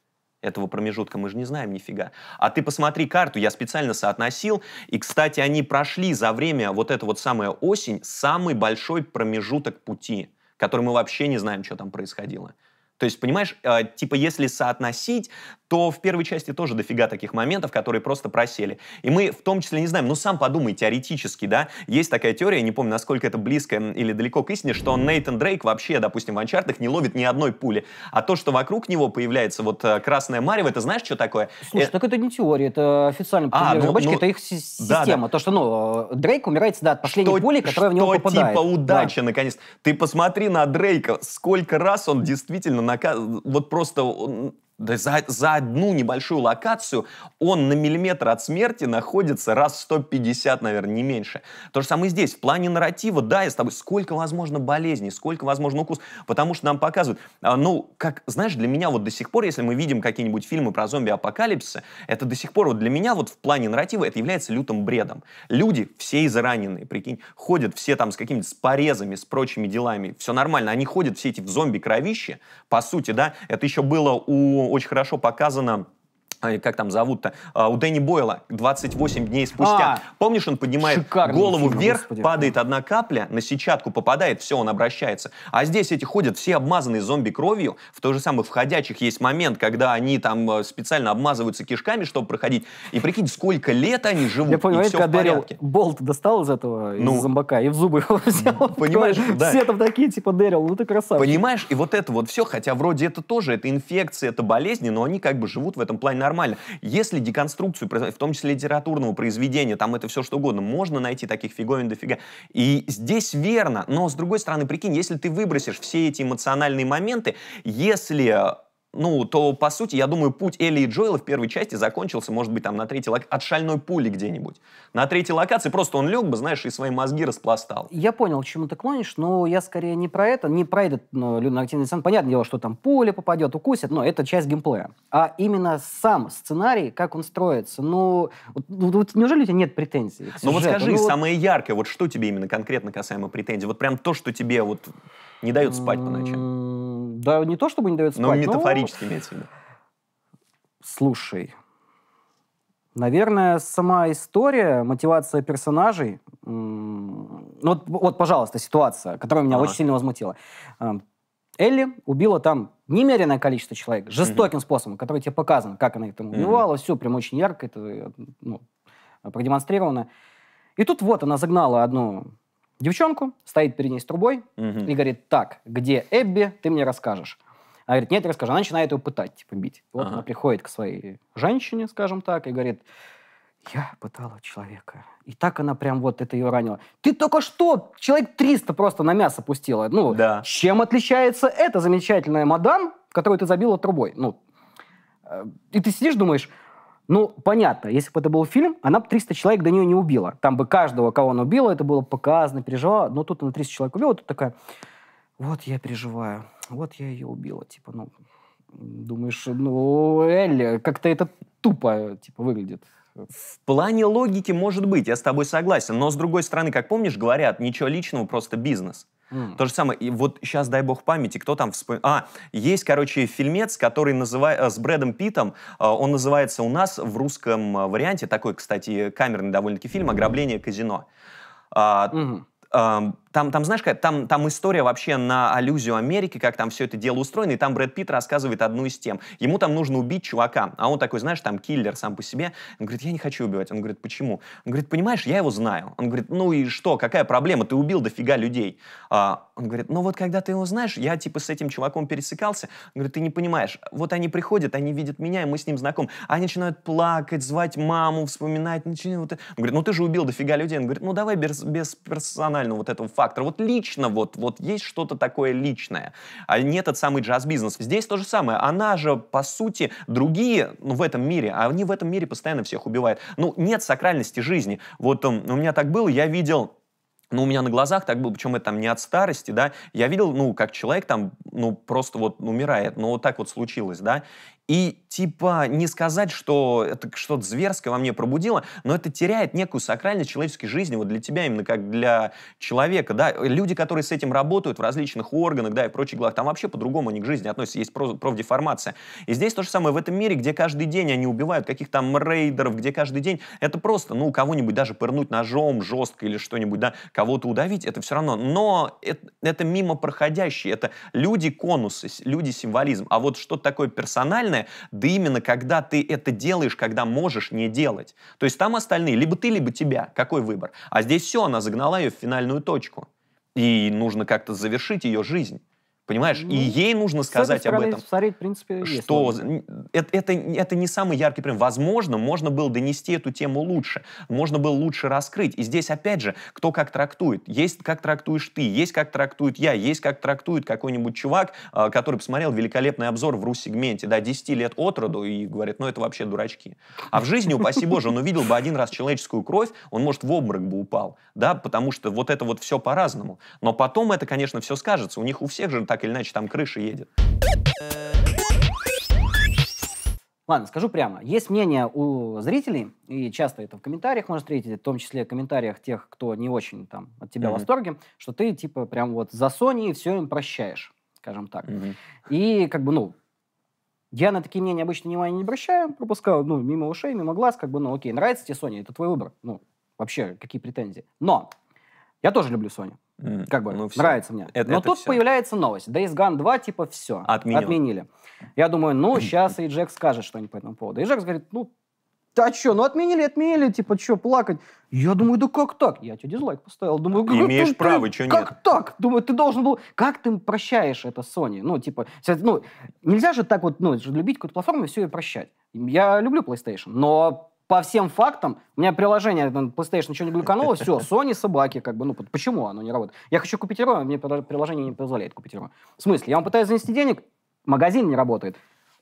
Этого промежутка мы же не знаем нифига. А ты посмотри карту, я специально соотносил. И, кстати, они прошли за время, вот это вот самая осень, самый большой промежуток пути, который мы вообще не знаем, что там происходило. То есть, понимаешь, э, типа, если соотносить, то в первой части тоже дофига таких моментов, которые просто просели. И мы в том числе не знаем, ну сам подумай, теоретически, да, есть такая теория, не помню, насколько это близко или далеко к истине, что Нейтан Дрейк вообще, допустим, в Uncharted не ловит ни одной пули. А то, что вокруг него появляется вот э, красная марево, это знаешь, что такое? Слушай, э... так это не теория, это официально а, ну, ну, это их система. Да, да. То, что, ну, э, Дрейк умирает, да, от последней что, пули, которая что в него типа попадает. типа удача, да. наконец. Ты посмотри на Дрейка, сколько раз он действительно наказ... Вот просто да за, за одну небольшую локацию он на миллиметр от смерти находится раз 150, наверное, не меньше. То же самое здесь. В плане нарратива, да, я с тобой, сколько возможно болезней, сколько возможно укус, потому что нам показывают, а, ну, как, знаешь, для меня вот до сих пор, если мы видим какие-нибудь фильмы про зомби-апокалипсисы, это до сих пор вот для меня вот в плане нарратива это является лютым бредом. Люди все израненные, прикинь, ходят все там с какими-то с порезами, с прочими делами, все нормально, они ходят все эти в зомби-кровище, по сути, да, это еще было у очень хорошо показано Э, как там зовут-то, э, у Дэнни Бойла 28 дней спустя. А, Помнишь, он поднимает голову фильм, вверх, господи. падает одна капля, на сетчатку попадает, все, он обращается. А здесь эти ходят все обмазанные зомби кровью. В то же самое в есть момент, когда они там э, специально обмазываются кишками, чтобы проходить. И прикинь, сколько лет они живут, Я понимаю, и все когда в порядке. Дэрил болт достал из этого, ну, из зомбака, и в зубы его <laughs> взял. <laughs> Понимаешь? Да. Все там такие, типа, Дэрил, ну ты красавчик. Понимаешь? И вот это вот все, хотя вроде это тоже, это инфекция, это болезни, но они как бы живут в этом плане нормально. Если деконструкцию, в том числе литературного произведения, там это все что угодно, можно найти таких фиговин дофига. И здесь верно, но с другой стороны, прикинь, если ты выбросишь все эти эмоциональные моменты, если э, ну, то, по сути, я думаю, путь Элли и Джоэла в первой части закончился, может быть, там на третьей локации, от шальной пули где-нибудь. На третьей локации просто он лег бы, знаешь, и свои мозги распластал. Я понял, к чему ты клонишь, но я скорее не про это, не про этот ну, активный сцен. Понятное дело, что там пуля попадет, укусит, но это часть геймплея. А именно сам сценарий, как он строится, ну, вот, ну, вот неужели у тебя нет претензий Ну вот скажи, ну, самое вот... яркое, вот что тебе именно конкретно касаемо претензий? Вот прям то, что тебе вот не дают спать по ночам. Да, не то чтобы не дают спать. Но метафорически имеется в виду. Слушай, наверное, сама история, мотивация персонажей. Ну вот, вот, пожалуйста, ситуация, которая меня а. очень сильно возмутила. Эм, Элли убила там немереное количество человек жестоким mm-hmm. способом, который тебе показан, как она их там убивала, mm-hmm. все прям очень ярко это э, ну, продемонстрировано. И тут вот она загнала одну девчонку, стоит перед ней с трубой угу. и говорит, так, где Эбби, ты мне расскажешь. Она говорит, нет, я расскажу. Она начинает ее пытать, типа бить. Вот ага. она приходит к своей женщине, скажем так, и говорит, я пытала человека. И так она прям вот это ее ранила. Ты только что человек 300 просто на мясо пустила. Ну, да. чем отличается эта замечательная мадам, которую ты забила трубой? Ну, э, и ты сидишь, думаешь, ну, понятно, если бы это был фильм, она бы 300 человек до нее не убила. Там бы каждого, кого она убила, это было показано, переживала. Но тут она 300 человек убила, тут такая, вот я переживаю, вот я ее убила. Типа, ну, думаешь, ну, Элли, как-то это тупо типа, выглядит. В плане логики может быть, я с тобой согласен. Но, с другой стороны, как помнишь, говорят, ничего личного, просто бизнес. Mm. То же самое. И вот сейчас, дай бог памяти, кто там вспомнил... А, есть, короче, фильмец, который называет... Э, с Брэдом Питом. Э, он называется у нас в русском э, варианте, такой, кстати, камерный довольно-таки фильм «Ограбление казино». Mm-hmm там, там, знаешь, как, там, там история вообще на аллюзию Америки, как там все это дело устроено, и там Брэд Питт рассказывает одну из тем. Ему там нужно убить чувака, а он такой, знаешь, там киллер сам по себе. Он говорит, я не хочу убивать. Он говорит, почему? Он говорит, понимаешь, я его знаю. Он говорит, ну и что, какая проблема, ты убил дофига людей. А, он говорит, ну вот когда ты его знаешь, я типа с этим чуваком пересекался. Он говорит, ты не понимаешь, вот они приходят, они видят меня, и мы с ним знаком. Они начинают плакать, звать маму, вспоминать. Начинают... Он говорит, ну ты же убил дофига людей. Он говорит, ну давай без, без персонального вот этого фактор. Вот лично вот, вот есть что-то такое личное, а не этот самый джаз-бизнес. Здесь то же самое. Она же, по сути, другие ну, в этом мире, а они в этом мире постоянно всех убивают. Ну, нет сакральности жизни. Вот эм, у меня так было, я видел ну, у меня на глазах так было, причем это там не от старости, да, я видел, ну, как человек там, ну, просто вот умирает, но ну, вот так вот случилось, да, и типа не сказать, что это что-то зверское во мне пробудило, но это теряет некую сакральность человеческой жизни, вот для тебя именно как для человека, да, люди, которые с этим работают в различных органах, да, и прочих главах, там вообще по-другому они к жизни относятся, есть профдеформация. И здесь то же самое в этом мире, где каждый день они убивают каких-то там рейдеров, где каждый день это просто, ну, кого-нибудь даже пырнуть ножом жестко или что-нибудь, да, кого-то удавить, это все равно, но это, это мимо проходящие, это люди-конусы, люди-символизм, а вот что такое персональное, главное, да именно когда ты это делаешь, когда можешь не делать. То есть там остальные, либо ты, либо тебя. Какой выбор? А здесь все, она загнала ее в финальную точку. И нужно как-то завершить ее жизнь. Понимаешь? Ну, и ей нужно сказать об этом. Смотреть, в принципе, что это, это, это не самый яркий пример. Возможно, можно было донести эту тему лучше, можно было лучше раскрыть. И здесь, опять же, кто как трактует. Есть как трактуешь ты, есть как трактует я, есть как трактует какой-нибудь чувак, а, который посмотрел великолепный обзор в РУ-сегменте, да, 10 лет от роду, и говорит, ну это вообще дурачки. А в жизни, упаси боже, он увидел бы один раз человеческую кровь, он, может, в обморок бы упал, да, потому что вот это вот все по-разному. Но потом это, конечно, все скажется. У них у всех же так так или иначе там крыша едет. Ладно, скажу прямо. Есть мнение у зрителей, и часто это в комментариях можно встретить, в том числе в комментариях тех, кто не очень там от тебя mm-hmm. в восторге, что ты типа прям вот за Sony и все им прощаешь, скажем так. Mm-hmm. И как бы, ну, я на такие мнения обычно внимания не обращаю, пропускаю, ну, мимо ушей, мимо глаз, как бы, ну, окей, нравится тебе Sony, это твой выбор. Ну, вообще, какие претензии. Но я тоже люблю Sony. Как бы, ну, нравится мне. Это, Но это тут все. появляется новость. Days Gone 2, типа, все. Отменил. Отменили. Я думаю, ну, сейчас и Джек скажет что-нибудь по этому поводу. И Джек говорит, ну, да что, ну отменили, отменили, типа, что, плакать? Я думаю, да как так? Я тебе дизлайк поставил. Думаю, как, Имеешь ты, право, ты, что нет? Как так? Думаю, ты должен был... Как ты прощаешь это Sony? Ну, типа, ну, нельзя же так вот, ну, любить какую-то платформу и все ее прощать. Я люблю PlayStation, но по всем фактам, у меня приложение на PlayStation ничего не глюкануло, все, Sony собаки, как бы, ну, почему оно не работает? Я хочу купить ROM, а мне приложение не позволяет купить ROM. В смысле? Я вам пытаюсь занести денег, магазин не работает.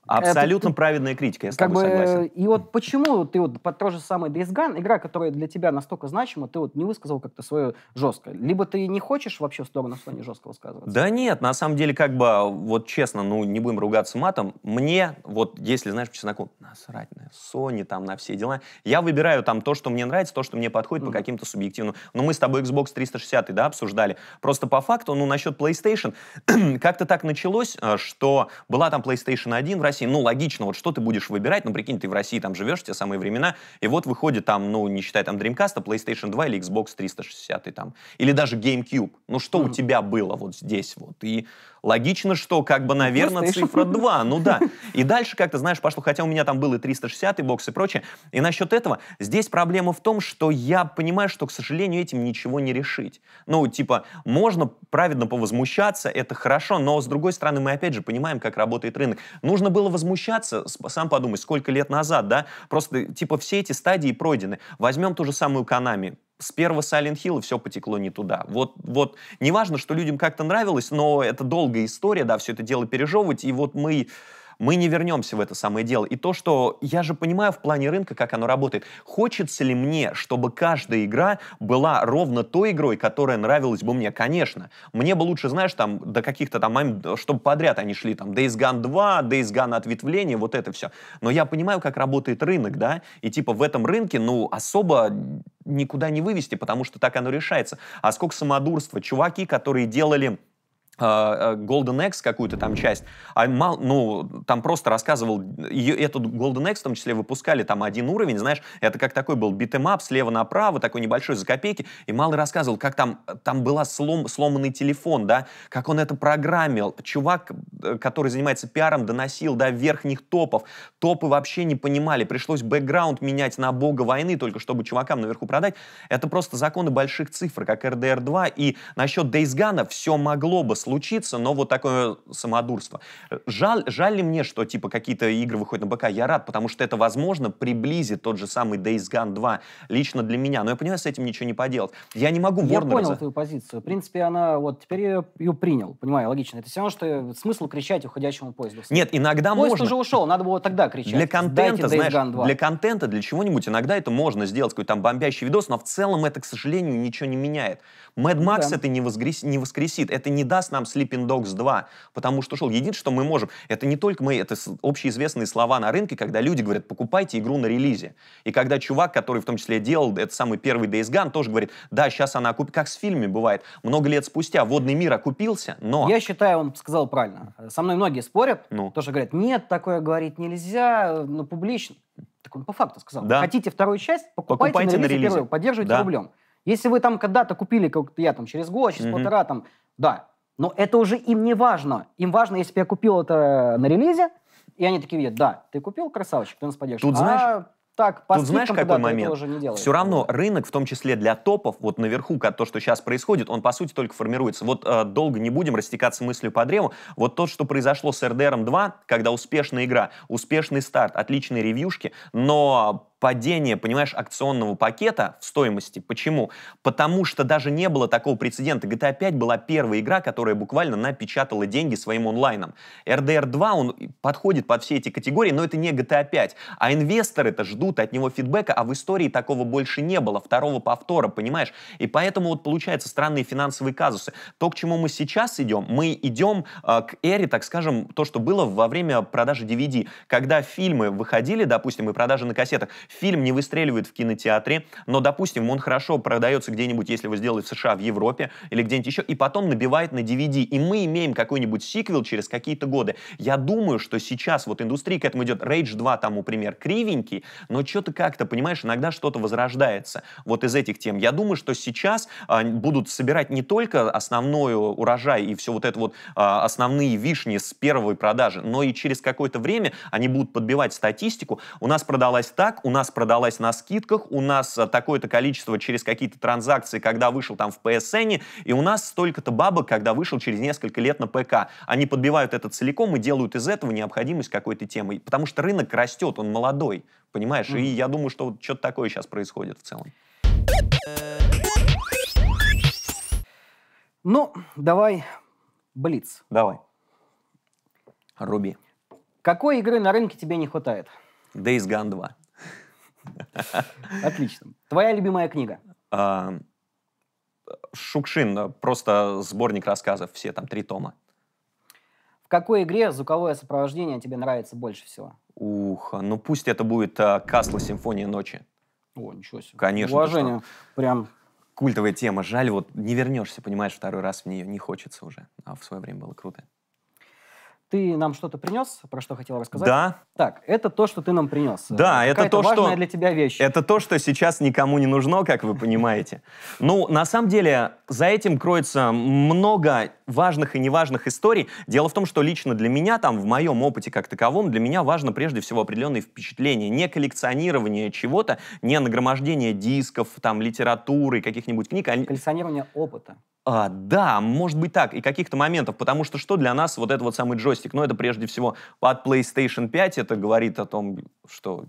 Абсолютно это, праведная критика, я с как тобой бы, согласен. И вот почему ты вот под то же самое Days Gone, игра, которая для тебя настолько значима, ты вот не высказал как-то свое жестко? Либо ты не хочешь вообще в сторону Sony жестко высказываться? Да нет, на самом деле, как бы, вот честно, ну, не будем ругаться матом, мне, вот, если, знаешь, по чесноку, насрать на Sony, там, на все дела, я выбираю там то, что мне нравится, то, что мне подходит mm-hmm. по каким-то субъективным... Но ну, мы с тобой Xbox 360, да, обсуждали. Просто по факту, ну, насчет PlayStation, <clears throat> как-то так началось, э, что была там PlayStation 1 в России, России, ну, логично, вот что ты будешь выбирать, ну, прикинь, ты в России там живешь, те самые времена, и вот выходит там, ну, не считая там Dreamcast, а PlayStation 2 или Xbox 360 там, или даже GameCube, ну, что mm-hmm. у тебя было вот здесь вот, и Логично, что как бы, наверное, PlayStation. цифра 2. Ну да. <laughs> И дальше как-то, знаешь, пошло, хотя у меня там был и 360, и бокс, и прочее. И насчет этого, здесь проблема в том, что я понимаю, что, к сожалению, этим ничего не решить. Ну, типа, можно праведно повозмущаться, это хорошо, но, с другой стороны, мы опять же понимаем, как работает рынок. Нужно было возмущаться, сам подумай, сколько лет назад, да? Просто, типа, все эти стадии пройдены. Возьмем ту же самую Канами с первого Silent Hill все потекло не туда. Вот, вот, неважно, что людям как-то нравилось, но это долгая история, да, все это дело пережевывать, и вот мы мы не вернемся в это самое дело. И то, что я же понимаю в плане рынка, как оно работает. Хочется ли мне, чтобы каждая игра была ровно той игрой, которая нравилась бы мне? Конечно. Мне бы лучше, знаешь, там, до каких-то там, чтобы подряд они шли, там, Days Gone 2, Days Gone ответвление, вот это все. Но я понимаю, как работает рынок, да, и типа в этом рынке, ну, особо никуда не вывести, потому что так оно решается. А сколько самодурства. Чуваки, которые делали а, э, Golden X какую-то там часть, а ну, там просто рассказывал, ее, этот Golden X в том числе выпускали там один уровень, знаешь, это как такой был битэмап слева направо, такой небольшой за копейки, и Малый рассказывал, как там, там была слом, сломанный телефон, да, как он это программил, чувак, э, который занимается пиаром, доносил до да, верхних топов, топы вообще не понимали, пришлось бэкграунд менять на бога войны, только чтобы чувакам наверху продать, это просто законы больших цифр, как RDR 2, и насчет Days Gone все могло бы случится, но вот такое самодурство. Жаль, жаль ли мне, что типа какие-то игры выходят на БК? Я рад, потому что это, возможно, приблизит тот же самый Days Gone 2 лично для меня. Но я понимаю, с этим ничего не поделать. Я не могу Я понял твою позицию. В принципе, она вот теперь я ее принял. Понимаю, логично. Это все равно, что э, смысл кричать уходящему поезду. Нет, иногда Поезд можно. Поезд уже ушел, надо было тогда кричать. Для контента, знаешь, для контента, для чего-нибудь иногда это можно сделать, какой-то там бомбящий видос, но в целом это, к сожалению, ничего не меняет. Mad Max ну да. это не, возгрес... не воскресит, это не даст нам нам Sleeping Dogs 2, потому что шел. Единственное, что мы можем, это не только мы, это общеизвестные слова на рынке, когда люди говорят, покупайте игру на релизе. И когда чувак, который в том числе делал этот самый первый Days Gone, тоже говорит, да, сейчас она окупит, как с фильмами бывает, много лет спустя водный мир окупился, но... Я считаю, он сказал правильно. Со мной многие спорят, ну. тоже говорят, нет, такое говорить нельзя, ну, публично. Так он по факту сказал. Да. Хотите вторую часть, покупайте, покупайте на релизе, на релизе. первую, поддерживайте да. рублем. Если вы там когда-то купили, как я там, через год, через mm-hmm. полтора, там, да, но это уже им не важно. Им важно, если бы я купил это на релизе, и они такие видят, да, ты купил, красавчик, ты нас поддержишь. Тут а знаешь, так, по Тут знаешь, какой момент? Уже не Все равно рынок, в том числе для топов, вот наверху, то, что сейчас происходит, он, по сути, только формируется. Вот э, долго не будем растекаться мыслью по древу. Вот то, что произошло с RDR 2, когда успешная игра, успешный старт, отличные ревьюшки, но падение, понимаешь, акционного пакета в стоимости. Почему? Потому что даже не было такого прецедента. GTA 5 а была первая игра, которая буквально напечатала деньги своим онлайном. RDR 2, он подходит под все эти категории, но это не GTA 5. А, а инвесторы-то ждут от него фидбэка, а в истории такого больше не было, второго повтора, понимаешь? И поэтому вот получаются странные финансовые казусы. То, к чему мы сейчас идем, мы идем э, к эре, так скажем, то, что было во время продажи DVD. Когда фильмы выходили, допустим, и продажи на кассетах, Фильм не выстреливает в кинотеатре, но, допустим, он хорошо продается где-нибудь, если его сделали в США, в Европе или где-нибудь еще, и потом набивает на DVD. И мы имеем какой-нибудь сиквел через какие-то годы. Я думаю, что сейчас вот индустрия к этому идет. Rage 2 тому пример кривенький, но что-то как-то, понимаешь, иногда что-то возрождается вот из этих тем. Я думаю, что сейчас а, будут собирать не только основной урожай и все вот это вот а, основные вишни с первой продажи, но и через какое-то время они будут подбивать статистику. У нас продалось так, у нас нас продалась на скидках, у нас э, такое-то количество через какие-то транзакции, когда вышел там в PSN, и у нас столько-то бабок, когда вышел через несколько лет на ПК. Они подбивают это целиком и делают из этого необходимость какой-то темы, потому что рынок растет, он молодой, понимаешь? Mm-hmm. И я думаю, что вот что-то такое сейчас происходит в целом. Ну, давай блиц. Давай. Руби. Какой игры на рынке тебе не хватает? Days Gone 2. Отлично. Твоя любимая книга? А, Шукшин, просто сборник рассказов, все там три тома. В какой игре звуковое сопровождение тебе нравится больше всего? Ух, а, ну пусть это будет а, Касла Симфония ночи. О, ничего себе. Конечно. Уважение. Прям культовая тема. Жаль, вот не вернешься, понимаешь, второй раз в нее не хочется уже. А в свое время было круто. Ты нам что-то принес, про что хотел рассказать? Да. Так, это то, что ты нам принес. Да, это то, важная что... для тебя вещь. Это то, что сейчас никому не нужно, как вы понимаете. <laughs> Ну, на самом деле, за этим кроется много важных и неважных историй. Дело в том, что лично для меня, там, в моем опыте как таковом, для меня важно прежде всего определенные впечатления. Не коллекционирование чего-то, не нагромождение дисков, там, литературы, каких-нибудь книг. А... Коллекционирование опыта. А, да, может быть так, и каких-то моментов, потому что что для нас вот этот вот самый джойстик? Ну, это прежде всего от PlayStation 5, это говорит о том, что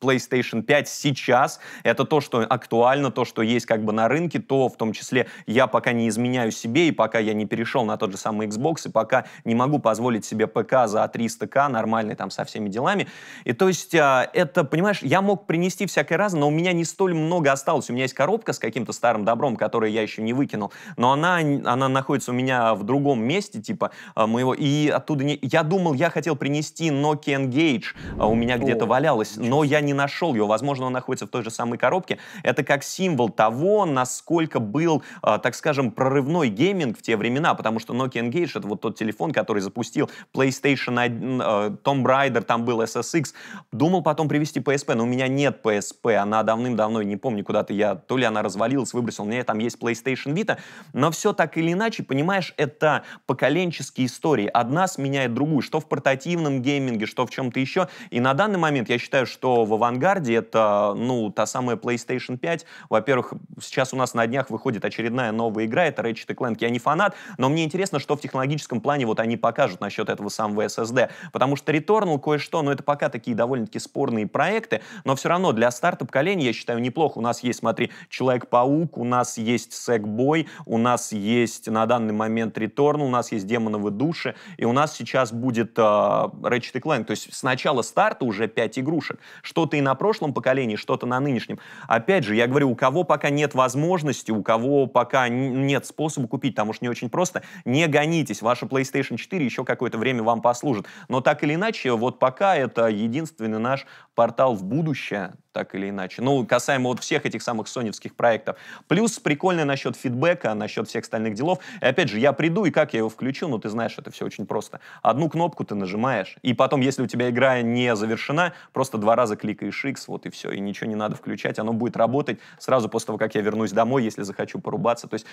PlayStation 5 сейчас. Это то, что актуально, то, что есть как бы на рынке, то в том числе я пока не изменяю себе, и пока я не перешел на тот же самый Xbox, и пока не могу позволить себе ПК за 300к нормальный там со всеми делами. И то есть а, это, понимаешь, я мог принести всякое разное, но у меня не столь много осталось. У меня есть коробка с каким-то старым добром, который я еще не выкинул, но она, она находится у меня в другом месте, типа а, моего, и оттуда не... Я думал, я хотел принести Nokia Engage, а, у меня где-то валялось, но я не не нашел его. Возможно, он находится в той же самой коробке. Это как символ того, насколько был, э, так скажем, прорывной гейминг в те времена, потому что Nokia Engage — это вот тот телефон, который запустил PlayStation 1, э, а, Tomb Raider, там был SSX. Думал потом привезти PSP, но у меня нет PSP, она давным-давно, не помню, куда-то я, то ли она развалилась, выбросил, у меня там есть PlayStation Vita, но все так или иначе, понимаешь, это поколенческие истории. Одна сменяет другую, что в портативном гейминге, что в чем-то еще. И на данный момент я считаю, что во авангарде, это, ну, та самая PlayStation 5. Во-первых, сейчас у нас на днях выходит очередная новая игра, это Ratchet Clank. Я не фанат, но мне интересно, что в технологическом плане вот они покажут насчет этого самого SSD. Потому что Returnal кое-что, но ну, это пока такие довольно-таки спорные проекты, но все равно для старта поколения, я считаю, неплохо. У нас есть, смотри, Человек-паук, у нас есть Сэкбой, у нас есть на данный момент Returnal, у нас есть Демоновы души, и у нас сейчас будет э, Ratchet Clank. То есть с начала старта уже 5 игрушек. Что что-то и на прошлом поколении, что-то на нынешнем. Опять же, я говорю, у кого пока нет возможности, у кого пока нет способа купить, потому что не очень просто, не гонитесь. Ваша PlayStation 4 еще какое-то время вам послужит. Но так или иначе, вот пока это единственный наш портал в будущее, так или иначе. Ну, касаемо вот всех этих самых соневских проектов. Плюс прикольно насчет фидбэка, насчет всех остальных делов. И опять же, я приду, и как я его включу, ну, ты знаешь, это все очень просто. Одну кнопку ты нажимаешь, и потом, если у тебя игра не завершена, просто два раза кликаешь X, вот и все, и ничего не надо включать, оно будет работать сразу после того, как я вернусь домой, если захочу порубаться. То есть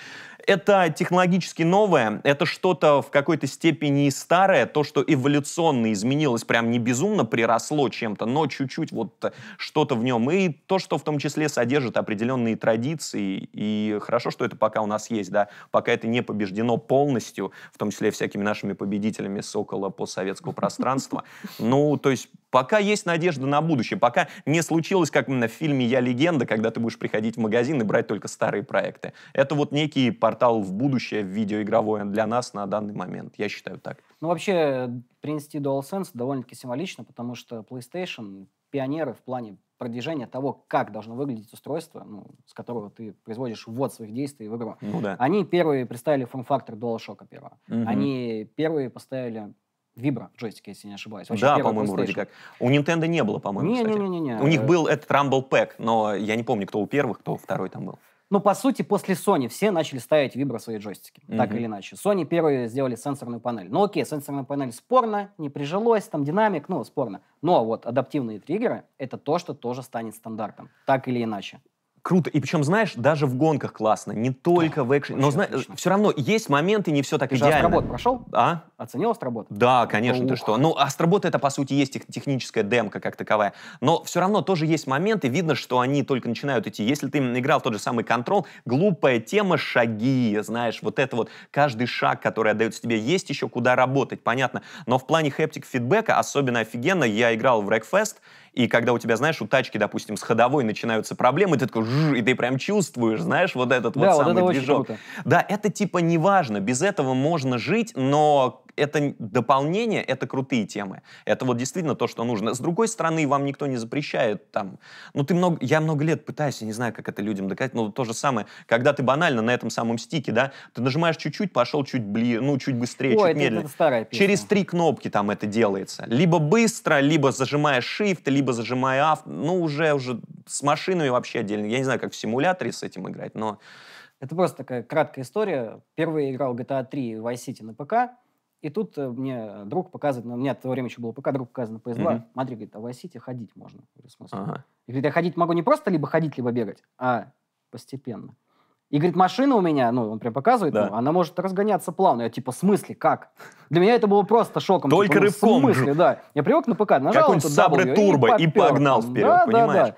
это технологически новое, это что-то в какой-то степени старое, то, что эволюционно изменилось, прям не безумно приросло чем-то, но чуть-чуть чуть-чуть вот э, что-то в нем. И то, что в том числе содержит определенные традиции. И хорошо, что это пока у нас есть, да, пока это не побеждено полностью, в том числе всякими нашими победителями сокола постсоветского пространства. <laughs> Ну, то есть Пока есть надежда на будущее, пока не случилось, как в фильме «Я легенда», когда ты будешь приходить в магазин и брать только старые проекты. Это вот некий портал в будущее видеоигровое для нас на данный момент. Я считаю так. Ну, вообще, принести DualSense довольно-таки символично, потому что PlayStation пионеры в плане продвижения того, как должно выглядеть устройство, ну, с которого ты производишь ввод своих действий в игру. Ну, да. Они первые представили форм-фактор DualShock первого. Угу. Они первые поставили Вибра джойстик, если не ошибаюсь. Вообще, да, по-моему, вроде как. У Nintendo не было, по-моему, не, кстати. Не, не, не, не. У них э, был этот Rumble Pack, но я не помню, кто у первых, кто второй там был. Ну, по сути, после Sony все начали ставить вибро свои джойстики, mm-hmm. так или иначе. Sony первые сделали сенсорную панель. Ну, окей, сенсорная панель спорно, не прижилось, там динамик, ну, спорно. Но вот адаптивные триггеры — это то, что тоже станет стандартом, так или иначе круто. И причем, знаешь, даже в гонках классно, не только да, в экшене. Но знаешь, все равно есть моменты, не все так Ты идеально. Ты Астробот прошел? А? Оценил Астробот? Да, конечно, Ух. ты что. Ну, Астробот это, по сути, есть тех, техническая демка как таковая. Но все равно тоже есть моменты, видно, что они только начинают идти. Если ты играл в тот же самый контрол, глупая тема шаги, знаешь, вот это вот каждый шаг, который отдается тебе, есть еще куда работать, понятно. Но в плане хептик фидбэка особенно офигенно. Я играл в Рекфест, и когда у тебя, знаешь, у тачки, допустим, с ходовой начинаются проблемы, ты такой, жж, и ты прям чувствуешь, знаешь, вот этот да, вот, вот самый это движок. Да, это типа неважно, без этого можно жить, но это дополнение, это крутые темы. Это вот действительно то, что нужно. С другой стороны, вам никто не запрещает там. Ну, ты много, я много лет пытаюсь, я не знаю, как это людям доказать, но то же самое, когда ты банально на этом самом стике, да, ты нажимаешь чуть-чуть, пошел чуть ближе, ну, чуть быстрее, Ой, чуть это, медленнее. Это старая песня. Через три кнопки там это делается. Либо быстро, либо зажимая Shift, либо зажимая Alt, ну, уже, уже с машинами вообще отдельно. Я не знаю, как в симуляторе с этим играть, но... Это просто такая краткая история. Первый играл GTA 3 в Vice City на ПК, и тут э, мне друг показывает, ну, у меня в то время еще было пока друг показывает на PS2. Mm-hmm. Смотри, говорит, а в Васите ходить можно. в смысле? Ага. И говорит, я ходить могу не просто либо ходить, либо бегать, а постепенно. И говорит, машина у меня, ну, он прям показывает, да. ну, она может разгоняться плавно. Я типа, в смысле, как? Для меня это было просто шоком. Типа, Только типа, ну, В смысле, да. Я привык на ПК, нажал Какой-нибудь сабры турбо и, и погнал вперед, да, понимаешь? Да,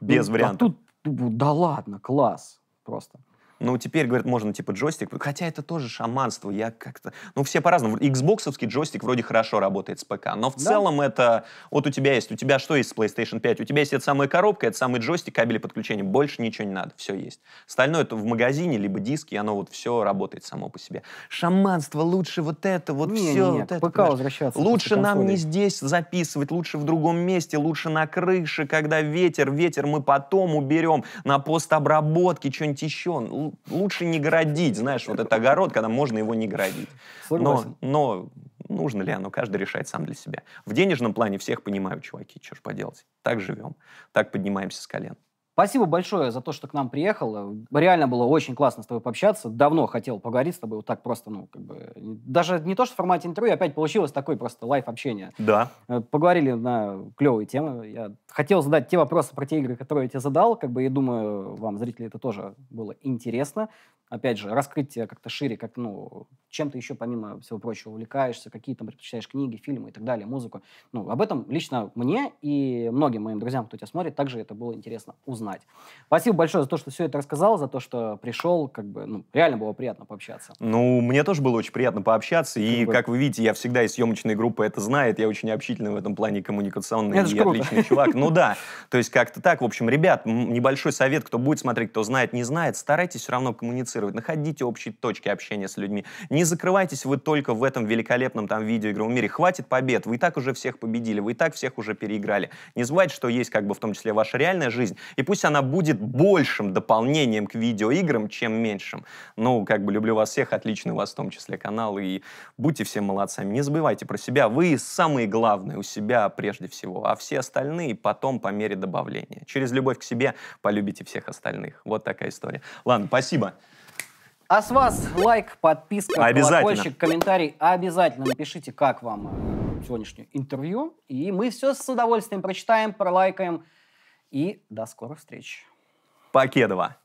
да. Без а ну, вариантов. А тут, да ладно, класс просто. Ну, теперь, говорят, можно, типа, джойстик. Хотя это тоже шаманство. Я как-то... Ну, все по-разному. Xboxовский джойстик вроде хорошо работает с ПК. Но в да. целом это... Вот у тебя есть... У тебя что есть с PlayStation 5? У тебя есть эта самая коробка, это самый джойстик, кабели подключения. Больше ничего не надо. Все есть. Остальное это в магазине, либо диски, и оно вот все работает само по себе. Шаманство лучше вот это, вот не, все. Не, вот это, ПК возвращаться. Лучше нам не здесь записывать, лучше в другом месте, лучше на крыше, когда ветер, ветер мы потом уберем на постобработке, что-нибудь еще лучше не городить, знаешь, вот этот огород, когда можно его не городить. Согласен. Но, но нужно ли оно, каждый решает сам для себя. В денежном плане всех понимаю, чуваки, что ж поделать. Так живем, так поднимаемся с колен. Спасибо большое за то, что к нам приехал. Реально было очень классно с тобой пообщаться. Давно хотел поговорить с тобой вот так просто, ну, как бы... Даже не то, что в формате интервью, а опять получилось такой просто лайф общения. Да. Э, поговорили на клевые темы. Я хотел задать те вопросы про те игры, которые я тебе задал, как бы, я думаю, вам, зрители, это тоже было интересно. Опять же, раскрыть тебя как-то шире, как, ну, чем ты еще, помимо всего прочего, увлекаешься, какие там предпочитаешь книги, фильмы и так далее, музыку. Ну, об этом лично мне и многим моим друзьям, кто тебя смотрит, также это было интересно узнать узнать. Спасибо большое за то, что все это рассказал, за то, что пришел. Как бы, ну, реально было приятно пообщаться. Ну, мне тоже было очень приятно пообщаться. И, как, бы... как вы видите, я всегда из съемочной группы это знает. Я очень общительный в этом плане коммуникационный это и круто. отличный чувак. Ну да. То есть как-то так. В общем, ребят, небольшой совет. Кто будет смотреть, кто знает, не знает, старайтесь все равно коммуницировать. Находите общие точки общения с людьми. Не закрывайтесь вы только в этом великолепном там видеоигровом мире. Хватит побед. Вы и так уже всех победили. Вы и так всех уже переиграли. Не забывайте, что есть как бы в том числе ваша реальная жизнь. И пусть пусть она будет большим дополнением к видеоиграм, чем меньшим. Ну, как бы люблю вас всех, отличный у вас в том числе канал, и будьте все молодцами. Не забывайте про себя, вы самые главные у себя прежде всего, а все остальные потом по мере добавления. Через любовь к себе полюбите всех остальных. Вот такая история. Ладно, спасибо. А с вас лайк, подписка, колокольчик, комментарий. Обязательно напишите, как вам сегодняшнее интервью. И мы все с удовольствием прочитаем, пролайкаем. И до скорых встреч. Покедова.